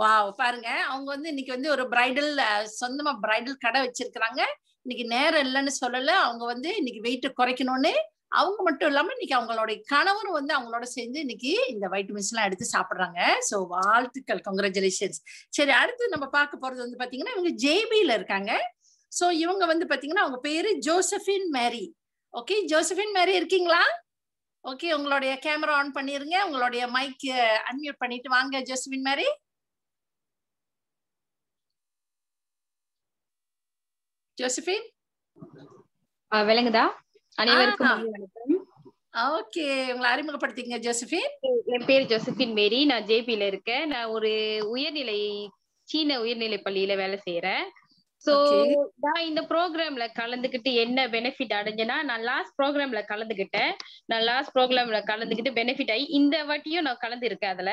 Speaker 3: வா பாருங்க அவங்க வந்து இன்னைக்கு வந்து ஒரு பிரைடல் சொந்தமா பிரைடல் கடை வச்சிருக்கிறாங்க இன்னைக்கு நேரம் இல்லைன்னு சொல்லல அவங்க வந்து இன்னைக்கு வெயிட்டை குறைக்கணும்னு அவங்க மட்டும் இல்லாம இன்னைக்கு அவங்களுடைய கணவரும் வந்து அவங்களோட சேர்ந்து இன்னைக்கு இந்த வைட்டமின்ஸ் எல்லாம் எடுத்து சாப்பிடுறாங்க சோ வாழ்த்துக்கள் கங்க்ராச்சுலேஷன்ஸ் சரி அடுத்து நம்ம பார்க்க போறது வந்து பாத்தீங்கன்னா இவங்க ஜேபியில இருக்காங்க சோ இவங்க வந்து பாத்தீங்கன்னா அவங்க பேரு Josephine Mary okay Josephine Mary இருக்கீங்களா ஓகே உங்களுடைய கேமரா ஆன் பண்ணிருங்க உங்களுடைய மைக் அன்மியூட் பண்ணிட்டு வாங்க ஜோசபின் மேரி ஜோசபின்
Speaker 2: விளங்குதா அனைவருக்கும் ஓகே உங்களை அறிமுகப்படுத்திங்க ஜோசபின் என் பேர் ஜோசபின் மேரி நான் ஜேபியில இருக்கேன் நான் ஒரு உயர்நிலை சீன உயர்நிலை பள்ளியில வேலை செய்யறேன் சோ நான் இந்த ப்ரோக்ராம்ல கலந்துகிட்டு என்ன பெனிஃபிட் அடைஞ்சேன்னா நான் லாஸ்ட் ப்ரோக்ராம்ல கலந்துகிட்டேன் நான் லாஸ்ட் ப்ரோக்ராம்ல கலந்துகிட்டு பெனிஃபிட் ஆகி இந்த வாட்டியும் நான் கலந்துருக்கேன் அதுல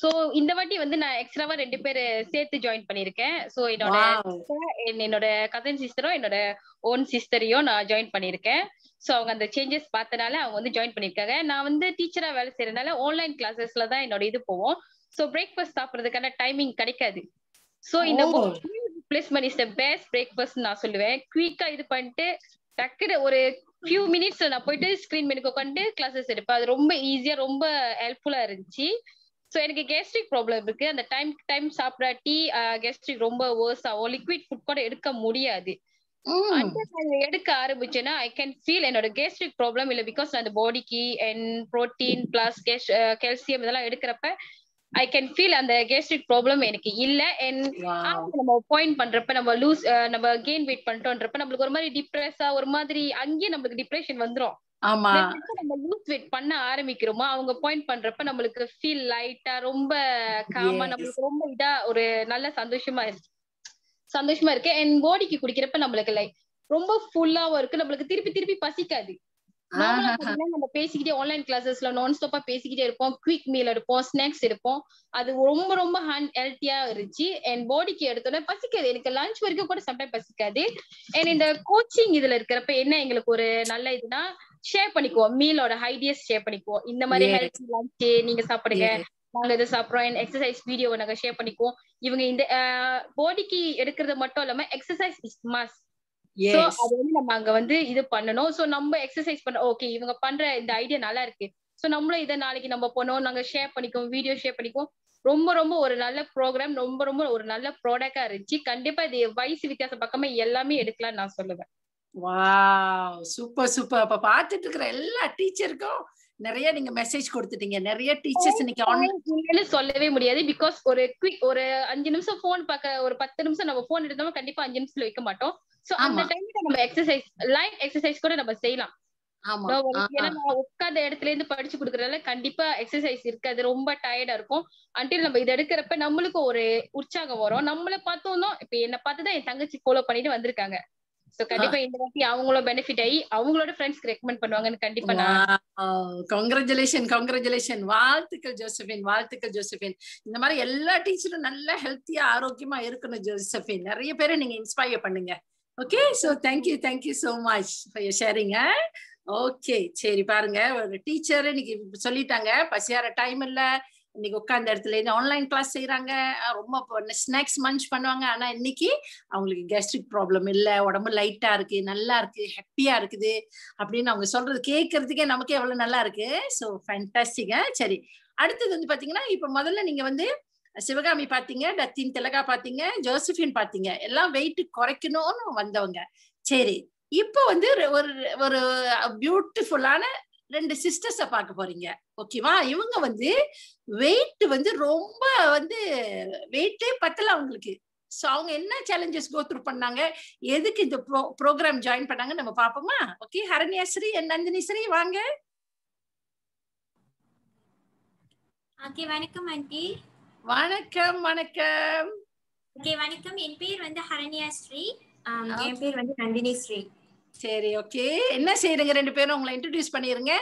Speaker 2: சோ இந்த வாட்டி வந்து நான் எக்ஸ்ட்ராவா ரெண்டு பேர் சேர்த்து ஜாயின் பண்ணிருக்கேன் சோ என்னோட என்னோட கசன் சிஸ்டரும் என்னோட ஓன் சிஸ்டரையும் நான் ஜாயின் பண்ணிருக்கேன் சோ அவங்க அந்த சேஞ்சஸ் பார்த்தனால அவங்க வந்து ஜாயின் பண்ணிருக்காங்க நான் வந்து டீச்சரா வேலை செய்யறதுனால ஆன்லைன் கிளாஸஸ்ல தான் என்னோட இது போவோம் சோ பிரேக்ஃபாஸ்ட் சாப்பிடுறதுக்கான டைமிங் கிடைக்காது சோ இந்த பிளஸ் மணி இஸ் த பெஸ்ட் பிரேக்ஃபாஸ்ட் நான் சொல்லுவேன் குயிக்கா இது பண்ணிட்டு டக்குனு ஒரு ஃபியூ மினிட்ஸ்ல நான் போயிட்டு ஸ்கிரீன் மெனுக்கு உட்காந்து கிளாஸஸ் எடுப்பேன் அது ரொம்ப ஈஸியா ரொம்ப ஹெல்ப்ஃபுல்லா இருந்துச்சு ஸோ எனக்கு கேஸ்ட்ரிக் ப்ராப்ளம் இருக்கு அந்த டைம் டைம் சாப்பிட்ற டீ கேஸ்ட்ரிக் ரொம்ப வேர்ஸ் ஆகும் லிக்விட் ஃபுட் கூட எடுக்க முடியாது எடுக்க ஆரம்பிச்சேன்னா ஐ கேன் ஃபீல் என்னோட கேஸ்ட்ரிக் ப்ராப்ளம் இல்லை பிகாஸ் அந்த பாடிக்கு அண்ட் ப்ரோட்டீன் பிளஸ் கேஷ் கேல்சியம் இதெல்லாம் எடுக்கிறப்ப ஐ கேன் ஃபீல் அந்த கேஸ்ட்ரிக் ப்ராப்ளம் எனக்கு இல்ல என் நம்ம பாயிண்ட் பண்றப்ப நம்ம லூஸ் நம்ம கெயின் வெயிட் பண்ணிட்டோன்றப்ப நம்மளுக்கு ஒரு மாதிரி டிப்ரெஸா ஒரு மாதிரி அங்கேயே நம்மளுக்கு டிப்ரெஷன் வந்துரும் நம்ம லூஸ் வெயிட் பண்ண ஆரம்பிக்கிறோமா அவங்க பாயிண்ட் பண்றப்ப நம்மளுக்கு ஃபீல் லைட்டா ரொம்ப காமா நம்மளுக்கு ரொம்ப இதா ஒரு நல்ல சந்தோஷமா இருக்கு சந்தோஷமா இருக்கு என் பாடிக்கு குடிக்கிறப்ப நம்மளுக்கு லைக் ரொம்ப ஃபுல்லாவும் இருக்கு நம்மளுக்கு திருப்பி திருப்பி பசிக்காது நம்ம பேசிக்கிட்டே ஆன்லைன் கிளாஸஸ்ல நான் ஸ்டாப்பா பேசிக்கிட்டே இருப்போம் குவிக் மீல் எடுப்போம் ஸ்நாக்ஸ் எடுப்போம் அது ரொம்ப ரொம்ப ஹேண்ட் ஹெல்த்தியா இருந்துச்சு என் பாடிக்கு எடுத்தோட பசிக்காது எனக்கு லஞ்ச் வரைக்கும் கூட சம்டைம் பசிக்காது அண்ட் இந்த கோச்சிங் இதுல இருக்கிறப்ப என்ன எங்களுக்கு ஒரு நல்ல இதுனா ஷேர் பண்ணிக்குவோம் மீலோட ஐடியாஸ் ஷேர் பண்ணிக்குவோம் இந்த மாதிரி ஹெல்த்தி லஞ்ச் நீங்க சாப்பிடுங்க நாங்க இதை சாப்பிடுறோம் எக்ஸசைஸ் வீடியோ நாங்க ஷேர் பண்ணிக்குவோம் இவங்க இந்த பாடிக்கு எடுக்கிறது மட்டும் இல்லாம எக்ஸசைஸ் இஸ் மஸ்ட் சோ அது வந்து நம்ம அங்க வந்து இது பண்ணணும் சோ நம்ம எக்ஸசைஸ் பண்ண ஓகே இவங்க பண்ற இந்த ஐடியா நல்லா இருக்கு சோ நம்மளும் இதை நாளைக்கு நம்ம போனோம் நாங்க ஷேர் பண்ணிக்குவோம் வீடியோ ஷேர் பண்ணிக்குவோம் ரொம்ப ரொம்ப ஒரு நல்ல ப்ரோக்ராம் ரொம்ப ரொம்ப ஒரு நல்ல ப்ராடக்டா இருந்துச்சு கண்டிப்பா இது வயசு வித்தியாச பக்கமே எல்லாமே எடுக்கலாம் நான் சொல்லுவேன்
Speaker 3: வா சூப்பர் சூப்பர் அப்ப பாத்துட்டு இருக்கிற எல்லா
Speaker 2: டீச்சருக்கும் நிறைய நீங்க
Speaker 3: மெசேஜ் கொடுத்துட்டீங்க நிறைய டீச்சர்ஸ் இன்னைக்கு
Speaker 2: ஆன்லைன் சொல்லவே முடியாது பிகாஸ் ஒரு குவிக் ஒரு அஞ்சு நிமிஷம் போன் பார்க்க ஒரு பத்து நிமிஷம் நம்ம போன் எடுத்தோம் கண்டிப்பா அஞ்சு நிமிஷத்துல வைக்க மாட்டோம் சோ அந்த டைம்ல நம்ம எக்ஸசைஸ் லைவ் எக்ஸசைஸ் கூட நம்ம செய்யலாம் உட்காந்த இடத்துல இருந்து படிச்சு குடுக்கறதுனால கண்டிப்பா எக்ஸசைஸ் இருக்காது ரொம்ப டயர்டா இருக்கும் அன்டில் நம்ம இது எடுக்கிறப்ப நம்மளுக்கு ஒரு உற்சாகம் வரும் நம்மள பார்த்தோம் இப்ப என்ன பார்த்துதான் என் தங்கச்சி ஃபாலோ பண்ணிட்டு வந்திருக்காங்க சோ கண்டிப்பா இந்த வாட்டி அவங்களும் பெனிஃபிட் ஆகி அவங்களோட ஃப்ரெண்ட்ஸ்க்கு ரெக்கமெண்ட் பண்ணுவாங்கன்னு கண்டிப்பா
Speaker 3: நான் கங்க்ராச்சுலேஷன் கங்க்ராச்சுலேஷன் வாழ்த்துக்கள் ஜோசபின் வாழ்த்துக்கள் ஜோசபின் இந்த மாதிரி எல்லா டீச்சரும் நல்ல ஹெல்த்தியா ஆரோக்கியமா இருக்கணும் ஜோசபின் நிறைய பேரை நீங்க இன்ஸ்பயர் பண்ணுங்க okay so thank you thank you so much ஷேரிங்க ஓகே சரி பாருங்க ஒரு டீச்சர் இன்னைக்கு சொல்லிட்டாங்க பசியார டைம் இல்லை இன்னைக்கு உட்காந்த இடத்துல இருந்து ஆன்லைன் கிளாஸ் செய்யறாங்க ரொம்ப ஸ்நாக்ஸ் மஞ்ச் பண்ணுவாங்க ஆனா இன்னைக்கு அவங்களுக்கு கேஸ்ட்ரிக் ப்ராப்ளம் இல்லை உடம்பு லைட்டா இருக்கு நல்லா இருக்கு ஹாப்பியா இருக்குது அப்படின்னு அவங்க சொல்றது கேட்கறதுக்கே நமக்கே எவ்வளவு நல்லா இருக்கு ஸோ ஃபேன்டாஸ்டிக்கா சரி அடுத்தது வந்து பாத்தீங்கன்னா இப்ப முதல்ல நீங்க வந்து சிவகாமி பாத்தீங்க டத்தின் திலகா பாத்தீங்க ஜோசபின் பாத்தீங்க எல்லாம் வெயிட் குறைக்கணும்னு வந்தவங்க சரி இப்போ வந்து ஒரு ஒரு பியூட்டிஃபுல்லான ரெண்டு சிஸ்டர்ஸ பார்க்க போறீங்க ஓகேவா இவங்க வந்து வெயிட் வந்து ரொம்ப வந்து வெயிட்டே பத்தல அவங்களுக்கு ஸோ அவங்க என்ன சேலஞ்சஸ் கோ த்ரூ பண்ணாங்க எதுக்கு இந்த ப்ரோ ப்ரோக்ராம் ஜாயின் பண்ணாங்க நம்ம பார்ப்போமா ஓகே ஹரண்யா ஸ்ரீ நந்தினி ஸ்ரீ வாங்க
Speaker 7: ஓகே வணக்கம் ஆண்டி வணக்கம் வணக்கம் ஓகே வணக்கம் என் பேர் வந்து ஹரண்யா ஸ்ரீ um, என் பேர் வந்து நந்தினி ஸ்ரீ சரி ஓகே என்ன செய்யறீங்க ரெண்டு பேரும் உங்களை இன்ட்ரோடியூஸ் பண்ணிருங்க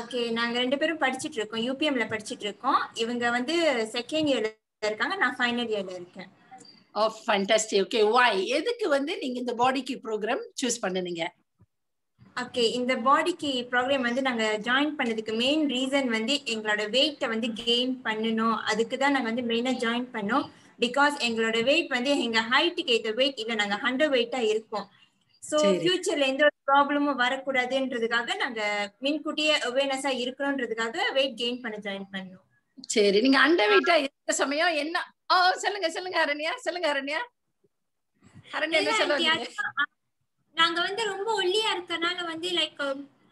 Speaker 7: ஓகே நாங்க ரெண்டு பேரும் படிச்சிட்டு இருக்கோம் யூபிஎம்ல படிச்சிட்டு இருக்கோம் இவங்க வந்து செகண்ட் இயர்ல இருக்காங்க நான் ஃபைனல் இயர்ல இருக்கேன்
Speaker 3: ஓ ஃபண்டாஸ்டிக் ஓகே வாய் எதுக்கு வந்து நீங்க இந்த பாடிக்கு ப்ரோக்ராம்
Speaker 7: சூஸ் பண்ணுனீங்க ஓகே இந்த பாடிக்கு ப்ரோக்ராம் வந்து நாங்க ஜாயின் பண்ணதுக்கு மெயின் ரீசன் வந்து எங்களோட வெயிட்டை வந்து கெயின் பண்ணணும் அதுக்கு தான் நாங்க வந்து மெயினா ஜாயின் பண்ணோம் பிகாஸ் எங்களோட வெயிட் வந்து எங்க ஹைட்டுக்கு ஏற்ற வெயிட் இல்ல நாங்க ஹண்ட்ரட் வெயிட்டா இருக்கோம் சோ ஃபியூச்சர்ல எந்த ஒரு ப்ராப்ளமும் வரக்கூடாதுன்றதுக்காக நாங்க மின்கூட்டியே அவேர்னஸா இருக்கணும்ன்றதுக்காக வெயிட் கெயின் பண்ண ஜாயின் பண்ணோம்
Speaker 3: சரி நீங்க அண்டர் வெயிட்டா இருக்க
Speaker 7: சமயம் என்ன ஓ சொல்லுங்க சொல்லுங்க அரண்யா சொல்லுங்க அரண்யா அரண்யா என்ன சொல்லுங்க நாங்க வந்து ரொம்ப ஒல்லியா இருக்கனால வந்து லைக்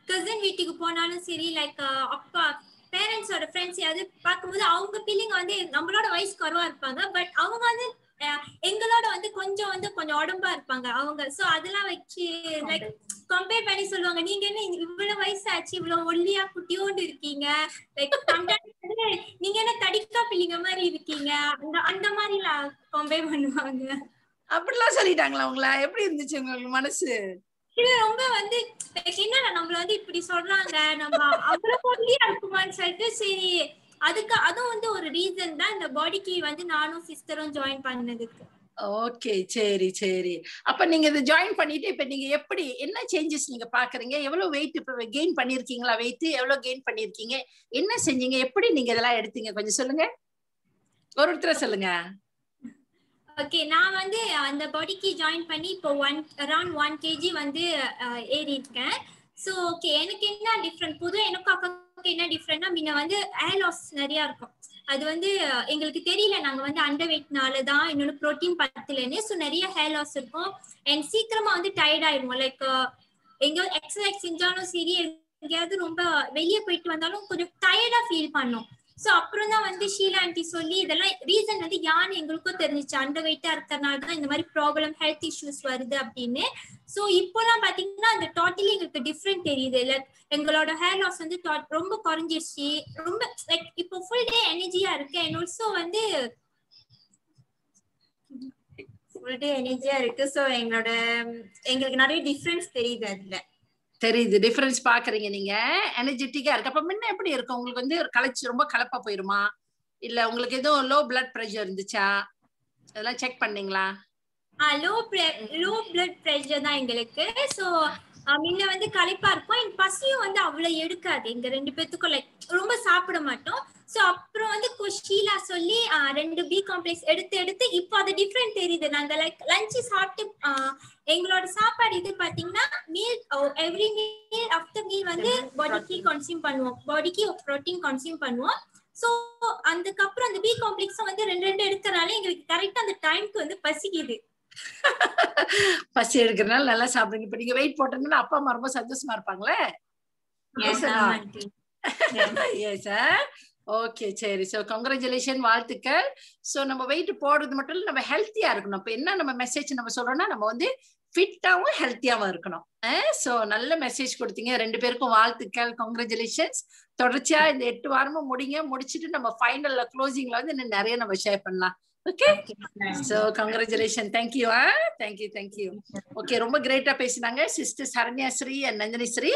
Speaker 7: கசின் um, வீட்டுக்கு போனாலும் சரி லைக் uh, அப்பா பேரண்ட்ஸோட ஃப்ரெண்ட்ஸ் யாராவது பார்க்கும்போது அவங்க ஃபீலிங் வந்து நம்மளோட வயசு குறவா இருப்பாங்க பட் அவங்க வந்து எங்களோட வந்து கொஞ்சம் வந்து கொஞ்சம் உடம்பா இருப்பாங்க அவங்க சோ அதெல்லாம் வச்சு லைக் கம்பேர் பண்ணி சொல்லுவாங்க நீங்க என்ன இவ்வளவு வயசு ஆச்சு இவ்வளவு ஒல்லியா குட்டியோண்டு இருக்கீங்க லைக் நீங்க என்ன தடிக்கா பிள்ளைங்க மாதிரி இருக்கீங்க அந்த அந்த மாதிரி எல்லாம் கம்பேர் பண்ணுவாங்க
Speaker 3: அப்படிலாம் சொல்லிட்டாங்களா அவங்களா எப்படி இருந்துச்சு உங்களுக்கு மனசு
Speaker 7: இது ரொம்ப வந்து என்னடா நம்மள வந்து இப்படி சொல்றாங்க நம்ம அவ்வளவு ஒல்லியா இருக்குமான்னு சொல்லிட்டு சரி அதுக்கு அதுவும் வந்து ஒரு ரீசன் தான் இந்த பாடிக்கு வந்து நானும் சிஸ்டரும் ஜாயின் பண்ணதுக்கு
Speaker 3: ஓகே சரி சரி அப்ப நீங்க இது ஜாயின் பண்ணிட்டு இப்ப நீங்க எப்படி என்ன சேஞ்சஸ் நீங்க பாக்குறீங்க எவ்வளவு வெயிட் இப்ப கெயின் பண்ணிருக்கீங்களா வெயிட் எவ்வளவு கெயின்
Speaker 7: பண்ணிருக்கீங்க என்ன செஞ்சீங்க எப்படி நீங்க இதெல்லாம் எடுத்தீங்க கொஞ்சம் சொல்லுங்க ஒரு ஒருத்தர சொல்லுங்க ஓகே நான் வந்து அந்த பாடிக்கு ஜாயின் பண்ணி இப்போ ஒன் அரௌண்ட் ஒன் கேஜி வந்து ஏறி இருக்கேன் ஸோ ஓகே எனக்கு என்ன டிஃப்ரெண்ட் புது எனக்கும் அக்கா நமக்கு என்ன டிஃப்ரெண்ட்னா முன்ன வந்து ஏர் லாஸ் நிறைய இருக்கும் அது வந்து எங்களுக்கு தெரியல நாங்க வந்து அண்டர் வெயிட்னாலதான் இன்னொன்னு என்னோட ப்ரோட்டீன் பத்தலன்னு ஸோ நிறைய ஹேர் லாஸ் இருக்கும் அண்ட் சீக்கிரமா வந்து டயர்ட் ஆயிடுவோம் லைக் எங்கேயாவது எக்ஸசைஸ் செஞ்சாலும் சரி எங்கேயாவது ரொம்ப வெளியே போயிட்டு வந்தாலும் கொஞ்சம் டயர்டா ஃபீல் பண்ணும் சோ அப்புறம் தான் வந்து ஷீலா ஆண்டி சொல்லி இதெல்லாம் ரீசன் வந்து யான் எங்களுக்கும் தெரிஞ்சிச்சு அண்டர் வெயிட்டா இருக்கிறனால தான் இந்த மாதிரி ப்ராப்ளம் ஹெல்த் இஷ்யூஸ் வருது அப்படின்னு சோ இப்போலாம் பாத்தீங்கன்னா அந்த டோட்டலி எங்களுக்கு டிஃப்ரெண்ட் தெரியுது லைக் எங்களோட ஹேர் லாஸ் வந்து ரொம்ப குறைஞ்சிருச்சு ரொம்ப லைக் இப்போ ஃபுல் டே எனர்ஜியா இருக்கு அண்ட் ஆல்சோ வந்து ஃபுல் டே எனர்ஜியா இருக்கு ஸோ எங்களோட
Speaker 3: எங்களுக்கு நிறைய டிஃப்ரென்ஸ் தெரியுது அதுல தெரியுது டிஃபரன்ஸ் பாக்குறீங்க நீங்க எனர்ஜெட்டிக்கா இருக்கு அப்ப முன்ன எப்படி இருக்கும் உங்களுக்கு வந்து கலைச்சு ரொம்ப கலப்பா போயிருமா இல்ல உங்களுக்கு எதுவும் லோ பிளட் ப்ரெஷர் இருந்துச்சா அதெல்லாம்
Speaker 7: செக் பண்ணீங்களா லோ லோ பிளட் ப்ரெஷர் தான் எங்களுக்கு சோ முன்ன வந்து களைப்பா இருக்கும் என் பசியும் வந்து அவ்வளவு எடுக்காது எங்க ரெண்டு பேத்துக்கும் லைக் ரொம்ப சாப்பிட மாட்டோம் சோ அப்புறம் வந்து ஷீலா சொல்லி ரெண்டு பி காம்ப்ளெக்ஸ் எடுத்து எடுத்து இப்போ அது டிஃப்ரெண்ட் தெரியுது நாங்க லைக் லஞ்சு சாப்பிட்டு எங்களோட சாப்பாடு இது பாத்தீங்கன்னா meal every meal after meal வந்து பாடிக்கு கன்சியூம் பண்ணுவோம் பாடிக்கு ப்ரோட்டீன் கன்சியூம் பண்ணுவோம் சோ அதுக்கப்புறம் அந்த பி காம்ப்ளெக்ஸ் வந்து ரெண்டு ரெண்டு எடுக்கிறனால எங்களுக்கு கரெக்டா அந்த டைம்க்கு வந்து பசிக்குது
Speaker 3: பசி எடுக்கிறனால நல்லா சாப்பிடுங்க இப்ப நீங்க வெயிட் போட்டீங்கன்னா அப்பா அம்மா ரொம்ப சந்தோஷமா இருப்பாங்களே ஓகே சரி ஸோ கங்க்ராச்சுலேஷன் வாழ்த்துக்கள் சோ நம்ம வெயிட் போடுறது மட்டும் இல்ல நம்ம ஹெல்த்தியா இருக்கணும் இப்ப என்ன நம்ம மெசேஜ் நம்ம சொல்றோம்னா நம்ம வந்து ஃபிட்டாவும் ஹெல்த்தியாவும் இருக்கணும் சோ நல்ல மெசேஜ் கொடுத்தீங்க ரெண்டு பேருக்கும் வாழ்த்துக்கள் கங்க்ராச்சுலேஷன்ஸ் தொடர்ச்சியா இந்த எட்டு வாரமும் முடிங்க முடிச்சிட்டு நம்ம ஃபைனல்ல க்ளோசிங்ல வந்து இன்னும் நிறைய நம்ம ஷேர் பண்ணலாம் okay so congratulation thank you ah thank you okay ரொம்ப கிரேட்டா பேசினாங்க சிஸ்டர் சரண்யா ஸ்ரீ அண்ட் ஸ்ரீ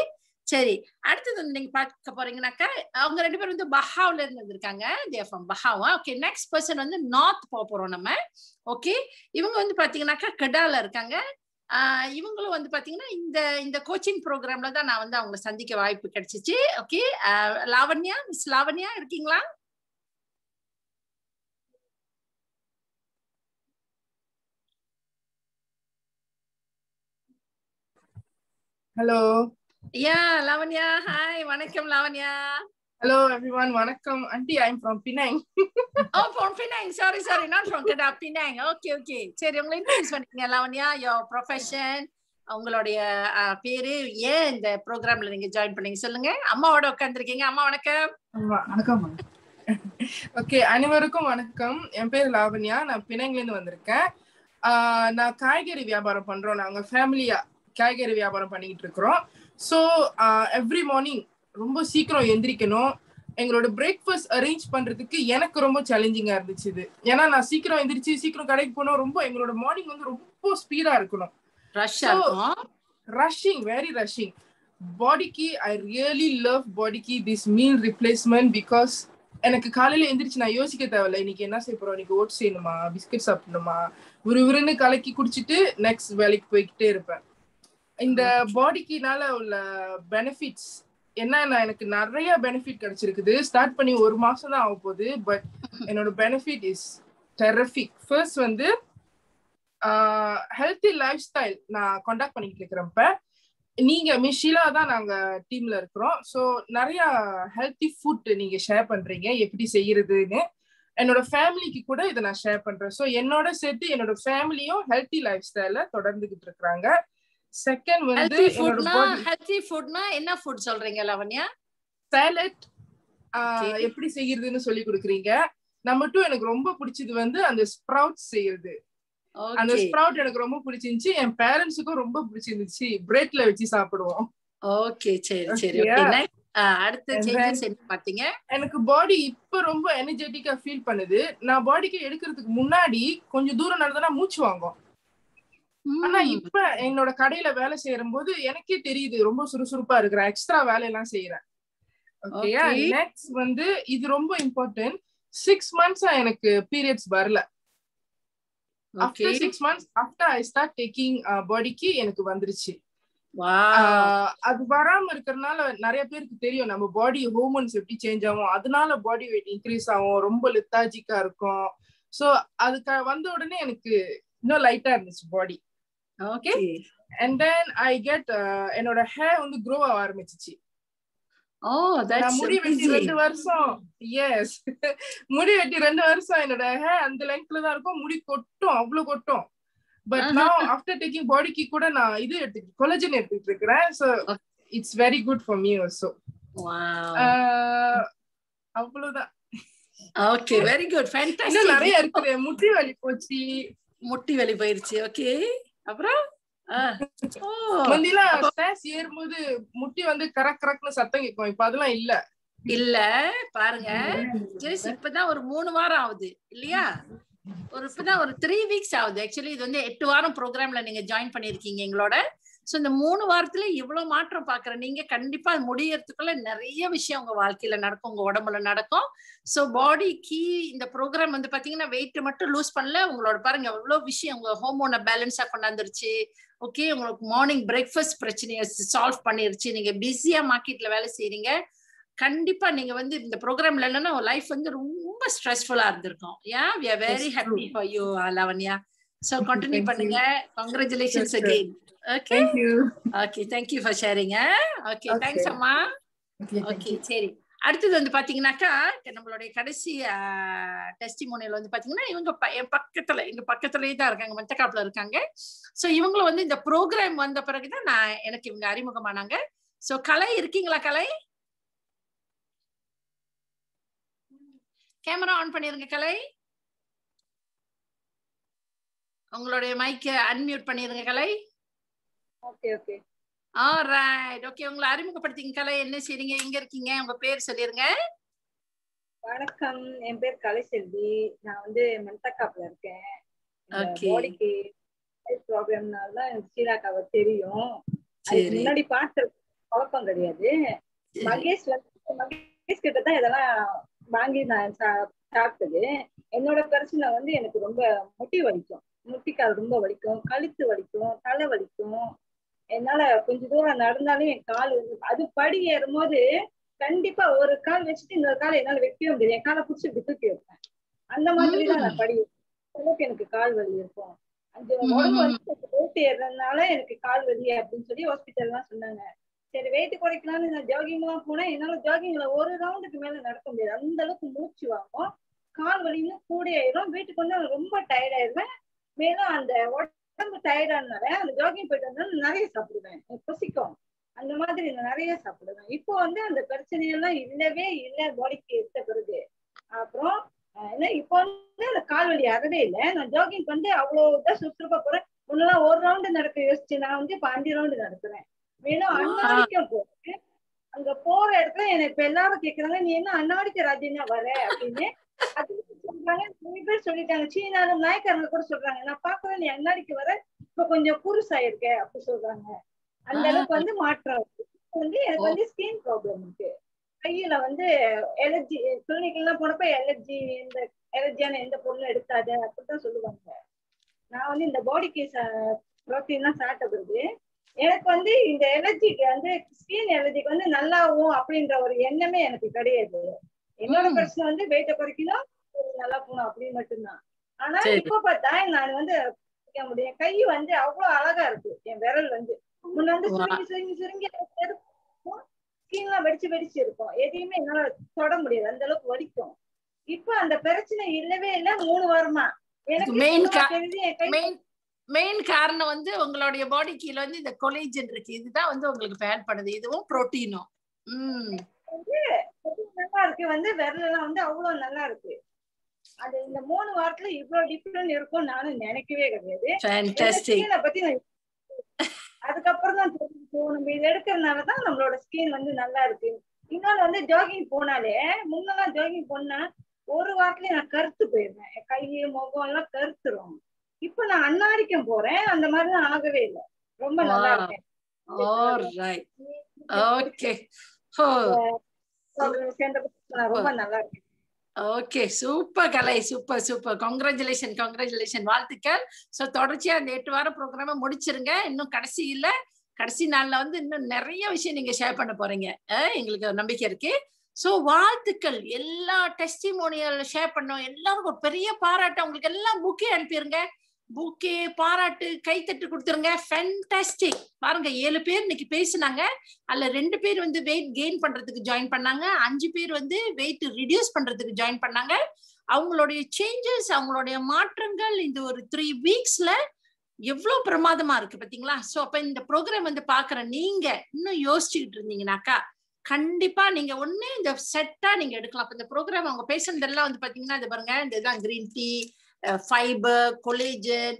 Speaker 3: சரி அடுத்தது வந்து நீங்க பார்க்க போறீங்கன்னாக்கா அவங்க ரெண்டு பேரும் வந்து பஹாவ்ல இருந்து வந்திருக்காங்க தேஃபம் பஹாவா ஓகே நெக்ஸ்ட் பர்சன் வந்து நார்த் போக போறோம் நம்ம ஓகே இவங்க வந்து பாத்தீங்கன்னாக்கா கடால இருக்காங்க இவங்களும் வந்து பாத்தீங்கன்னா இந்த இந்த கோச்சிங் ப்ரோக்ராம்ல தான் நான் வந்து அவங்களை சந்திக்க வாய்ப்பு கிடைச்சிச்சு ஓகே லாவண்யா மிஸ் லாவண்யா இருக்கீங்களா ஹலோ யா லாவண்யா ஹாய் வணக்கம் லாவண்யா
Speaker 8: ஹலோ எவ்ரிவன் வணக்கம் aunty I am from Penang
Speaker 3: oh from Penang sorry sorry not from Canada Penang okay okay சரி உங்களை இன்ட்ரோடியூஸ் பண்ணீங்க லாவண்யா யோர் ப்ரொஃபஷன் உங்களுடைய பேரு ஏன் இந்த ப்ரோக்ராம்ல நீங்க ஜாயின் பண்ணீங்க சொல்லுங்க அம்மாவோட உட்காந்துருக்கீங்க அம்மா
Speaker 8: வணக்கம் வணக்கம் ஓகே அனைவருக்கும் வணக்கம் என் பேர் லாவண்யா நான் பிணங்கிலேருந்து வந்திருக்கேன் நான் காய்கறி வியாபாரம் பண்றோம் நாங்க ஃபேமிலியா காய்கறி வியாபாரம் பண்ணிக்கிட்டு இருக்கிறோம் ஸோ எவ்ரி மார்னிங் ரொம்ப சீக்கிரம் எந்திரிக்கணும் எங்களோட பிரேக்ஃபாஸ்ட் அரேஞ்ச் பண்றதுக்கு எனக்கு ரொம்ப சேலஞ்சிங்கா இருந்துச்சு இது ஏன்னா நான் சீக்கிரம் எந்திரிச்சு சீக்கிரம் கடைக்கு போனோம் ரொம்ப எங்களோட மார்னிங் வந்து ரொம்ப ஸ்பீடா இருக்கணும் rushing very rushing Bodykey I really love Bodykey this meal replacement because எனக்கு காலையில எந்திரிச்சு நான் யோசிக்க தேவையில்ல இன்னைக்கு என்ன செய்ய போறோம் இன்னைக்கு ஓட்ஸ் செய்யணுமா பிஸ்கட் சாப்பிடணுமா விறுவிறுன்னு கலக்கி குடிச்சிட்டு நெக்ஸ்ட் வேலைக்கு போய்கிட்டே இருப்பேன் இந்த பாடிக்குனால உள்ள பெனிஃபிட்ஸ் என்னன்னா எனக்கு நிறைய பெனிஃபிட் கிடைச்சிருக்குது ஸ்டார்ட் பண்ணி ஒரு மாசம் தான் ஆக போகுது பட் என்னோட பெனிஃபிட் இஸ் டெரஃபிக் ஃபர்ஸ்ட் வந்து ஹெல்த்தி லைஃப் ஸ்டைல் நான் காண்டாக்ட் பண்ணிட்டு இருக்கிறப்ப நீங்க மிஷிலா தான் நாங்க டீம்ல இருக்கிறோம் ஸோ நிறைய ஹெல்த்தி ஃபுட் நீங்க ஷேர் பண்றீங்க எப்படி செய்யறதுன்னு என்னோட ஃபேமிலிக்கு கூட இதை நான் ஷேர் பண்றேன் ஸோ என்னோட சேர்த்து என்னோட ஃபேமிலியும் ஹெல்த்தி லைஃப் ஸ்டைல தொடர்ந்துகிட்டு இருக்கிறாங்க செகண்ட் வந்து ஃபுட்னா
Speaker 3: ஹெல்தி ஃபுட்னா என்ன ஃபுட் சொல்றீங்க லவண்யா சாலட்
Speaker 8: எப்படி செய்யறதுன்னு சொல்லி கொடுக்குறீங்க நம்பர் 2 எனக்கு ரொம்ப பிடிச்சது வந்து அந்த ஸ்ப்ரவுட் செய்யறது அந்த ஸ்ப்ரவுட் எனக்கு ரொம்ப பிடிச்சிருந்துச்சு என் பேரண்ட்ஸ்க்கு ரொம்ப பிடிச்சிருந்துச்சு பிரெட்ல வச்சு சாப்பிடுவோம் ஓகே சரி சரி அடுத்த பாத்தீங்க எனக்கு பாடி இப்ப ரொம்ப எனர்ஜெட்டிக்கா ஃபீல் பண்ணுது நான் பாடிக்கு எடுக்கிறதுக்கு முன்னாடி கொஞ்சம் தூரம் நடந்தா மூச்சு வாங்கும் ஆனா இப்ப என்னோட கடையில வேலை செய்யறும் போது எனக்கே தெரியுது ரொம்ப சுறுசுறுப்பா இருக்கிறேன் எக்ஸ்ட்ரா வேலை எல்லாம் செய்யறேன் நெக்ஸ்ட் வந்து இது ரொம்ப இம்பார்ட்டன்ட் சிக்ஸ் மந்த்ஸா எனக்கு பீரியட்ஸ் வரல after six months after I start taking Bodykey எனக்கு வந்துருச்சு uh, அது வராம இருக்கிறதுனால நிறைய பேருக்கு தெரியும் நம்ம பாடி ஹோமன்ஸ் எப்படி சேஞ்ச் ஆகும் அதனால பாடி வெயிட் இன்க்ரீஸ் ஆகும் ரொம்ப லித்தாஜிக்கா இருக்கும் சோ அதுக்கு வந்த உடனே எனக்கு இன்னும் லைட்டா இருந்துச்சு body okay and then I get என்னோட ஹேர் வந்து க்ரோ ஆக ஆரம்பிச்சிச்சு ஓ தட்ஸ் முடி வெட்டி ரெண்டு வருஷம் எஸ் முடி வெட்டி ரெண்டு வருஷம் என்னோட ஹேர் அந்த லெங்க்ல தான் இருக்கும் முடி கொட்டும் அவ்வளவு கொட்டும் பட் நான் ஆஃப்டர் டேக்கிங் பாடிக்கு கூட நான் இது எடுத்துக்கிட்டு கொலஜன் எடுத்துட்டு இருக்கிறேன் so it's very good for me also அவ்வளவுதான் ஓகே வெரி குட் ஃபேண்டாஸ்டிக் நிறைய இருக்கு முட்டி வலி போச்சு முட்டி வலி போயிருச்சு ஓகே அப்புறம் முந்திலாம் ஸ்ட்ரெஸ் ஏறும்போது முட்டி வந்து கரக் கரக்னு சத்தம் கேட்கும் இப்ப அதெல்லாம் இல்ல இல்ல பாருங்க ஜெஸ் இப்பதான் ஒரு மூணு வாரம் ஆகுது இல்லையா
Speaker 3: ஒரு இப்பதான் ஒரு த்ரீ வீக்ஸ் ஆகுது ஆக்சுவலி இது வந்து எட்டு வாரம் ப்ரோக்ராம்ல நீங்க ஜாயின் பண்ணிருக்கீங்க எங்களோட சோ இந்த மூணு வாரத்துல இவ்வளவு மாற்றம் பாக்குறேன் நீங்க கண்டிப்பா அது முடியறதுக்குள்ள நிறைய விஷயம் உங்க வாழ்க்கையில நடக்கும் உங்க உடம்புல நடக்கும் சோ பாடி கீ இந்த ப்ரோக்ராம் வந்து பாத்தீங்கன்னா வெயிட் மட்டும் லூஸ் பண்ணல உங்களோட பாருங்க எவ்வளவு விஷயம் உங்க ஹோமோனை பேலன்ஸா கொண்டாந்துருச்சு ஓகே உங்களுக்கு மார்னிங் பிரேக்ஃபாஸ்ட் பிரச்சனையை சால்வ் பண்ணிருச்சு நீங்க பிஸியா மார்க்கெட்ல வேலை செய்யறீங்க கண்டிப்பா நீங்க வந்து இந்த ப்ரோக்ராம்ல இல்லைன்னா லைஃப் வந்து ரொம்ப ஸ்ட்ரெஸ்ஃபுல்லா இருந்திருக்கும் ஏன் we are very happy for you Lavanya so continue பண்ணுங்க congratulations again okay okay sharing. Eh? Sharing okay thanks, Amma. Okay சரி அடுத்தது வந்து பாத்தீங்கன்னாக்கா நம்மளுடைய கடைசி டெஸ்டிமோனியல் வந்து பாத்தீங்கன்னா இவங்க என் பக்கத்துல எங்க பக்கத்துலயே தான் இருக்காங்க மெட்டக்காப்புல இருக்காங்க ஸோ இவங்களும் வந்து இந்த ப்ரோக்ராம் வந்த பிறகுதான் நான் எனக்கு இவங்க அறிமுகமானாங்க ஸோ கலை இருக்கீங்களா கலை கேமரா ஆன் பண்ணிருங்க கலை உங்களுடைய மைக்கை அன்மியூட் பண்ணிருங்க Kalai okay okay alright okay உங்களை அறிமுகப்படுத்திங்க கலை என்ன செய்றீங்க எங்க இருக்கீங்க உங்க பேர்
Speaker 4: சொல்லிருங்க வணக்கம் என் பேர் கலைசெல்வி நான் வந்து மென்தக்காப்ல இருக்கேன் பாடிக்கு ப்ராப்ளம்னால எனக்கு ஸ்ரீராக்காவை தெரியும் முன்னாடி பாட்டு குழப்பம் கிடையாது மகேஷ் வந்து மகேஷ் கிட்ட தான் இதெல்லாம் வாங்கி நான் சாப்பிட்டது என்னோட பிரச்சனை வந்து எனக்கு ரொம்ப முட்டி வலிக்கும் முட்டிக்கால் ரொம்ப வலிக்கும் கழுத்து வலிக்கும் தலை வலிக்கும் என்னால கொஞ்ச தூரம் நடந்தாலும் என் கால் வந்து அது படி ஏறும் போது கண்டிப்பா ஒரு கால் வச்சுட்டு இன்னொரு காலை என்னால வைக்கவே முடியாது என் காலை பிடிச்சி இப்படி தூக்கி வைப்பேன் அந்த மாதிரி தான் நான் படி அளவுக்கு எனக்கு கால் வலி இருக்கும் அந்த உடம்பு வந்து ஏறதுனால எனக்கு கால் வலி அப்படின்னு சொல்லி ஹாஸ்பிட்டல் எல்லாம் சொன்னாங்க சரி வெயிட் குறைக்கலாம்னு நான் ஜாகிங் எல்லாம் போனேன் என்னால ஜாகிங்ல ஒரு ரவுண்டுக்கு மேல நடக்க முடியாது அந்த அளவுக்கு மூச்சு வாங்கும் கால் வலின்னு கூட ஆயிரும் வீட்டுக்கு வந்து ரொம்ப டயர்ட் ஆயிருவேன் மேலும் அந்த உடம்பு டயர்டானால அந்த ஜாகிங் போயிட்டு வந்தாலும் நிறைய சாப்பிடுவேன் பசிக்கும் அந்த மாதிரி நான் நிறைய சாப்பிடுவேன் இப்போ வந்து அந்த பிரச்சனையெல்லாம் இல்லவே இல்லை பாடிக்கு எடுத்த பிறகு அப்புறம் ஏன்னா இப்போ வந்து அந்த கால் வலி அறவே இல்லை நான் ஜாகிங் வந்து அவ்வளோ தான் சுற்றுப்பா போறேன் முன்னெல்லாம் ஒரு ரவுண்டு நடக்க யோசிச்சு நான் வந்து இப்போ அஞ்சு ரவுண்டு நடத்துறேன் வேணும் அண்ணாடிக்கும் போறேன் அங்க போற இடத்துல எனக்கு இப்ப எல்லாரும் கேக்குறாங்க நீ என்ன அண்ணாடிக்கு ராஜினா வர அப்படின்னு அது நிறைய பேர் சொல்லிட்டாங்க சீனாலும் நாய்க்காரங்க கூட சொல்றாங்க நான் பாக்குறேன் நீ அண்ணாடிக்கு வர இப்ப கொஞ்சம் குருஸ் ஆயிருக்க அப்படி சொல்றாங்க அந்த அளவுக்கு வந்து மாற்றம் இருக்கு வந்து எனக்கு வந்து ஸ்கின் ப்ராப்ளம் இருக்கு கையில வந்து எலர்ஜி கிளினிக் எல்லாம் போனப்ப எலர்ஜி இந்த எலர்ஜியான எந்த பொருளும் எடுக்காது அப்படிதான் சொல்லுவாங்க நான் வந்து இந்த பாடிக்கு ப்ரோட்டீன் எல்லாம் சாப்பிட்ட பிறகு எனக்கு வந்து இந்த எலர்ஜிக்கு வந்து ஸ்கின் எலர்ஜிக்கு வந்து நல்லாவும் அப்படின்ற ஒரு எண்ணமே எனக்கு கிடையாது என்னோட பிரச்சனை வந்து வெயிட்ட குறைக்கணும் நல்லா போகணும் அப்படின்னு மட்டும்தான் ஆனா இப்ப பார்த்தா நான் வந்து முடியும் கை வந்து அவ்வளவு அழகா இருக்கு என் விரல் வந்து முன்ன வந்து சுருங்கி சுருங்கி சுருங்கி எல்லாம் வெடிச்சு வெடிச்சு இருக்கும் எதையுமே என்னால தொட முடியாது அந்த அளவுக்கு வலிக்கும் இப்ப அந்த பிரச்சனை இல்லவே இல்ல மூணு வாரமா
Speaker 3: எனக்கு மெயின் மெயின் காரணம் வந்து உங்களுடைய பாடி கீழ வந்து இந்த கொலேஜன் இருக்கு இதுதான் வந்து உங்களுக்கு ஃபேட் பண்ணுது இதுவும் புரோட்டீனும்
Speaker 4: நல்லா இருக்கு வந்து விரல் எல்லாம் வந்து அவ்வளவு நல்லா இருக்கு அந்த இந்த மூணு வாரத்துல இவ்வளவு டிஃபரெண்ட் இருக்கும் நானும் நினைக்கவே கிடையாது பத்தி அதுக்கப்புறம் தான் தெரிஞ்சுக்கோ நம்ம இது எடுக்கிறதுனாலதான் நம்மளோட ஸ்கின் வந்து நல்லா இருக்கு இன்னொன்னு வந்து ஜாகிங் போனாலே முன்னெல்லாம் ஜாகிங் போனா ஒரு வாரத்துலயே நான் கருத்து போயிருவேன் கை முகம் எல்லாம் கருத்துரும் இப்ப நான் அன்னாரிக்கம் போறேன் அந்த மாதிரிலாம் ஆகவே இல்லை ரொம்ப நல்லா இருக்கேன் ரொம்ப நல்லா
Speaker 3: இருக்கேன் okay super Kalai super super congratulation congratulation வாழ்த்துக்கள் ஸோ தொடர்ச்சியா நேற்று வார ப்ரோக்ராம முடிச்சிருங்க இன்னும் கடைசி கடைசியில கடைசி நாள்ல வந்து இன்னும் நிறைய விஷயம் நீங்க ஷேர் பண்ண போறீங்க எங்களுக்கு நம்பிக்கை இருக்கு ஸோ வாழ்த்துக்கள் எல்லா டெஸ்டிமோனியல் ஷேர் பண்ணோம் எல்லாருக்கும் ஒரு பெரிய பாராட்டம் உங்களுக்கு எல்லாம் புக்கே அனுப்பிடுங்க பூக்கே பாராட்டு கைத்தட்டு கொடுத்துருங்க ஃபென்டாஸ்டிக் பாருங்க ஏழு பேர் இன்னைக்கு பேசினாங்க அல்ல ரெண்டு பேர் வந்து வெயிட் கெயின் பண்றதுக்கு ஜாயின் பண்ணாங்க அஞ்சு பேர் வந்து வெயிட் ரிடியூஸ் பண்றதுக்கு ஜாயின் பண்ணாங்க அவங்களுடைய சேஞ்சஸ் அவங்களுடைய மாற்றங்கள் இந்த ஒரு த்ரீ வீக்ஸ்ல எவ்வளவு பிரமாதமா இருக்கு பாத்தீங்களா சோ அப்ப இந்த ப்ரோக்ராம் வந்து பாக்குற நீங்க இன்னும் யோசிச்சுக்கிட்டு இருந்தீங்கனாக்கா கண்டிப்பா நீங்க ஒண்ணு இந்த செட்டா நீங்க எடுக்கலாம் இப்ப இந்த ப்ரோக்ராம் அவங்க பேசுறதெல்லாம் வந்து பாத்தீங்கன்னா இது பாருங்க இந்த இதுதான் green tea fibre collagen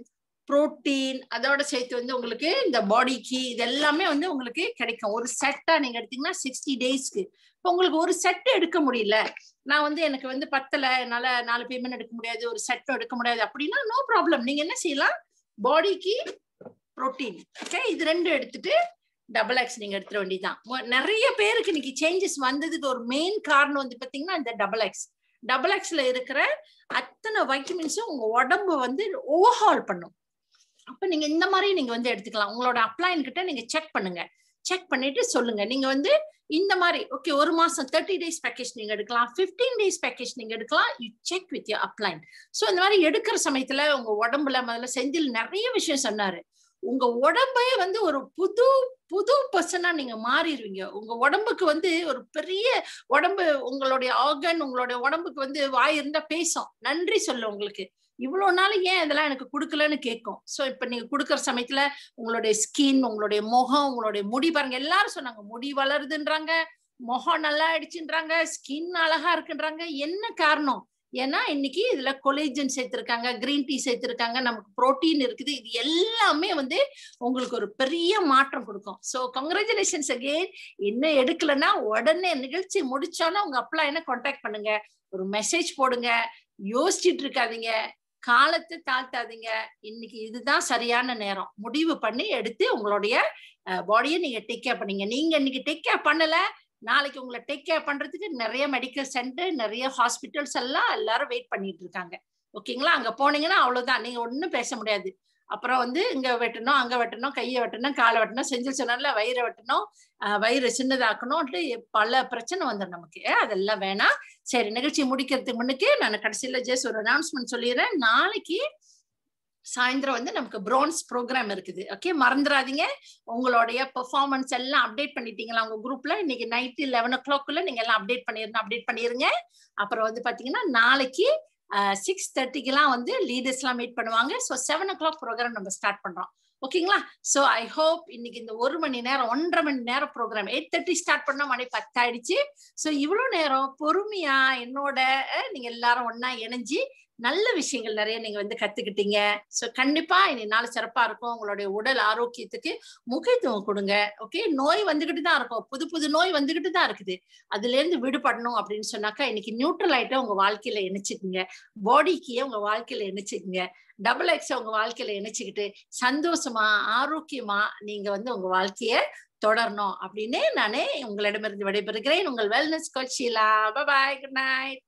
Speaker 3: protein அதோட சேர்த்து வந்து உங்களுக்கு இந்த பாடிக்கு இது எல்லாமே வந்து உங்களுக்கு கிடைக்கும் ஒரு செட்டா நீங்க எடுத்தீங்கன்னா சிக்ஸ்டி டேஸ்க்கு இப்போ உங்களுக்கு ஒரு செட்டு எடுக்க முடியல நான் வந்து எனக்கு வந்து பத்தல என்னால நாலு பேமெண்ட் எடுக்க முடியாது ஒரு செட்டும் எடுக்க முடியாது அப்படின்னா நோ ப்ராப்ளம் நீங்க என்ன செய்யலாம் பாடிக்கு புரோட்டீன் ஓகே இது ரெண்டும் எடுத்துட்டு டபுள் எக்ஸ் நீங்க எடுத்துட வேண்டியதுதான் நிறைய பேருக்கு இன்னைக்கு சேஞ்சஸ் வந்ததுக்கு ஒரு மெயின் காரணம் வந்து பாத்தீங்கன்னா இந்த டபுள் எக்ஸ் டபுள் எக்ஸ்ல இருக்கிற அத்தனை வைட்டமின்ஸும் உங்க உடம்பு வந்து ஓவர்ஹால் பண்ணும் அப்ப நீங்க இந்த மாதிரி நீங்க வந்து எடுத்துக்கலாம் உங்களோட அப்ளைன் கிட்ட நீங்க செக் பண்ணுங்க செக் பண்ணிட்டு சொல்லுங்க நீங்க வந்து இந்த மாதிரி ஓகே ஒரு மாசம் தேர்ட்டி டேஸ் பேக்கேஜ் நீங்க எடுக்கலாம் பிப்டீன் டேஸ் பேக்கேஜ் நீங்க எடுக்கலாம் you check with you upline so இந்த மாதிரி எடுக்கிற சமயத்துல உங்க உடம்புல முதல்ல செஞ்சில் நிறைய விஷயம் சொன்னாரு உங்க உடம்பையே வந்து ஒரு புது புது பர்சனா நீங்க மாறிடுவீங்க உங்க உடம்புக்கு வந்து ஒரு பெரிய உடம்பு உங்களுடைய ஆர்கன் உங்களுடைய உடம்புக்கு வந்து வாய் இருந்தா பேசும் நன்றி சொல்லு உங்களுக்கு இவ்வளவு நாள் ஏன் இதெல்லாம் எனக்கு கொடுக்கலன்னு கேட்கும் ஸோ இப்போ நீங்க கொடுக்குற சமயத்துல உங்களுடைய ஸ்கின் உங்களுடைய முகம் உங்களுடைய முடி பாருங்க எல்லாரும் சொன்னாங்க முடி வளருதுன்றாங்க முகம் நல்லா ஆயிடுச்சுன்றாங்க ஸ்கின் அழகா இருக்குன்றாங்க என்ன காரணம் ஏன்னா இன்னைக்கு இதுல கொலேஜன் சேர்த்திருக்காங்க கிரீன் டீ சேர்த்திருக்காங்க நமக்கு புரோட்டீன் இருக்குது இது எல்லாமே வந்து உங்களுக்கு ஒரு பெரிய மாற்றம் கொடுக்கும் ஸோ கங்க்ராச்சுலேஷன்ஸ் அகெயின் என்ன எடுக்கலன்னா உடனே நிகழ்ச்சி முடிச்சாலும் உங்க அப்பலா என்ன கான்டாக்ட் பண்ணுங்க ஒரு மெசேஜ் போடுங்க யோசிச்சுட்டு இருக்காதீங்க காலத்தை தாழ்த்தாதீங்க இன்னைக்கு இதுதான் சரியான நேரம் முடிவு பண்ணி எடுத்து உங்களுடைய பாடியை நீங்க டேக் கேர் பண்ணீங்க நீங்க இன்னைக்கு டேக் கேர் பண்ணல நாளைக்கு உங்களை டேக் கேர் பண்றதுக்கு நிறைய மெடிக்கல் சென்டர் நிறைய ஹாஸ்பிட்டல்ஸ் எல்லாம் எல்லாரும் வெயிட் பண்ணிட்டு இருக்காங்க ஓகேங்களா அங்க போனீங்கன்னா அவ்வளவுதான் நீங்க ஒன்றும் பேச முடியாது அப்புறம் வந்து இங்க வெட்டணும் அங்க வெட்டணும் கையை வெட்டணும் காலை வெட்டணும் செஞ்சு சொன்னால வயிறை வெட்டணும் வயிறு சின்னதாக்கணும்ட்டு பல பிரச்சனை வந்துடும் நமக்கு அதெல்லாம் வேணாம் சரி நிகழ்ச்சி முடிக்கிறதுக்கு முன்னுக்கு நான் கடைசியில ஜெஸ் ஒரு அனௌன்ஸ்மெண்ட் சொல்லிடுறேன் நாளைக்கு சாயந்தரம் வந்து நமக்கு ப்ரோன்ஸ் ப்ரோக்ராம் இருக்குது ஓகே மறந்துடாதீங்க உங்களுடைய பெர்ஃபார்மன்ஸ் எல்லாம் அப்டேட் பண்ணிட்டீங்களா உங்க குரூப்ல இன்னைக்கு நைட்டு லெவன் ஓ கிளாக்ல நீங்க எல்லாம் அப்டேட் பண்ணிருந்தோம் அப்டேட் பண்ணிருங்க அப்புறம் வந்து பாத்தீங்கன்னா நாளைக்கு சிக்ஸ் தேர்ட்டிக்கெல்லாம் வந்து லீடர்ஸ் எல்லாம் மீட் பண்ணுவாங்க so seven o'clock programme நம்ம ஸ்டார்ட் பண்றோம் ஓகேங்களா ஸோ ஐ ஹோப் இன்னைக்கு இந்த ஒரு மணி நேரம் ஒன்றரை மணி நேரம் ப்ரோக்ராம் எயிட் தேர்ட்டி ஸ்டார்ட் பண்ணோம் மணி பத்தாயிடுச்சு ஸோ இவ்வளோ நேரம் பொறுமையா என்னோட நீங்க எல்லாரும் ஒன்னா இணைஞ்சு நல்ல விஷயங்கள் நிறைய நீங்க வந்து கத்துக்கிட்டீங்க சோ கண்டிப்பா இன்னைக்கு நாள் சிறப்பா இருக்கும் உங்களுடைய உடல் ஆரோக்கியத்துக்கு முக்கியத்துவம் கொடுங்க ஓகே நோய் வந்துகிட்டு தான் இருக்கும் புது புது நோய் வந்துகிட்டு தான் இருக்குது அதுல இருந்து விடுபடணும் அப்படின்னு சொன்னாக்கா இன்னைக்கு நியூட்ரல் ஐட்டம் உங்க வாழ்க்கையில இணைச்சுக்குங்க பாடிக்கே உங்க வாழ்க்கையில இணைச்சுக்குங்க டபுள் எக்ஸ் உங்க வாழ்க்கையில இணைச்சுக்கிட்டு சந்தோஷமா ஆரோக்கியமா நீங்க வந்து உங்க வாழ்க்கைய தொடரணும் அப்படின்னு நானே உங்களிடமிருந்து விடைபெறுகிறேன் உங்கள் வெல்னஸ் கோச்சிலா பாய் குட் நைட்